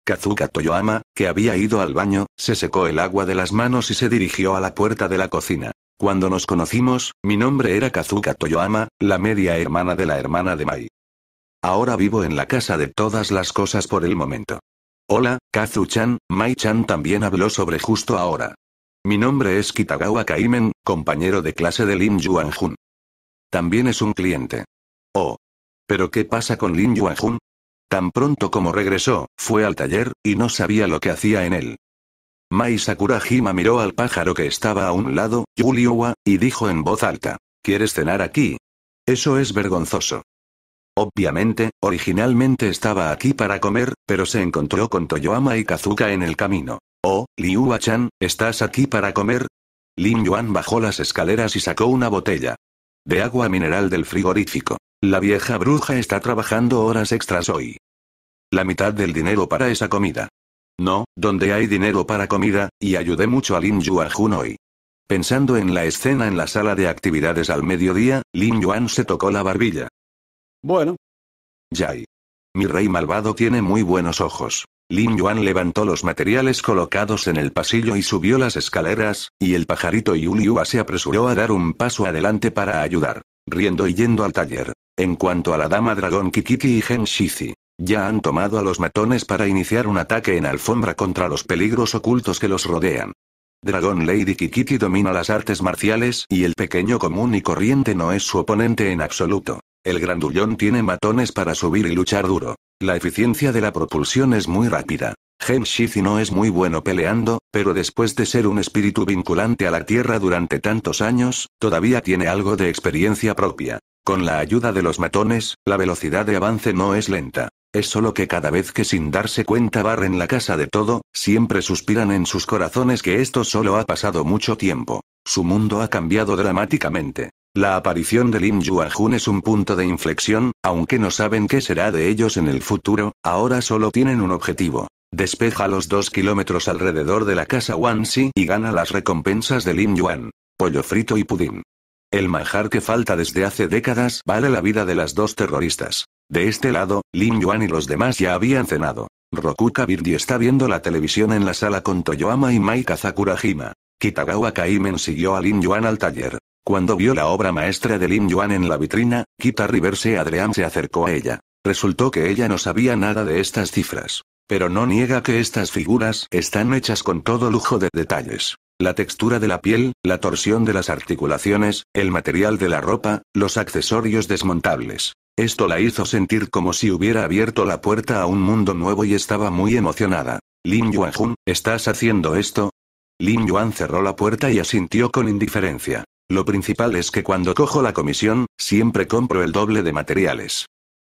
Kazuka Toyoama, que había ido al baño, se secó el agua de las manos y se dirigió a la puerta de la cocina. Cuando nos conocimos, mi nombre era Kazuka Toyoama, la media hermana de la hermana de Mai. Ahora vivo en la casa de todas las cosas por el momento. Hola, Kazuchan, chan Mai-chan también habló sobre justo ahora. Mi nombre es Kitagawa Kaimen, compañero de clase de Lin yuan También es un cliente. Oh. ¿Pero qué pasa con Lin yuan Tan pronto como regresó, fue al taller, y no sabía lo que hacía en él. Mai Sakurajima miró al pájaro que estaba a un lado, Yuliwa, y dijo en voz alta. ¿Quieres cenar aquí? Eso es vergonzoso. Obviamente, originalmente estaba aquí para comer, pero se encontró con Toyoama y Kazuka en el camino. Oh, Liuwa-chan, ¿estás aquí para comer? Lin Yuan bajó las escaleras y sacó una botella. De agua mineral del frigorífico. La vieja bruja está trabajando horas extras hoy. La mitad del dinero para esa comida. No, donde hay dinero para comida, y ayudé mucho a Lin Yuan hoy. Pensando en la escena en la sala de actividades al mediodía, Lin Yuan se tocó la barbilla. Bueno. Yay. Mi rey malvado tiene muy buenos ojos. Lin Yuan levantó los materiales colocados en el pasillo y subió las escaleras, y el pajarito Yuliua se apresuró a dar un paso adelante para ayudar riendo y yendo al taller. En cuanto a la dama dragón Kikiki y Genshizi, ya han tomado a los matones para iniciar un ataque en alfombra contra los peligros ocultos que los rodean. Dragon Lady Kikiki domina las artes marciales y el pequeño común y corriente no es su oponente en absoluto. El grandullón tiene matones para subir y luchar duro. La eficiencia de la propulsión es muy rápida. Gen no es muy bueno peleando, pero después de ser un espíritu vinculante a la Tierra durante tantos años, todavía tiene algo de experiencia propia. Con la ayuda de los matones, la velocidad de avance no es lenta. Es solo que cada vez que sin darse cuenta barren la casa de todo, siempre suspiran en sus corazones que esto solo ha pasado mucho tiempo. Su mundo ha cambiado dramáticamente. La aparición de Lim Jun es un punto de inflexión, aunque no saben qué será de ellos en el futuro, ahora solo tienen un objetivo, Despeja los dos kilómetros alrededor de la casa Wansi y gana las recompensas de Lin Yuan. Pollo frito y pudín. El manjar que falta desde hace décadas vale la vida de las dos terroristas. De este lado, Lin Yuan y los demás ya habían cenado. Roku Kabirdi está viendo la televisión en la sala con Toyoama y Maika Sakurajima. Kitagawa Kaimen siguió a Lin Yuan al taller. Cuando vio la obra maestra de Lin Yuan en la vitrina, Kita Riverse Adrián se acercó a ella. Resultó que ella no sabía nada de estas cifras. Pero no niega que estas figuras están hechas con todo lujo de detalles. La textura de la piel, la torsión de las articulaciones, el material de la ropa, los accesorios desmontables. Esto la hizo sentir como si hubiera abierto la puerta a un mundo nuevo y estaba muy emocionada. Lin Yuanjun, ¿estás haciendo esto? Lin Yuan cerró la puerta y asintió con indiferencia. Lo principal es que cuando cojo la comisión, siempre compro el doble de materiales.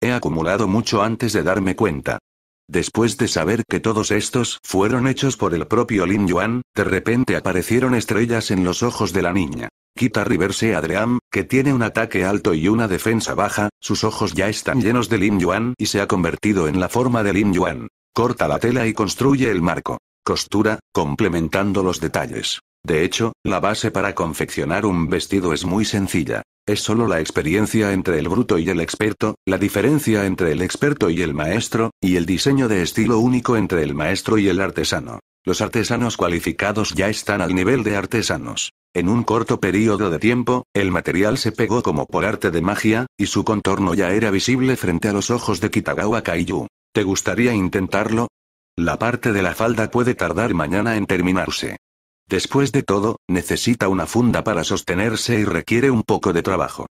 He acumulado mucho antes de darme cuenta. Después de saber que todos estos fueron hechos por el propio Lin Yuan, de repente aparecieron estrellas en los ojos de la niña. Quita Riverse Dream, que tiene un ataque alto y una defensa baja, sus ojos ya están llenos de Lin Yuan y se ha convertido en la forma de Lin Yuan. Corta la tela y construye el marco. Costura, complementando los detalles. De hecho, la base para confeccionar un vestido es muy sencilla. Es solo la experiencia entre el bruto y el experto, la diferencia entre el experto y el maestro, y el diseño de estilo único entre el maestro y el artesano. Los artesanos cualificados ya están al nivel de artesanos. En un corto periodo de tiempo, el material se pegó como por arte de magia, y su contorno ya era visible frente a los ojos de Kitagawa Kaiju. ¿Te gustaría intentarlo? La parte de la falda puede tardar mañana en terminarse. Después de todo, necesita una funda para sostenerse y requiere un poco de trabajo.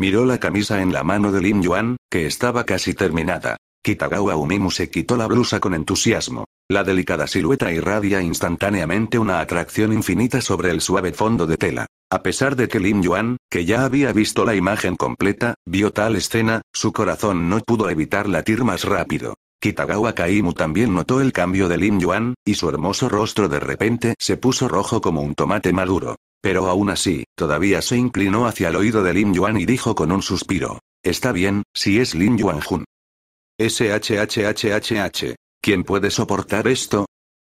Miró la camisa en la mano de Lin Yuan, que estaba casi terminada. Kitagawa Umimu se quitó la blusa con entusiasmo. La delicada silueta irradia instantáneamente una atracción infinita sobre el suave fondo de tela. A pesar de que Lin Yuan, que ya había visto la imagen completa, vio tal escena, su corazón no pudo evitar latir más rápido. Kitagawa Kaimu también notó el cambio de Lin Yuan, y su hermoso rostro de repente se puso rojo como un tomate maduro. Pero aún así, todavía se inclinó hacia el oído de Lin Yuan y dijo con un suspiro. Está bien, si es Lin Yuan Jun. SHHHHH. ¿Quién puede soportar esto?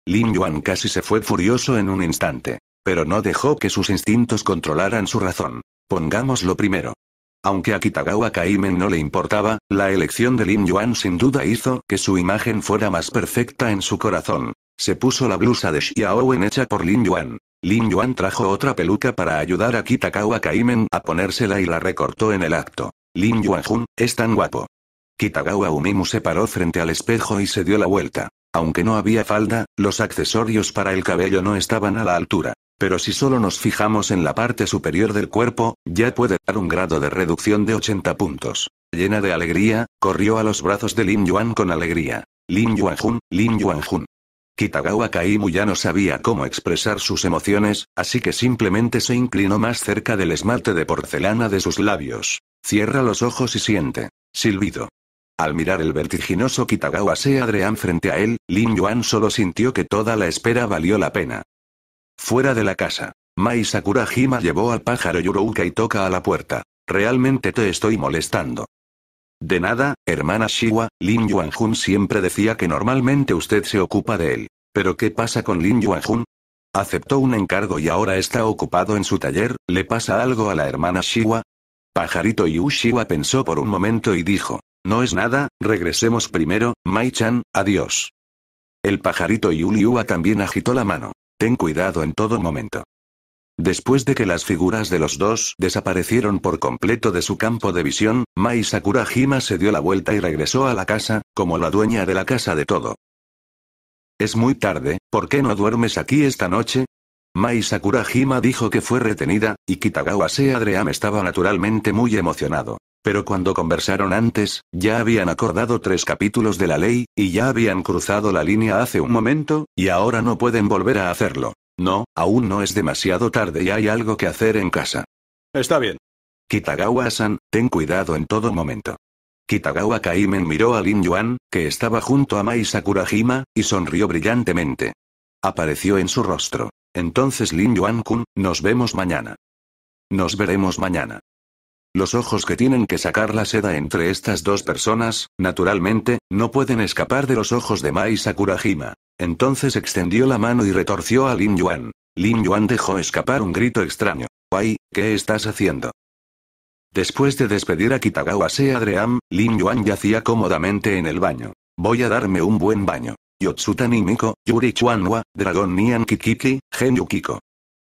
Lin Yuan casi se fue furioso en un instante. Pero no dejó que sus instintos controlaran su razón. Pongámoslo primero. Aunque a Kitagawa Kaimen no le importaba, la elección de Lin Yuan sin duda hizo que su imagen fuera más perfecta en su corazón. Se puso la blusa de Xiaowen hecha por Lin Yuan. Lin Yuan trajo otra peluca para ayudar a Kitagawa Kaimen a ponérsela y la recortó en el acto. Lin Yuan-jun, es tan guapo. Kitagawa Umimu se paró frente al espejo y se dio la vuelta. Aunque no había falda, los accesorios para el cabello no estaban a la altura. Pero si solo nos fijamos en la parte superior del cuerpo, ya puede dar un grado de reducción de 80 puntos. Llena de alegría, corrió a los brazos de Lin Yuan con alegría. Lin Yuan Jun, Lin Yuan Jun. Kitagawa Kaimu ya no sabía cómo expresar sus emociones, así que simplemente se inclinó más cerca del esmalte de porcelana de sus labios. Cierra los ojos y siente. Silbido. Al mirar el vertiginoso Kitagawa Seadrean frente a él, Lin Yuan solo sintió que toda la espera valió la pena. Fuera de la casa. Mai Sakurajima llevó al pájaro Yurouka y toca a la puerta. Realmente te estoy molestando. De nada, hermana Shiwa, Lin Yuanjun siempre decía que normalmente usted se ocupa de él. ¿Pero qué pasa con Lin Yuanjun? Aceptó un encargo y ahora está ocupado en su taller, ¿le pasa algo a la hermana Shiwa? Pajarito Yushiwa pensó por un momento y dijo, no es nada, regresemos primero, Mai-chan, adiós. El pajarito Yuliua también agitó la mano. Ten cuidado en todo momento. Después de que las figuras de los dos desaparecieron por completo de su campo de visión, Mai Sakurajima se dio la vuelta y regresó a la casa, como la dueña de la casa de todo. Es muy tarde, ¿por qué no duermes aquí esta noche? Mai Sakurajima dijo que fue retenida, y Kitagawa Seadream estaba naturalmente muy emocionado. Pero cuando conversaron antes, ya habían acordado tres capítulos de la ley, y ya habían cruzado la línea hace un momento, y ahora no pueden volver a hacerlo. No, aún no es demasiado tarde y hay algo que hacer en casa. Está bien. Kitagawa-san, ten cuidado en todo momento. Kitagawa Kaimen miró a Lin Yuan, que estaba junto a Mai Sakurajima, y sonrió brillantemente. Apareció en su rostro. Entonces Lin Yuan-kun, nos vemos mañana. Nos veremos mañana. Los ojos que tienen que sacar la seda entre estas dos personas, naturalmente, no pueden escapar de los ojos de Mai Sakurajima. Entonces extendió la mano y retorció a Lin Yuan. Lin Yuan dejó escapar un grito extraño. Ay, ¿qué estás haciendo? Después de despedir a Kitagawa Seadream, Lin Yuan yacía cómodamente en el baño. Voy a darme un buen baño. Yotsuta Miko, Yuri Chuanwa, Dragon Nian Kikiki, Gen Yukiko.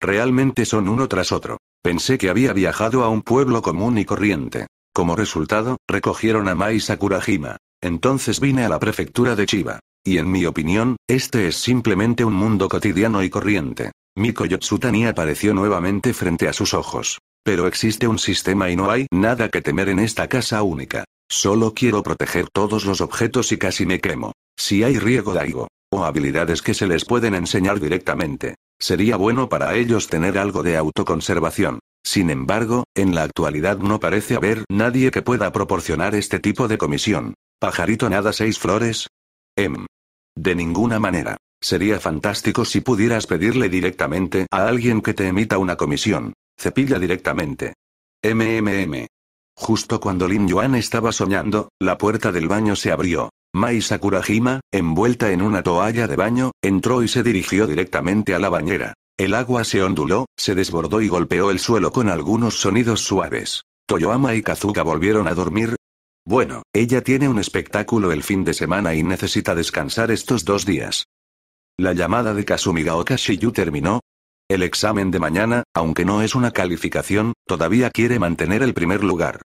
Realmente son uno tras otro. Pensé que había viajado a un pueblo común y corriente. Como resultado, recogieron a Mai Sakurajima. Entonces vine a la prefectura de Chiba. Y en mi opinión, este es simplemente un mundo cotidiano y corriente. Miko Yotsutani apareció nuevamente frente a sus ojos. Pero existe un sistema y no hay nada que temer en esta casa única. Solo quiero proteger todos los objetos y casi me quemo. Si hay riego daigo o habilidades que se les pueden enseñar directamente, Sería bueno para ellos tener algo de autoconservación. Sin embargo, en la actualidad no parece haber nadie que pueda proporcionar este tipo de comisión. Pajarito nada seis flores. M. Em. De ninguna manera. Sería fantástico si pudieras pedirle directamente a alguien que te emita una comisión. Cepilla directamente. MMM. Justo cuando Lin Yuan estaba soñando, la puerta del baño se abrió. Mai Sakurajima, envuelta en una toalla de baño, entró y se dirigió directamente a la bañera. El agua se onduló, se desbordó y golpeó el suelo con algunos sonidos suaves. Toyoama y Kazuka volvieron a dormir. Bueno, ella tiene un espectáculo el fin de semana y necesita descansar estos dos días. La llamada de Kasumigaoka Shiyu terminó. El examen de mañana, aunque no es una calificación, todavía quiere mantener el primer lugar.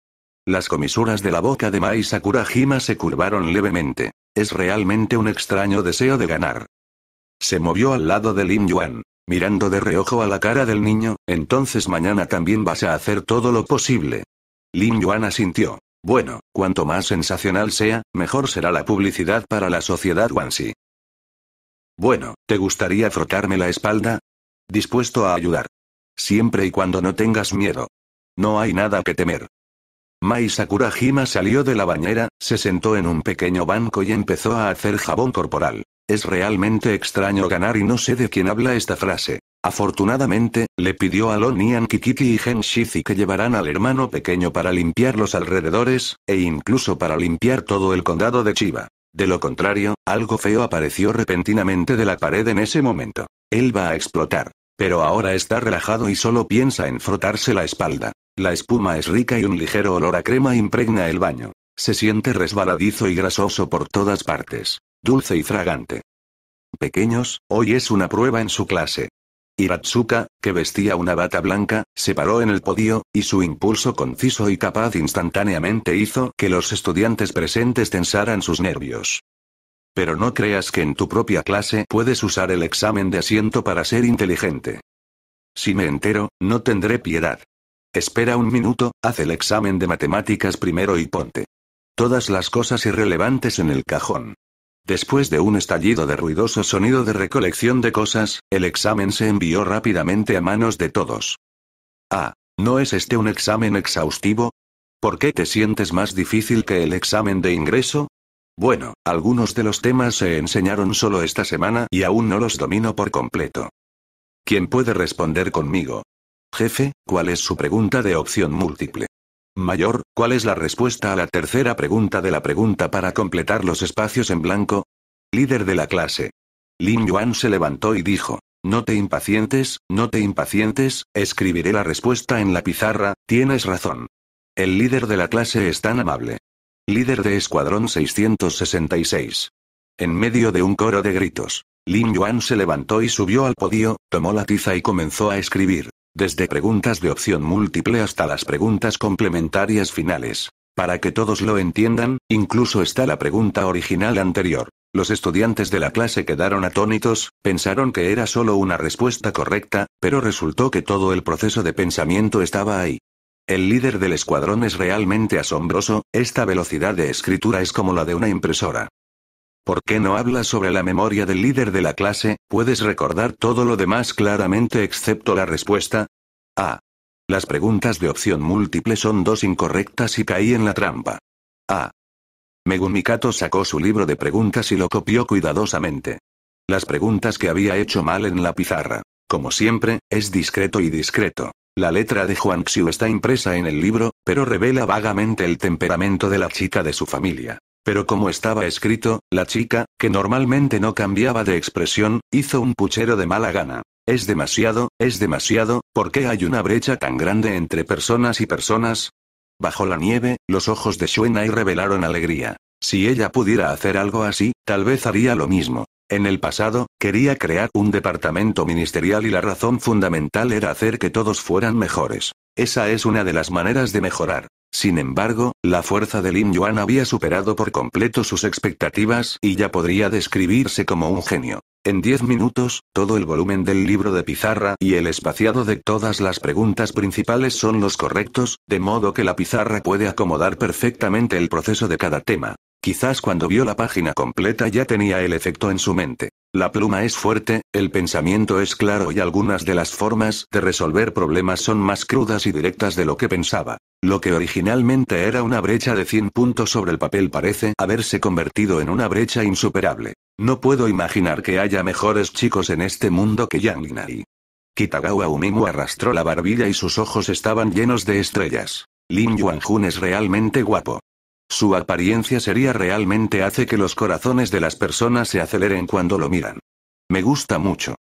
Las comisuras de la boca de Mai Sakurajima se curvaron levemente. Es realmente un extraño deseo de ganar. Se movió al lado de Lin Yuan, mirando de reojo a la cara del niño, entonces mañana también vas a hacer todo lo posible. Lin Yuan asintió. Bueno, cuanto más sensacional sea, mejor será la publicidad para la sociedad Wansi. Bueno, ¿te gustaría frotarme la espalda? Dispuesto a ayudar. Siempre y cuando no tengas miedo. No hay nada que temer. Mai Sakurajima salió de la bañera, se sentó en un pequeño banco y empezó a hacer jabón corporal. Es realmente extraño ganar y no sé de quién habla esta frase. Afortunadamente, le pidió a Lonian Kikiki y Genshizi que llevarán al hermano pequeño para limpiar los alrededores, e incluso para limpiar todo el condado de Chiba. De lo contrario, algo feo apareció repentinamente de la pared en ese momento. Él va a explotar. Pero ahora está relajado y solo piensa en frotarse la espalda. La espuma es rica y un ligero olor a crema impregna el baño. Se siente resbaladizo y grasoso por todas partes. Dulce y fragante. Pequeños, hoy es una prueba en su clase. Hiratsuka, que vestía una bata blanca, se paró en el podio, y su impulso conciso y capaz instantáneamente hizo que los estudiantes presentes tensaran sus nervios. Pero no creas que en tu propia clase puedes usar el examen de asiento para ser inteligente. Si me entero, no tendré piedad. Espera un minuto, haz el examen de matemáticas primero y ponte. Todas las cosas irrelevantes en el cajón. Después de un estallido de ruidoso sonido de recolección de cosas, el examen se envió rápidamente a manos de todos. Ah, ¿no es este un examen exhaustivo? ¿Por qué te sientes más difícil que el examen de ingreso? Bueno, algunos de los temas se enseñaron solo esta semana y aún no los domino por completo. ¿Quién puede responder conmigo? Jefe, ¿cuál es su pregunta de opción múltiple? Mayor, ¿cuál es la respuesta a la tercera pregunta de la pregunta para completar los espacios en blanco? Líder de la clase. Lin Yuan se levantó y dijo, no te impacientes, no te impacientes, escribiré la respuesta en la pizarra, tienes razón. El líder de la clase es tan amable. Líder de Escuadrón 666. En medio de un coro de gritos, Lin Yuan se levantó y subió al podio, tomó la tiza y comenzó a escribir desde preguntas de opción múltiple hasta las preguntas complementarias finales. Para que todos lo entiendan, incluso está la pregunta original anterior. Los estudiantes de la clase quedaron atónitos, pensaron que era solo una respuesta correcta, pero resultó que todo el proceso de pensamiento estaba ahí. El líder del escuadrón es realmente asombroso, esta velocidad de escritura es como la de una impresora. ¿Por qué no hablas sobre la memoria del líder de la clase? ¿Puedes recordar todo lo demás claramente excepto la respuesta? A. Las preguntas de opción múltiple son dos incorrectas y caí en la trampa. A. Megumikato sacó su libro de preguntas y lo copió cuidadosamente. Las preguntas que había hecho mal en la pizarra. Como siempre, es discreto y discreto. La letra de Juan Xiu está impresa en el libro, pero revela vagamente el temperamento de la chica de su familia. Pero como estaba escrito, la chica, que normalmente no cambiaba de expresión, hizo un puchero de mala gana. Es demasiado, es demasiado, ¿por qué hay una brecha tan grande entre personas y personas? Bajo la nieve, los ojos de Shuenai revelaron alegría. Si ella pudiera hacer algo así, tal vez haría lo mismo. En el pasado, quería crear un departamento ministerial y la razón fundamental era hacer que todos fueran mejores. Esa es una de las maneras de mejorar. Sin embargo, la fuerza de Lin Yuan había superado por completo sus expectativas y ya podría describirse como un genio. En 10 minutos, todo el volumen del libro de pizarra y el espaciado de todas las preguntas principales son los correctos, de modo que la pizarra puede acomodar perfectamente el proceso de cada tema. Quizás cuando vio la página completa ya tenía el efecto en su mente. La pluma es fuerte, el pensamiento es claro y algunas de las formas de resolver problemas son más crudas y directas de lo que pensaba. Lo que originalmente era una brecha de 100 puntos sobre el papel parece haberse convertido en una brecha insuperable. No puedo imaginar que haya mejores chicos en este mundo que Yang Kitagawa Umimu arrastró la barbilla y sus ojos estaban llenos de estrellas. Lin Yuanjun es realmente guapo. Su apariencia sería realmente hace que los corazones de las personas se aceleren cuando lo miran. Me gusta mucho.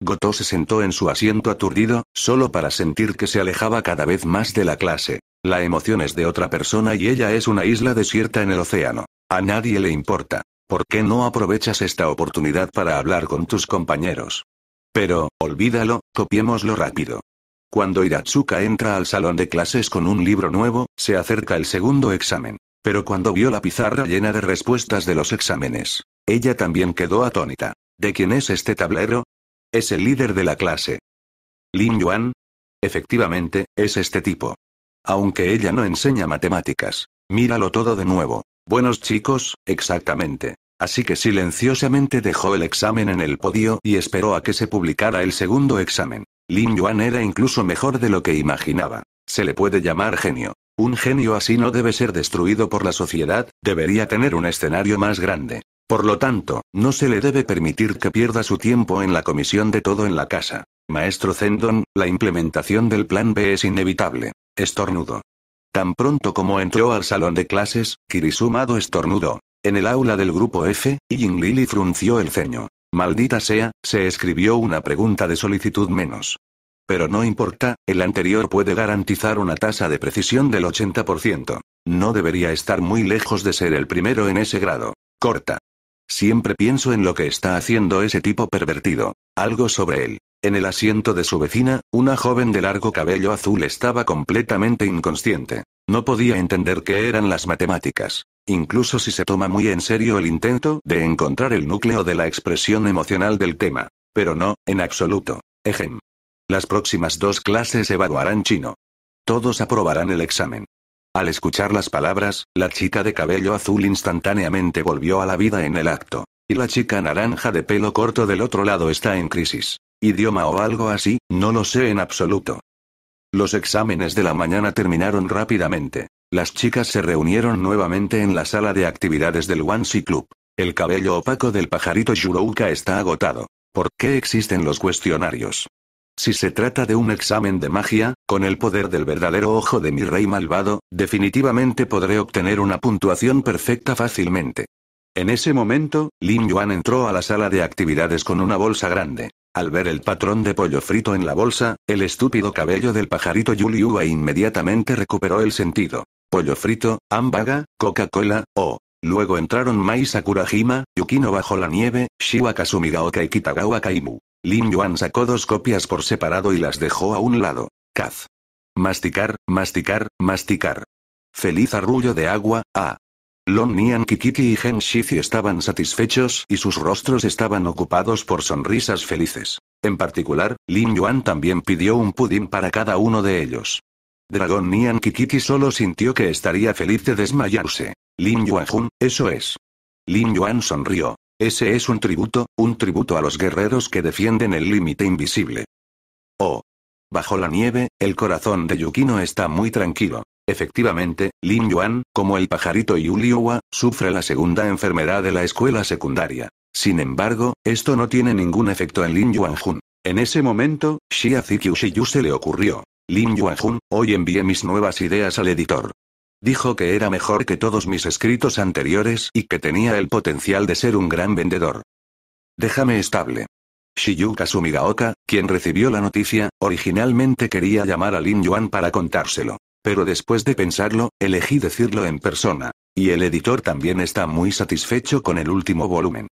Goto se sentó en su asiento aturdido, solo para sentir que se alejaba cada vez más de la clase. La emoción es de otra persona y ella es una isla desierta en el océano. A nadie le importa. ¿Por qué no aprovechas esta oportunidad para hablar con tus compañeros? Pero, olvídalo, copiémoslo rápido. Cuando Hiratsuka entra al salón de clases con un libro nuevo, se acerca el segundo examen. Pero cuando vio la pizarra llena de respuestas de los exámenes, ella también quedó atónita. ¿De quién es este tablero? Es el líder de la clase. Lin Yuan. Efectivamente, es este tipo. Aunque ella no enseña matemáticas. Míralo todo de nuevo. Buenos chicos, exactamente. Así que silenciosamente dejó el examen en el podio y esperó a que se publicara el segundo examen. Lin Yuan era incluso mejor de lo que imaginaba. Se le puede llamar genio. Un genio así no debe ser destruido por la sociedad, debería tener un escenario más grande. Por lo tanto, no se le debe permitir que pierda su tiempo en la comisión de todo en la casa. Maestro Zendon, la implementación del plan B es inevitable. Estornudo. Tan pronto como entró al salón de clases, Kirisumado estornudó. En el aula del grupo F, ying Lili frunció el ceño. Maldita sea, se escribió una pregunta de solicitud menos. Pero no importa, el anterior puede garantizar una tasa de precisión del 80%. No debería estar muy lejos de ser el primero en ese grado. Corta. Siempre pienso en lo que está haciendo ese tipo pervertido. Algo sobre él. En el asiento de su vecina, una joven de largo cabello azul estaba completamente inconsciente. No podía entender qué eran las matemáticas. Incluso si se toma muy en serio el intento de encontrar el núcleo de la expresión emocional del tema. Pero no, en absoluto. Ejem. Las próximas dos clases evaluarán chino. Todos aprobarán el examen. Al escuchar las palabras, la chica de cabello azul instantáneamente volvió a la vida en el acto. Y la chica naranja de pelo corto del otro lado está en crisis. Idioma o algo así, no lo sé en absoluto. Los exámenes de la mañana terminaron rápidamente. Las chicas se reunieron nuevamente en la sala de actividades del Wansi Club. El cabello opaco del pajarito Yurouka está agotado. ¿Por qué existen los cuestionarios? Si se trata de un examen de magia, con el poder del verdadero ojo de mi rey malvado, definitivamente podré obtener una puntuación perfecta fácilmente. En ese momento, Lin Yuan entró a la sala de actividades con una bolsa grande. Al ver el patrón de pollo frito en la bolsa, el estúpido cabello del pajarito Yuliua inmediatamente recuperó el sentido. Pollo frito, ambaga, Coca-Cola, o. Oh. Luego entraron Mai Sakurajima, Yukino bajo la nieve, Shiwa Kasumigaoka y Kitagawa Kaimu. Lin Yuan sacó dos copias por separado y las dejó a un lado. Caz. Masticar, masticar, masticar. Feliz arrullo de agua, ah. Lon Nian Kikiki y Gen estaban satisfechos y sus rostros estaban ocupados por sonrisas felices. En particular, Lin Yuan también pidió un pudín para cada uno de ellos. Dragon Nian Kikiki solo sintió que estaría feliz de desmayarse. Lin Yuan Jun, eso es. Lin Yuan sonrió. Ese es un tributo, un tributo a los guerreros que defienden el límite invisible. Oh. Bajo la nieve, el corazón de Yukino está muy tranquilo. Efectivamente, Lin Yuan, como el pajarito Yuliowa, sufre la segunda enfermedad de la escuela secundaria. Sin embargo, esto no tiene ningún efecto en Lin Jun. En ese momento, Shia Zikyu se le ocurrió. Lin Jun, hoy envié mis nuevas ideas al editor. Dijo que era mejor que todos mis escritos anteriores y que tenía el potencial de ser un gran vendedor. Déjame estable. Shiyuka Sumigaoka, quien recibió la noticia, originalmente quería llamar a Lin Yuan para contárselo. Pero después de pensarlo, elegí decirlo en persona. Y el editor también está muy satisfecho con el último volumen.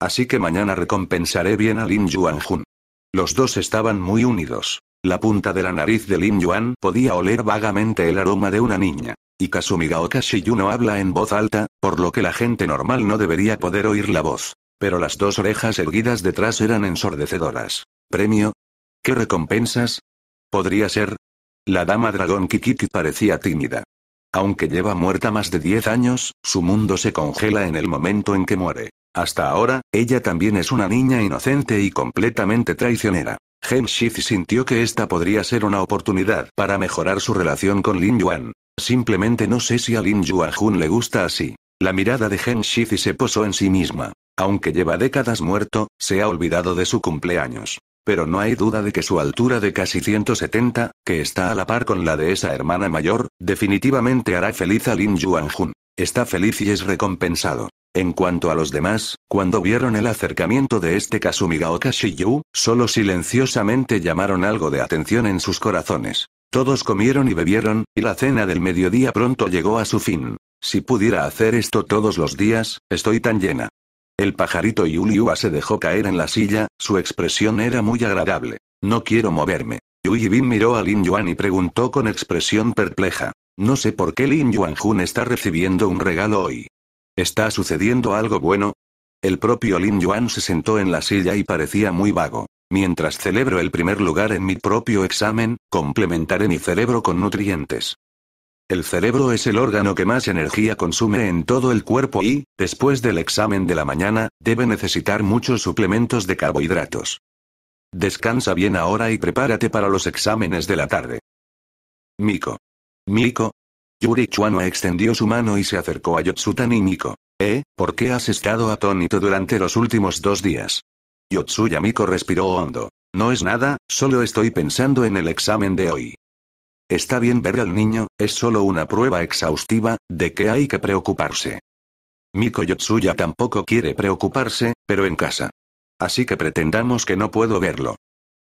Así que mañana recompensaré bien a Lin Yuan Jun. Los dos estaban muy unidos. La punta de la nariz de Lin Yuan podía oler vagamente el aroma de una niña y Kasumigaoka Shiyuno habla en voz alta, por lo que la gente normal no debería poder oír la voz. Pero las dos orejas erguidas detrás eran ensordecedoras. ¿Premio? ¿Qué recompensas? Podría ser. La dama dragón Kikiki parecía tímida. Aunque lleva muerta más de 10 años, su mundo se congela en el momento en que muere. Hasta ahora, ella también es una niña inocente y completamente traicionera. Gen sintió que esta podría ser una oportunidad para mejorar su relación con Lin Yuan. Simplemente no sé si a Lin Jun le gusta así. La mirada de Gen se posó en sí misma. Aunque lleva décadas muerto, se ha olvidado de su cumpleaños. Pero no hay duda de que su altura de casi 170, que está a la par con la de esa hermana mayor, definitivamente hará feliz a Lin Yuanjun. Está feliz y es recompensado. En cuanto a los demás, cuando vieron el acercamiento de este Kasumigaoka Shiyu, solo silenciosamente llamaron algo de atención en sus corazones. Todos comieron y bebieron, y la cena del mediodía pronto llegó a su fin. Si pudiera hacer esto todos los días, estoy tan llena. El pajarito Yuliua se dejó caer en la silla, su expresión era muy agradable. No quiero moverme. Yuyibin miró a Lin Yuan y preguntó con expresión perpleja. No sé por qué Lin Yuan Jun está recibiendo un regalo hoy. ¿Está sucediendo algo bueno? El propio Lin Yuan se sentó en la silla y parecía muy vago. Mientras celebro el primer lugar en mi propio examen, complementaré mi cerebro con nutrientes. El cerebro es el órgano que más energía consume en todo el cuerpo y, después del examen de la mañana, debe necesitar muchos suplementos de carbohidratos. Descansa bien ahora y prepárate para los exámenes de la tarde. Miko. Miko. Yuri extendió su mano y se acercó a Yotsutani y Miko. ¿Eh? ¿Por qué has estado atónito durante los últimos dos días? Yotsuya Miko respiró hondo. No es nada, solo estoy pensando en el examen de hoy. Está bien ver al niño, es solo una prueba exhaustiva, de que hay que preocuparse. Miko Yotsuya tampoco quiere preocuparse, pero en casa. Así que pretendamos que no puedo verlo.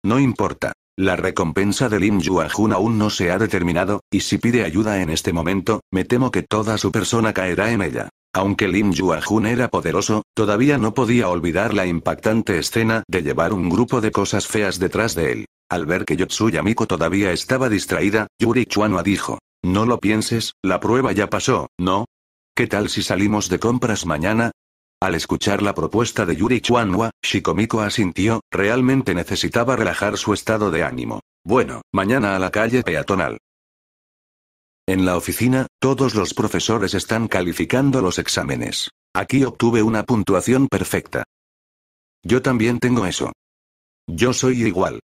No importa. La recompensa de Lim Jun aún no se ha determinado, y si pide ayuda en este momento, me temo que toda su persona caerá en ella. Aunque Lim Yuajun era poderoso, todavía no podía olvidar la impactante escena de llevar un grupo de cosas feas detrás de él. Al ver que Yotsuya Miko todavía estaba distraída, Yuri Chuanua dijo. No lo pienses, la prueba ya pasó, ¿no? ¿Qué tal si salimos de compras mañana? Al escuchar la propuesta de Yuri Chuanwa, Shikomiko asintió, realmente necesitaba relajar su estado de ánimo. Bueno, mañana a la calle peatonal. En la oficina, todos los profesores están calificando los exámenes. Aquí obtuve una puntuación perfecta. Yo también tengo eso. Yo soy igual.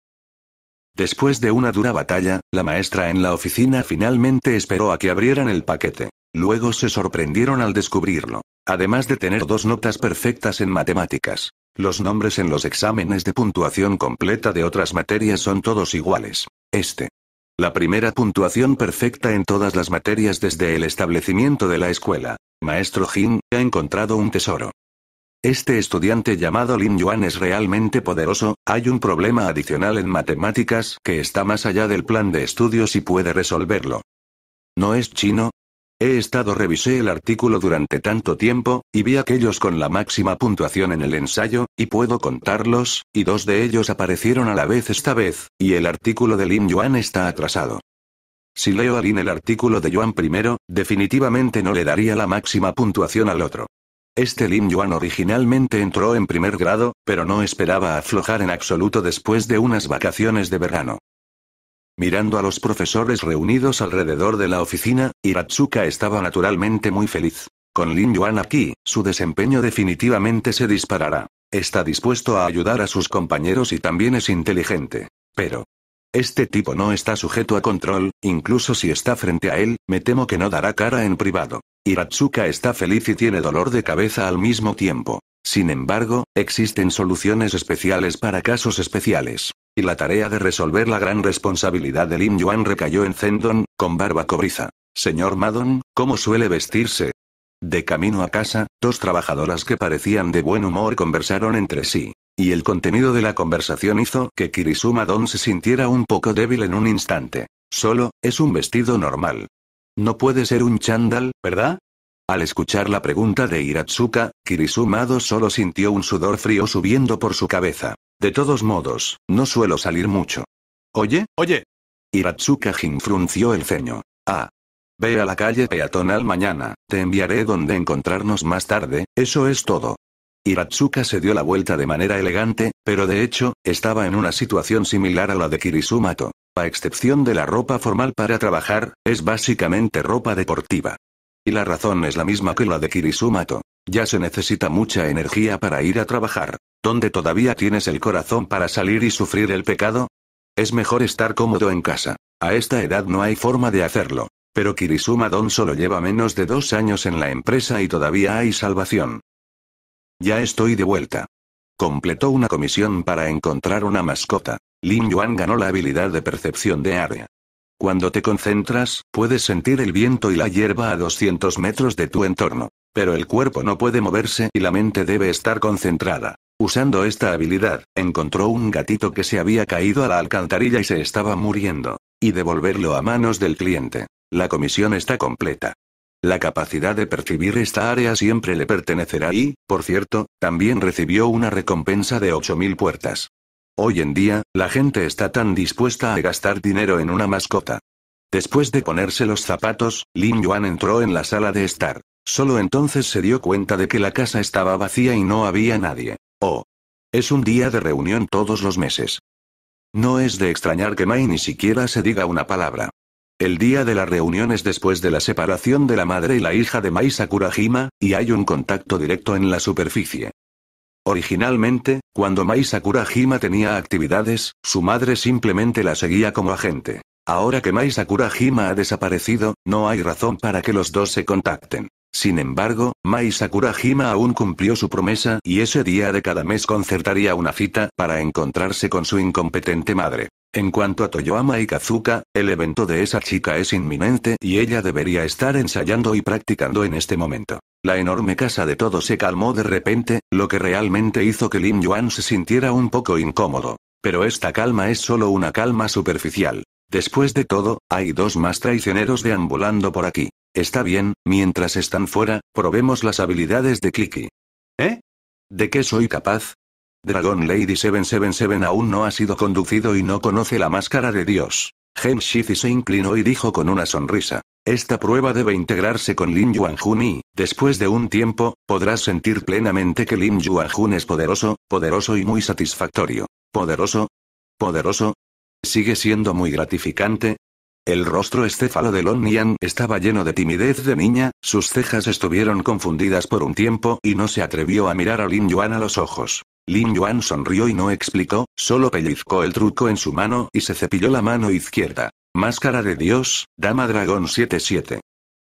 Después de una dura batalla, la maestra en la oficina finalmente esperó a que abrieran el paquete. Luego se sorprendieron al descubrirlo. Además de tener dos notas perfectas en matemáticas, los nombres en los exámenes de puntuación completa de otras materias son todos iguales. Este, la primera puntuación perfecta en todas las materias desde el establecimiento de la escuela. Maestro Jin, ha encontrado un tesoro. Este estudiante llamado Lin Yuan es realmente poderoso, hay un problema adicional en matemáticas que está más allá del plan de estudios y puede resolverlo. No es chino, He estado revisé el artículo durante tanto tiempo, y vi aquellos con la máxima puntuación en el ensayo, y puedo contarlos, y dos de ellos aparecieron a la vez esta vez, y el artículo de Lin Yuan está atrasado. Si leo a Lin el artículo de Yuan primero, definitivamente no le daría la máxima puntuación al otro. Este Lin Yuan originalmente entró en primer grado, pero no esperaba aflojar en absoluto después de unas vacaciones de verano. Mirando a los profesores reunidos alrededor de la oficina, Hiratsuka estaba naturalmente muy feliz. Con Lin Yuan aquí, su desempeño definitivamente se disparará. Está dispuesto a ayudar a sus compañeros y también es inteligente. Pero... Este tipo no está sujeto a control, incluso si está frente a él, me temo que no dará cara en privado. Hiratsuka está feliz y tiene dolor de cabeza al mismo tiempo. Sin embargo, existen soluciones especiales para casos especiales y la tarea de resolver la gran responsabilidad de Lin Yuan recayó en Zendon, con barba cobriza. Señor Madon, ¿cómo suele vestirse? De camino a casa, dos trabajadoras que parecían de buen humor conversaron entre sí. Y el contenido de la conversación hizo que Kirisuma Don se sintiera un poco débil en un instante. Solo, es un vestido normal. No puede ser un chándal, ¿verdad? Al escuchar la pregunta de Hiratsuka, Kirisu Don solo sintió un sudor frío subiendo por su cabeza. De todos modos, no suelo salir mucho. Oye, oye. Hiratsuka Jin frunció el ceño. Ah. Ve a la calle peatonal mañana, te enviaré donde encontrarnos más tarde, eso es todo. Hiratsuka se dio la vuelta de manera elegante, pero de hecho, estaba en una situación similar a la de Kirisumato. A excepción de la ropa formal para trabajar, es básicamente ropa deportiva. Y la razón es la misma que la de Kirisumato. Ya se necesita mucha energía para ir a trabajar. ¿Dónde todavía tienes el corazón para salir y sufrir el pecado? Es mejor estar cómodo en casa. A esta edad no hay forma de hacerlo. Pero Kirisuma Don solo lleva menos de dos años en la empresa y todavía hay salvación. Ya estoy de vuelta. Completó una comisión para encontrar una mascota. Lin Yuan ganó la habilidad de percepción de área. Cuando te concentras, puedes sentir el viento y la hierba a 200 metros de tu entorno. Pero el cuerpo no puede moverse y la mente debe estar concentrada. Usando esta habilidad, encontró un gatito que se había caído a la alcantarilla y se estaba muriendo. Y devolverlo a manos del cliente. La comisión está completa. La capacidad de percibir esta área siempre le pertenecerá y, por cierto, también recibió una recompensa de 8.000 puertas. Hoy en día, la gente está tan dispuesta a gastar dinero en una mascota. Después de ponerse los zapatos, Lin Yuan entró en la sala de estar. Solo entonces se dio cuenta de que la casa estaba vacía y no había nadie. Oh. Es un día de reunión todos los meses. No es de extrañar que Mai ni siquiera se diga una palabra. El día de la reunión es después de la separación de la madre y la hija de Mai Sakurajima, y hay un contacto directo en la superficie. Originalmente, cuando Mai Sakurajima tenía actividades, su madre simplemente la seguía como agente. Ahora que Mai Sakurajima ha desaparecido, no hay razón para que los dos se contacten. Sin embargo, Mai Sakurajima aún cumplió su promesa y ese día de cada mes concertaría una cita para encontrarse con su incompetente madre. En cuanto a Toyoama y Kazuka, el evento de esa chica es inminente y ella debería estar ensayando y practicando en este momento. La enorme casa de todo se calmó de repente, lo que realmente hizo que Lin Yuan se sintiera un poco incómodo. Pero esta calma es solo una calma superficial. Después de todo, hay dos más traicioneros deambulando por aquí. Está bien, mientras están fuera, probemos las habilidades de Kiki». ¿Eh? ¿De qué soy capaz? Dragon Lady 777 aún no ha sido conducido y no conoce la máscara de Dios. Gen se inclinó y dijo con una sonrisa. Esta prueba debe integrarse con Lin Yuanjun y, después de un tiempo, podrás sentir plenamente que Lin Yuanjun es poderoso, poderoso y muy satisfactorio. ¿Poderoso? ¿Poderoso? Sigue siendo muy gratificante, el rostro escéfalo de Lon Nian estaba lleno de timidez de niña, sus cejas estuvieron confundidas por un tiempo y no se atrevió a mirar a Lin Yuan a los ojos. Lin Yuan sonrió y no explicó, solo pellizcó el truco en su mano y se cepilló la mano izquierda. Máscara de Dios, Dama Dragón 77.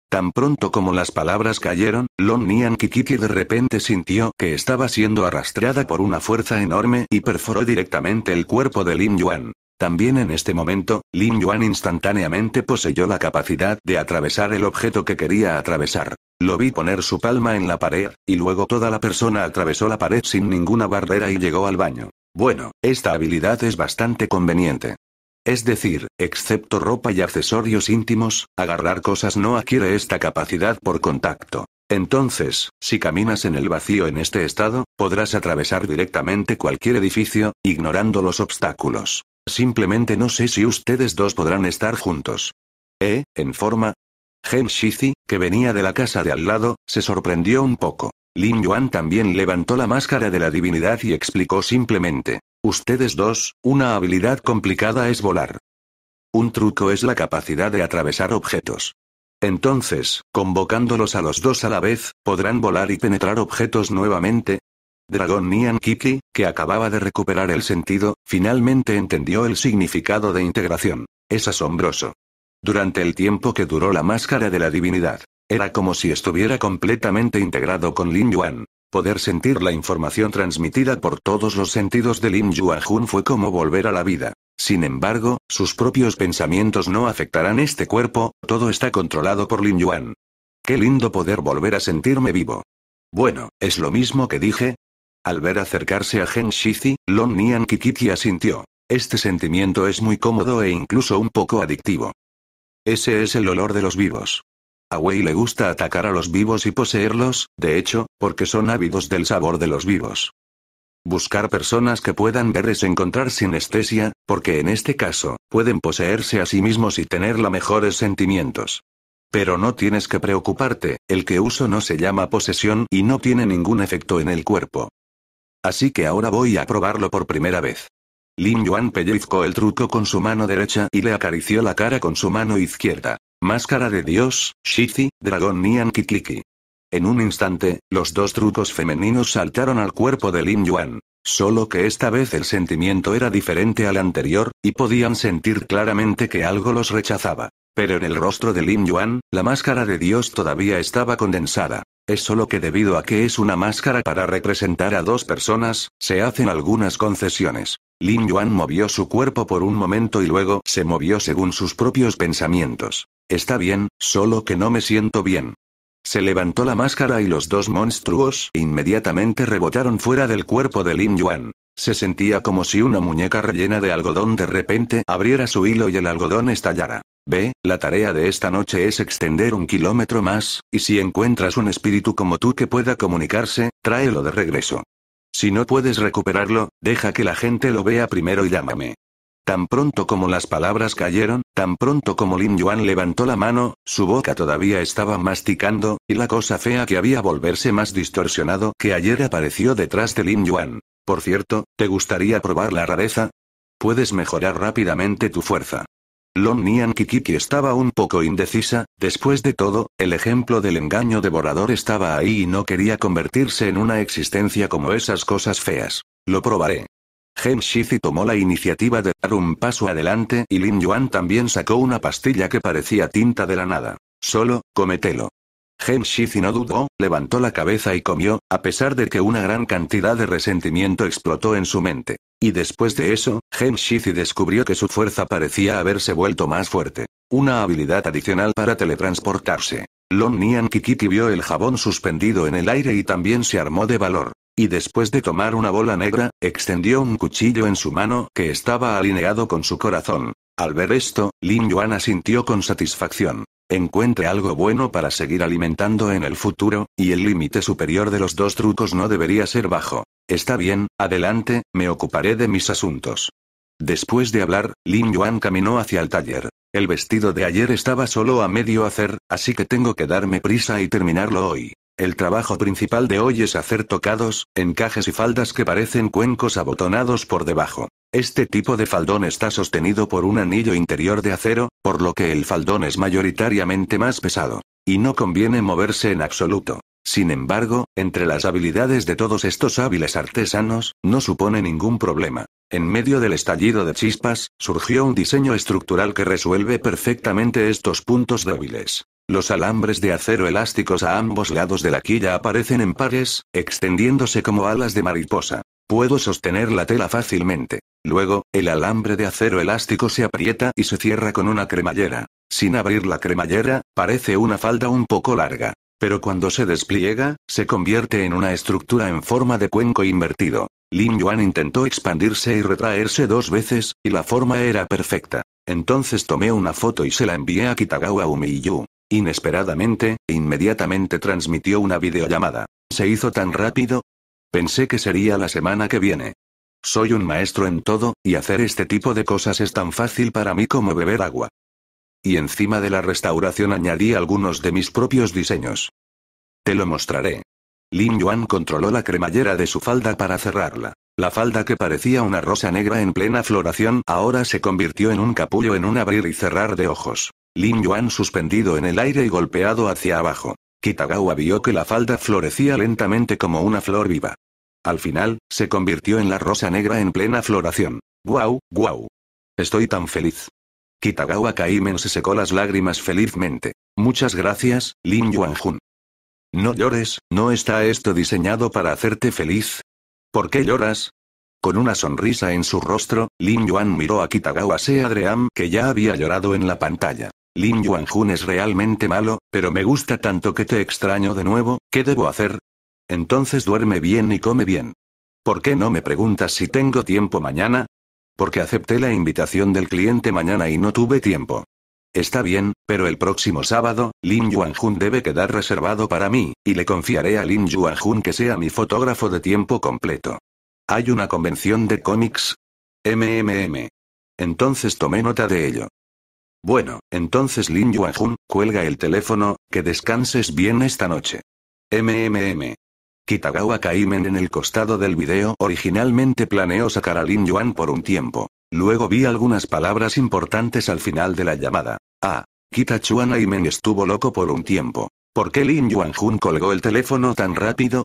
Tan pronto como las palabras cayeron, Lon Nian Kikiki de repente sintió que estaba siendo arrastrada por una fuerza enorme y perforó directamente el cuerpo de Lin Yuan. También en este momento, Lin Yuan instantáneamente poseyó la capacidad de atravesar el objeto que quería atravesar. Lo vi poner su palma en la pared, y luego toda la persona atravesó la pared sin ninguna barrera y llegó al baño. Bueno, esta habilidad es bastante conveniente. Es decir, excepto ropa y accesorios íntimos, agarrar cosas no adquiere esta capacidad por contacto. Entonces, si caminas en el vacío en este estado, podrás atravesar directamente cualquier edificio, ignorando los obstáculos. Simplemente no sé si ustedes dos podrán estar juntos. ¿Eh, en forma? Gen Shizi, que venía de la casa de al lado, se sorprendió un poco. Lin Yuan también levantó la máscara de la divinidad y explicó simplemente. Ustedes dos, una habilidad complicada es volar. Un truco es la capacidad de atravesar objetos. Entonces, convocándolos a los dos a la vez, podrán volar y penetrar objetos nuevamente, Dragón Nian Kiki, que acababa de recuperar el sentido, finalmente entendió el significado de integración. Es asombroso. Durante el tiempo que duró la máscara de la divinidad, era como si estuviera completamente integrado con Lin Yuan. Poder sentir la información transmitida por todos los sentidos de Lin Jun fue como volver a la vida. Sin embargo, sus propios pensamientos no afectarán este cuerpo, todo está controlado por Lin Yuan. Qué lindo poder volver a sentirme vivo. Bueno, es lo mismo que dije, al ver acercarse a Gen Shizi, Lon Nian Kikiki asintió. Este sentimiento es muy cómodo e incluso un poco adictivo. Ese es el olor de los vivos. A Wei le gusta atacar a los vivos y poseerlos, de hecho, porque son ávidos del sabor de los vivos. Buscar personas que puedan ver es encontrar sinestesia, porque en este caso, pueden poseerse a sí mismos y tener los mejores sentimientos. Pero no tienes que preocuparte, el que uso no se llama posesión y no tiene ningún efecto en el cuerpo. Así que ahora voy a probarlo por primera vez. Lin Yuan pellizcó el truco con su mano derecha y le acarició la cara con su mano izquierda. Máscara de Dios, Shizi, Dragón Nian Kikiki. En un instante, los dos trucos femeninos saltaron al cuerpo de Lin Yuan. Solo que esta vez el sentimiento era diferente al anterior, y podían sentir claramente que algo los rechazaba. Pero en el rostro de Lin Yuan, la máscara de Dios todavía estaba condensada. Es solo que debido a que es una máscara para representar a dos personas, se hacen algunas concesiones. Lin Yuan movió su cuerpo por un momento y luego se movió según sus propios pensamientos. Está bien, solo que no me siento bien. Se levantó la máscara y los dos monstruos inmediatamente rebotaron fuera del cuerpo de Lin Yuan. Se sentía como si una muñeca rellena de algodón de repente abriera su hilo y el algodón estallara. Ve, la tarea de esta noche es extender un kilómetro más, y si encuentras un espíritu como tú que pueda comunicarse, tráelo de regreso. Si no puedes recuperarlo, deja que la gente lo vea primero y llámame. Tan pronto como las palabras cayeron, tan pronto como Lin Yuan levantó la mano, su boca todavía estaba masticando, y la cosa fea que había volverse más distorsionado que ayer apareció detrás de Lin Yuan. Por cierto, ¿te gustaría probar la rareza? Puedes mejorar rápidamente tu fuerza. Lon Nian Kikiki estaba un poco indecisa, después de todo, el ejemplo del engaño devorador estaba ahí y no quería convertirse en una existencia como esas cosas feas. Lo probaré. Gen Shizi tomó la iniciativa de dar un paso adelante y Lin Yuan también sacó una pastilla que parecía tinta de la nada. Solo, cometelo. Shizi no dudó, levantó la cabeza y comió, a pesar de que una gran cantidad de resentimiento explotó en su mente. Y después de eso, Shizi descubrió que su fuerza parecía haberse vuelto más fuerte. Una habilidad adicional para teletransportarse. Lon Nian Kikiki vio el jabón suspendido en el aire y también se armó de valor. Y después de tomar una bola negra, extendió un cuchillo en su mano que estaba alineado con su corazón. Al ver esto, Lin Yuan asintió con satisfacción encuentre algo bueno para seguir alimentando en el futuro, y el límite superior de los dos trucos no debería ser bajo. Está bien, adelante, me ocuparé de mis asuntos. Después de hablar, Lin Yuan caminó hacia el taller. El vestido de ayer estaba solo a medio hacer, así que tengo que darme prisa y terminarlo hoy. El trabajo principal de hoy es hacer tocados, encajes y faldas que parecen cuencos abotonados por debajo. Este tipo de faldón está sostenido por un anillo interior de acero, por lo que el faldón es mayoritariamente más pesado. Y no conviene moverse en absoluto. Sin embargo, entre las habilidades de todos estos hábiles artesanos, no supone ningún problema. En medio del estallido de chispas, surgió un diseño estructural que resuelve perfectamente estos puntos débiles. Los alambres de acero elásticos a ambos lados de la quilla aparecen en pares, extendiéndose como alas de mariposa. Puedo sostener la tela fácilmente. Luego, el alambre de acero elástico se aprieta y se cierra con una cremallera. Sin abrir la cremallera, parece una falda un poco larga. Pero cuando se despliega, se convierte en una estructura en forma de cuenco invertido. Lin Yuan intentó expandirse y retraerse dos veces, y la forma era perfecta. Entonces tomé una foto y se la envié a Kitagawa Umiyu. Inesperadamente, inmediatamente transmitió una videollamada. Se hizo tan rápido, Pensé que sería la semana que viene. Soy un maestro en todo, y hacer este tipo de cosas es tan fácil para mí como beber agua. Y encima de la restauración añadí algunos de mis propios diseños. Te lo mostraré. Lin Yuan controló la cremallera de su falda para cerrarla. La falda que parecía una rosa negra en plena floración ahora se convirtió en un capullo en un abrir y cerrar de ojos. Lin Yuan suspendido en el aire y golpeado hacia abajo. Kitagawa vio que la falda florecía lentamente como una flor viva. Al final, se convirtió en la rosa negra en plena floración. ¡Guau, guau! Estoy tan feliz. Kitagawa Kaimen se secó las lágrimas felizmente. Muchas gracias, Lin Yuanjun. No llores, ¿no está esto diseñado para hacerte feliz? ¿Por qué lloras? Con una sonrisa en su rostro, Lin Yuan miró a Kitagawa Seadream que ya había llorado en la pantalla. Lin Yuanjun es realmente malo, pero me gusta tanto que te extraño de nuevo, ¿qué debo hacer? Entonces duerme bien y come bien. ¿Por qué no me preguntas si tengo tiempo mañana? Porque acepté la invitación del cliente mañana y no tuve tiempo. Está bien, pero el próximo sábado, Lin Yuanjun debe quedar reservado para mí, y le confiaré a Lin Yuanjun que sea mi fotógrafo de tiempo completo. Hay una convención de cómics. MMM. Entonces tomé nota de ello. Bueno, entonces Lin Yuanjun, cuelga el teléfono, que descanses bien esta noche. MMM. Kitagawa Kaimen en el costado del video originalmente planeó sacar a Lin Yuan por un tiempo. Luego vi algunas palabras importantes al final de la llamada. Ah, Kitachuan Aimen estuvo loco por un tiempo. ¿Por qué Lin Yuanjun colgó el teléfono tan rápido?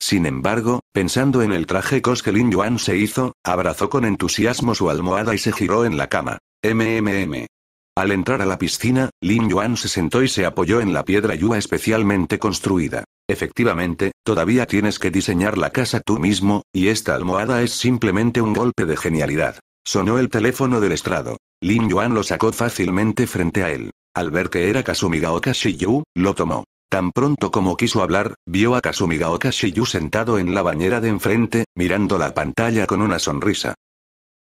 Sin embargo, pensando en el traje cos que Lin Yuan se hizo, abrazó con entusiasmo su almohada y se giró en la cama. MMM. Al entrar a la piscina, Lin Yuan se sentó y se apoyó en la piedra Yua especialmente construida. Efectivamente, todavía tienes que diseñar la casa tú mismo, y esta almohada es simplemente un golpe de genialidad. Sonó el teléfono del estrado. Lin Yuan lo sacó fácilmente frente a él. Al ver que era Kasumigaoka Shiyu, lo tomó. Tan pronto como quiso hablar, vio a Kasumigaoka Shiyu sentado en la bañera de enfrente, mirando la pantalla con una sonrisa.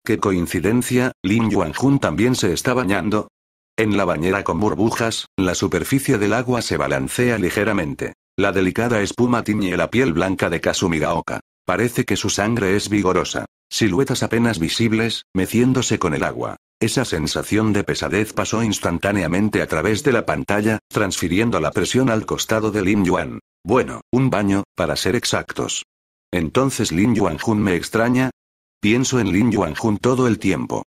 Qué coincidencia, Lin Yuan Jun también se está bañando, en la bañera con burbujas, la superficie del agua se balancea ligeramente. La delicada espuma tiñe la piel blanca de Kasumigaoka. Parece que su sangre es vigorosa. Siluetas apenas visibles, meciéndose con el agua. Esa sensación de pesadez pasó instantáneamente a través de la pantalla, transfiriendo la presión al costado de Lin Yuan. Bueno, un baño, para ser exactos. Entonces Lin Jun me extraña. Pienso en Lin Jun todo el tiempo.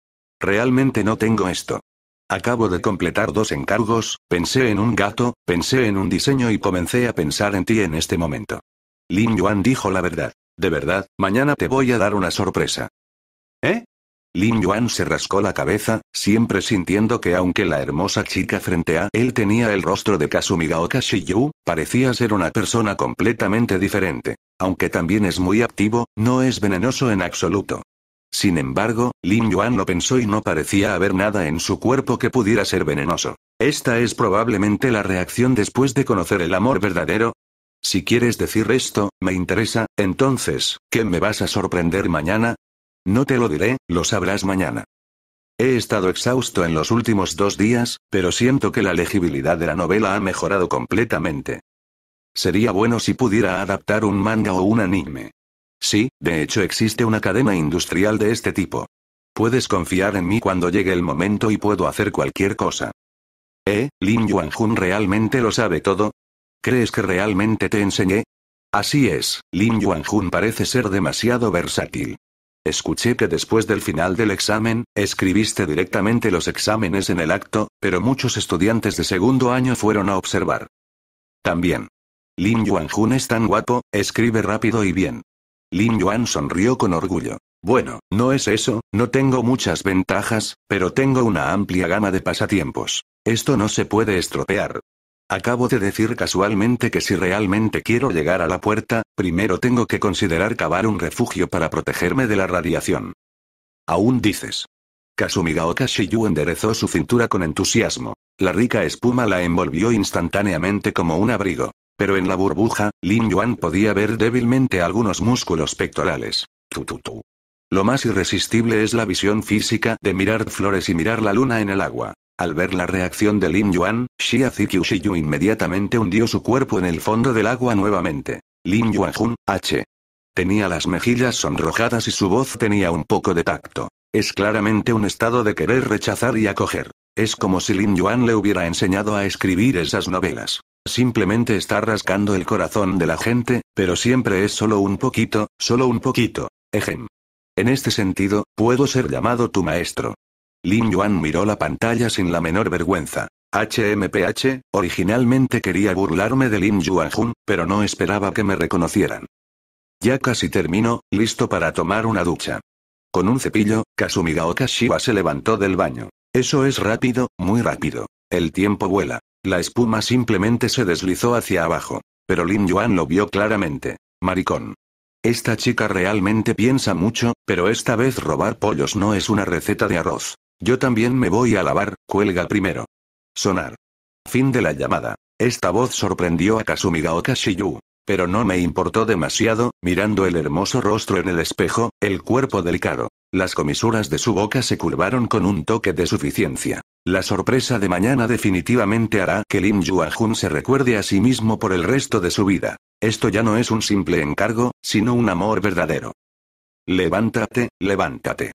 Realmente no tengo esto. Acabo de completar dos encargos, pensé en un gato, pensé en un diseño y comencé a pensar en ti en este momento. Lin Yuan dijo la verdad. De verdad, mañana te voy a dar una sorpresa. ¿Eh? Lin Yuan se rascó la cabeza, siempre sintiendo que aunque la hermosa chica frente a él tenía el rostro de Kasumigaoka Shiyu, parecía ser una persona completamente diferente. Aunque también es muy activo, no es venenoso en absoluto. Sin embargo, Lin Yuan lo pensó y no parecía haber nada en su cuerpo que pudiera ser venenoso. Esta es probablemente la reacción después de conocer el amor verdadero. Si quieres decir esto, me interesa, entonces, ¿qué me vas a sorprender mañana? No te lo diré, lo sabrás mañana. He estado exhausto en los últimos dos días, pero siento que la legibilidad de la novela ha mejorado completamente. Sería bueno si pudiera adaptar un manga o un anime. Sí, de hecho existe una cadena industrial de este tipo. Puedes confiar en mí cuando llegue el momento y puedo hacer cualquier cosa. ¿Eh, Lin Yuanjun realmente lo sabe todo? ¿Crees que realmente te enseñé? Así es, Lin Yuanjun parece ser demasiado versátil. Escuché que después del final del examen, escribiste directamente los exámenes en el acto, pero muchos estudiantes de segundo año fueron a observar. También. Lin Yuanjun es tan guapo, escribe rápido y bien. Lin Yuan sonrió con orgullo. Bueno, no es eso, no tengo muchas ventajas, pero tengo una amplia gama de pasatiempos. Esto no se puede estropear. Acabo de decir casualmente que si realmente quiero llegar a la puerta, primero tengo que considerar cavar un refugio para protegerme de la radiación. Aún dices. Kasumigaoka Shiyu enderezó su cintura con entusiasmo. La rica espuma la envolvió instantáneamente como un abrigo. Pero en la burbuja, Lin Yuan podía ver débilmente algunos músculos pectorales. Tu, tu, tu. Lo más irresistible es la visión física de mirar flores y mirar la luna en el agua. Al ver la reacción de Lin Yuan, Xia Shiyu inmediatamente hundió su cuerpo en el fondo del agua nuevamente. Lin Jun H. Tenía las mejillas sonrojadas y su voz tenía un poco de tacto. Es claramente un estado de querer rechazar y acoger. Es como si Lin Yuan le hubiera enseñado a escribir esas novelas. Simplemente está rascando el corazón de la gente, pero siempre es solo un poquito, solo un poquito. Ejem. En este sentido, puedo ser llamado tu maestro. Lin Yuan miró la pantalla sin la menor vergüenza. HMPH, originalmente quería burlarme de Lin Jun, pero no esperaba que me reconocieran. Ya casi termino, listo para tomar una ducha. Con un cepillo, Kasumigaoka Shiba se levantó del baño. Eso es rápido, muy rápido. El tiempo vuela. La espuma simplemente se deslizó hacia abajo. Pero Lin Yuan lo vio claramente. Maricón. Esta chica realmente piensa mucho, pero esta vez robar pollos no es una receta de arroz. Yo también me voy a lavar, cuelga primero. Sonar. Fin de la llamada. Esta voz sorprendió a Kasumigaoka Shiyu. Pero no me importó demasiado, mirando el hermoso rostro en el espejo, el cuerpo delicado. Las comisuras de su boca se curvaron con un toque de suficiencia. La sorpresa de mañana definitivamente hará que Lim Yuajun se recuerde a sí mismo por el resto de su vida. Esto ya no es un simple encargo, sino un amor verdadero. Levántate, levántate.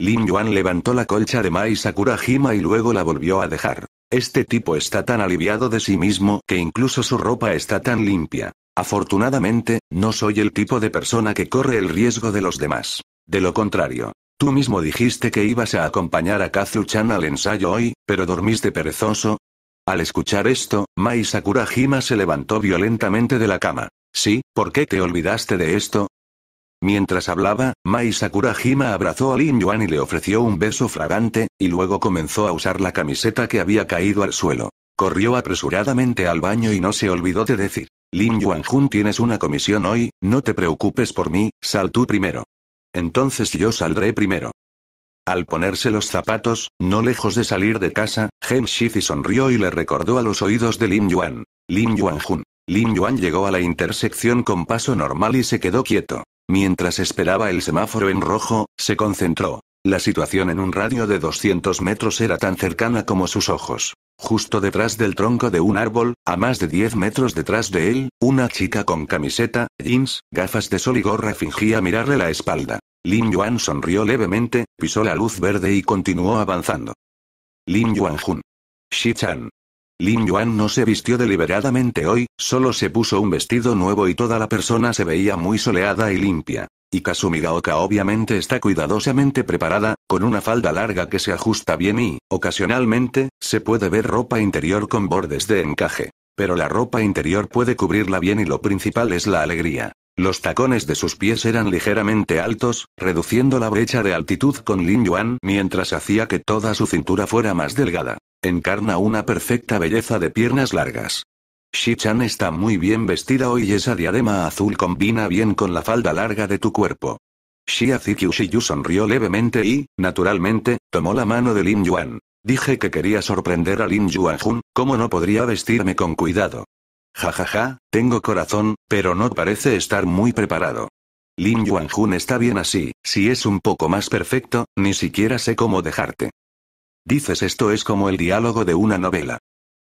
Lin Yuan levantó la colcha de Mai Sakurajima y luego la volvió a dejar. Este tipo está tan aliviado de sí mismo que incluso su ropa está tan limpia. Afortunadamente, no soy el tipo de persona que corre el riesgo de los demás. De lo contrario, tú mismo dijiste que ibas a acompañar a Kazuchan al ensayo hoy, pero dormiste perezoso. Al escuchar esto, Mai Sakurajima se levantó violentamente de la cama. Sí, ¿por qué te olvidaste de esto? Mientras hablaba, Mai Sakurajima abrazó a Lin Yuan y le ofreció un beso fragante, y luego comenzó a usar la camiseta que había caído al suelo. Corrió apresuradamente al baño y no se olvidó de decir. Lin Yuanjun tienes una comisión hoy, no te preocupes por mí, sal tú primero. Entonces yo saldré primero. Al ponerse los zapatos, no lejos de salir de casa, Gen Shizi sonrió y le recordó a los oídos de Lin Yuan. Lin Yuanjun. Lin Yuan llegó a la intersección con paso normal y se quedó quieto. Mientras esperaba el semáforo en rojo, se concentró. La situación en un radio de 200 metros era tan cercana como sus ojos. Justo detrás del tronco de un árbol, a más de 10 metros detrás de él, una chica con camiseta, jeans, gafas de sol y gorra fingía mirarle la espalda. Lin Yuan sonrió levemente, pisó la luz verde y continuó avanzando. Lin Yuan Jun. Shi Chan. Lin Yuan no se vistió deliberadamente hoy, solo se puso un vestido nuevo y toda la persona se veía muy soleada y limpia. Y Kasumi obviamente está cuidadosamente preparada, con una falda larga que se ajusta bien y, ocasionalmente, se puede ver ropa interior con bordes de encaje. Pero la ropa interior puede cubrirla bien y lo principal es la alegría. Los tacones de sus pies eran ligeramente altos, reduciendo la brecha de altitud con Lin Yuan mientras hacía que toda su cintura fuera más delgada. Encarna una perfecta belleza de piernas largas. Shi-chan está muy bien vestida hoy y esa diadema azul combina bien con la falda larga de tu cuerpo. Shia Shiyu sonrió levemente y, naturalmente, tomó la mano de Lin Yuan. Dije que quería sorprender a Lin Jun. ¿cómo no podría vestirme con cuidado? Ja ja, ja, tengo corazón, pero no parece estar muy preparado. Lin Jun está bien así, si es un poco más perfecto, ni siquiera sé cómo dejarte. Dices esto es como el diálogo de una novela.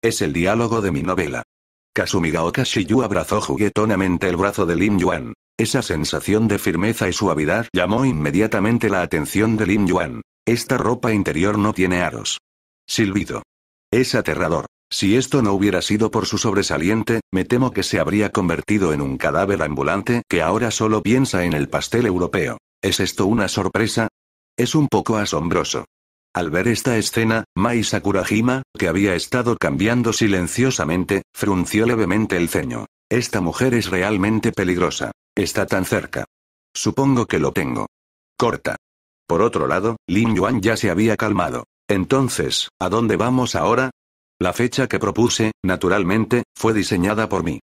Es el diálogo de mi novela. Kasumigaoka Shiyu abrazó juguetonamente el brazo de Lim Yuan. Esa sensación de firmeza y suavidad llamó inmediatamente la atención de Lim Yuan. Esta ropa interior no tiene aros. Silbido. Es aterrador. Si esto no hubiera sido por su sobresaliente, me temo que se habría convertido en un cadáver ambulante que ahora solo piensa en el pastel europeo. ¿Es esto una sorpresa? Es un poco asombroso. Al ver esta escena, Mai Sakurajima, que había estado cambiando silenciosamente, frunció levemente el ceño. Esta mujer es realmente peligrosa. Está tan cerca. Supongo que lo tengo. Corta. Por otro lado, Lin Yuan ya se había calmado. Entonces, ¿a dónde vamos ahora? La fecha que propuse, naturalmente, fue diseñada por mí.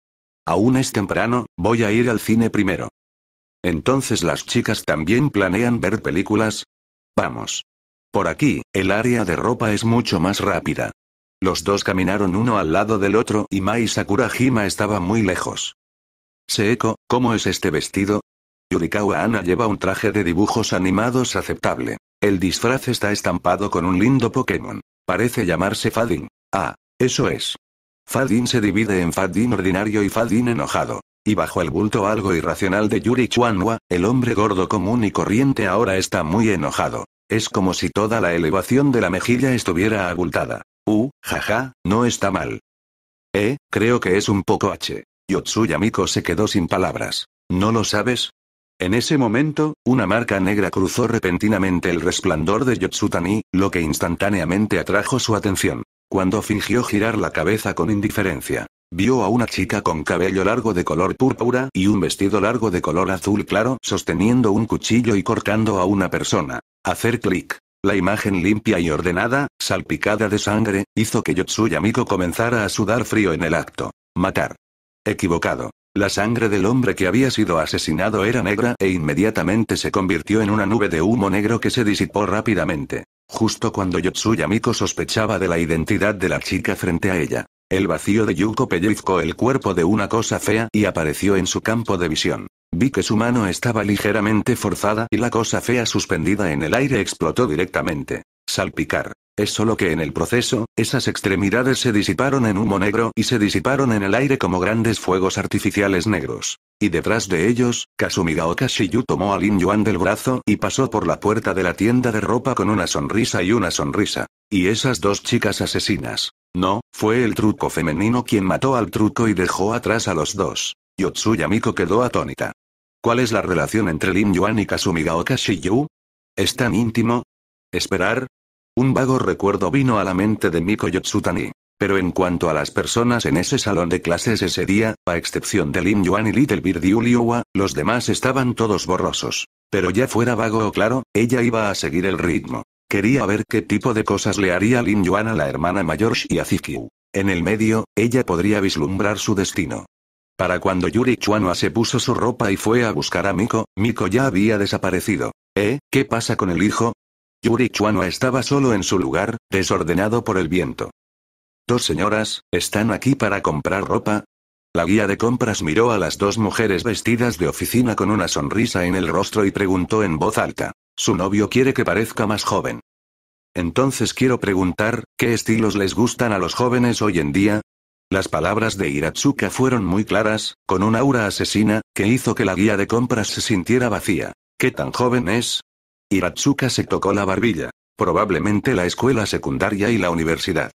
Aún es temprano, voy a ir al cine primero. Entonces las chicas también planean ver películas. Vamos. Por aquí, el área de ropa es mucho más rápida. Los dos caminaron uno al lado del otro y Mai Sakurajima estaba muy lejos. Seeko, ¿cómo es este vestido? Yurikawa Ana lleva un traje de dibujos animados aceptable. El disfraz está estampado con un lindo Pokémon. Parece llamarse Fadin. Ah, eso es. Fadin se divide en Fadin ordinario y Fadin enojado. Y bajo el bulto algo irracional de Yuri Chuanwa, el hombre gordo común y corriente ahora está muy enojado. Es como si toda la elevación de la mejilla estuviera abultada. Uh, jaja, no está mal. Eh, creo que es un poco H. Yotsuya Miko se quedó sin palabras. ¿No lo sabes? En ese momento, una marca negra cruzó repentinamente el resplandor de Yotsutani, lo que instantáneamente atrajo su atención. Cuando fingió girar la cabeza con indiferencia, Vio a una chica con cabello largo de color púrpura y un vestido largo de color azul claro sosteniendo un cuchillo y cortando a una persona. Hacer clic. La imagen limpia y ordenada, salpicada de sangre, hizo que Yotsuya Miko comenzara a sudar frío en el acto. Matar. Equivocado. La sangre del hombre que había sido asesinado era negra e inmediatamente se convirtió en una nube de humo negro que se disipó rápidamente. Justo cuando Yotsuya sospechaba de la identidad de la chica frente a ella. El vacío de Yuko pellizcó el cuerpo de una cosa fea y apareció en su campo de visión. Vi que su mano estaba ligeramente forzada y la cosa fea suspendida en el aire explotó directamente. Salpicar. Es solo que en el proceso, esas extremidades se disiparon en humo negro y se disiparon en el aire como grandes fuegos artificiales negros. Y detrás de ellos, Kasumigaoka Shiyu tomó a Lin Yuan del brazo y pasó por la puerta de la tienda de ropa con una sonrisa y una sonrisa. Y esas dos chicas asesinas. No, fue el truco femenino quien mató al truco y dejó atrás a los dos. Yotsuya Miko quedó atónita. ¿Cuál es la relación entre Lin Yuan y Kasumigaoka Shiyu? ¿Es tan íntimo? Esperar, un vago recuerdo vino a la mente de Miko Yotsutani. Pero en cuanto a las personas en ese salón de clases ese día, a excepción de Lin Yuan y Little Bird Uliowa, los demás estaban todos borrosos. Pero ya fuera vago o claro, ella iba a seguir el ritmo. Quería ver qué tipo de cosas le haría Lin Yuan a la hermana mayor Zikyu. En el medio, ella podría vislumbrar su destino. Para cuando Yuri Chuanua se puso su ropa y fue a buscar a Miko, Miko ya había desaparecido. ¿Eh? ¿Qué pasa con el hijo? Yuri Chuano estaba solo en su lugar, desordenado por el viento. Dos señoras, ¿están aquí para comprar ropa? La guía de compras miró a las dos mujeres vestidas de oficina con una sonrisa en el rostro y preguntó en voz alta. Su novio quiere que parezca más joven. Entonces quiero preguntar, ¿qué estilos les gustan a los jóvenes hoy en día? Las palabras de Hiratsuka fueron muy claras, con un aura asesina, que hizo que la guía de compras se sintiera vacía. ¿Qué tan joven es? Hiratsuka se tocó la barbilla. Probablemente la escuela secundaria y la universidad.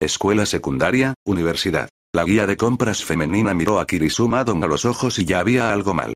Escuela secundaria, universidad. La guía de compras femenina miró a Kirisuma Don a los ojos y ya había algo mal.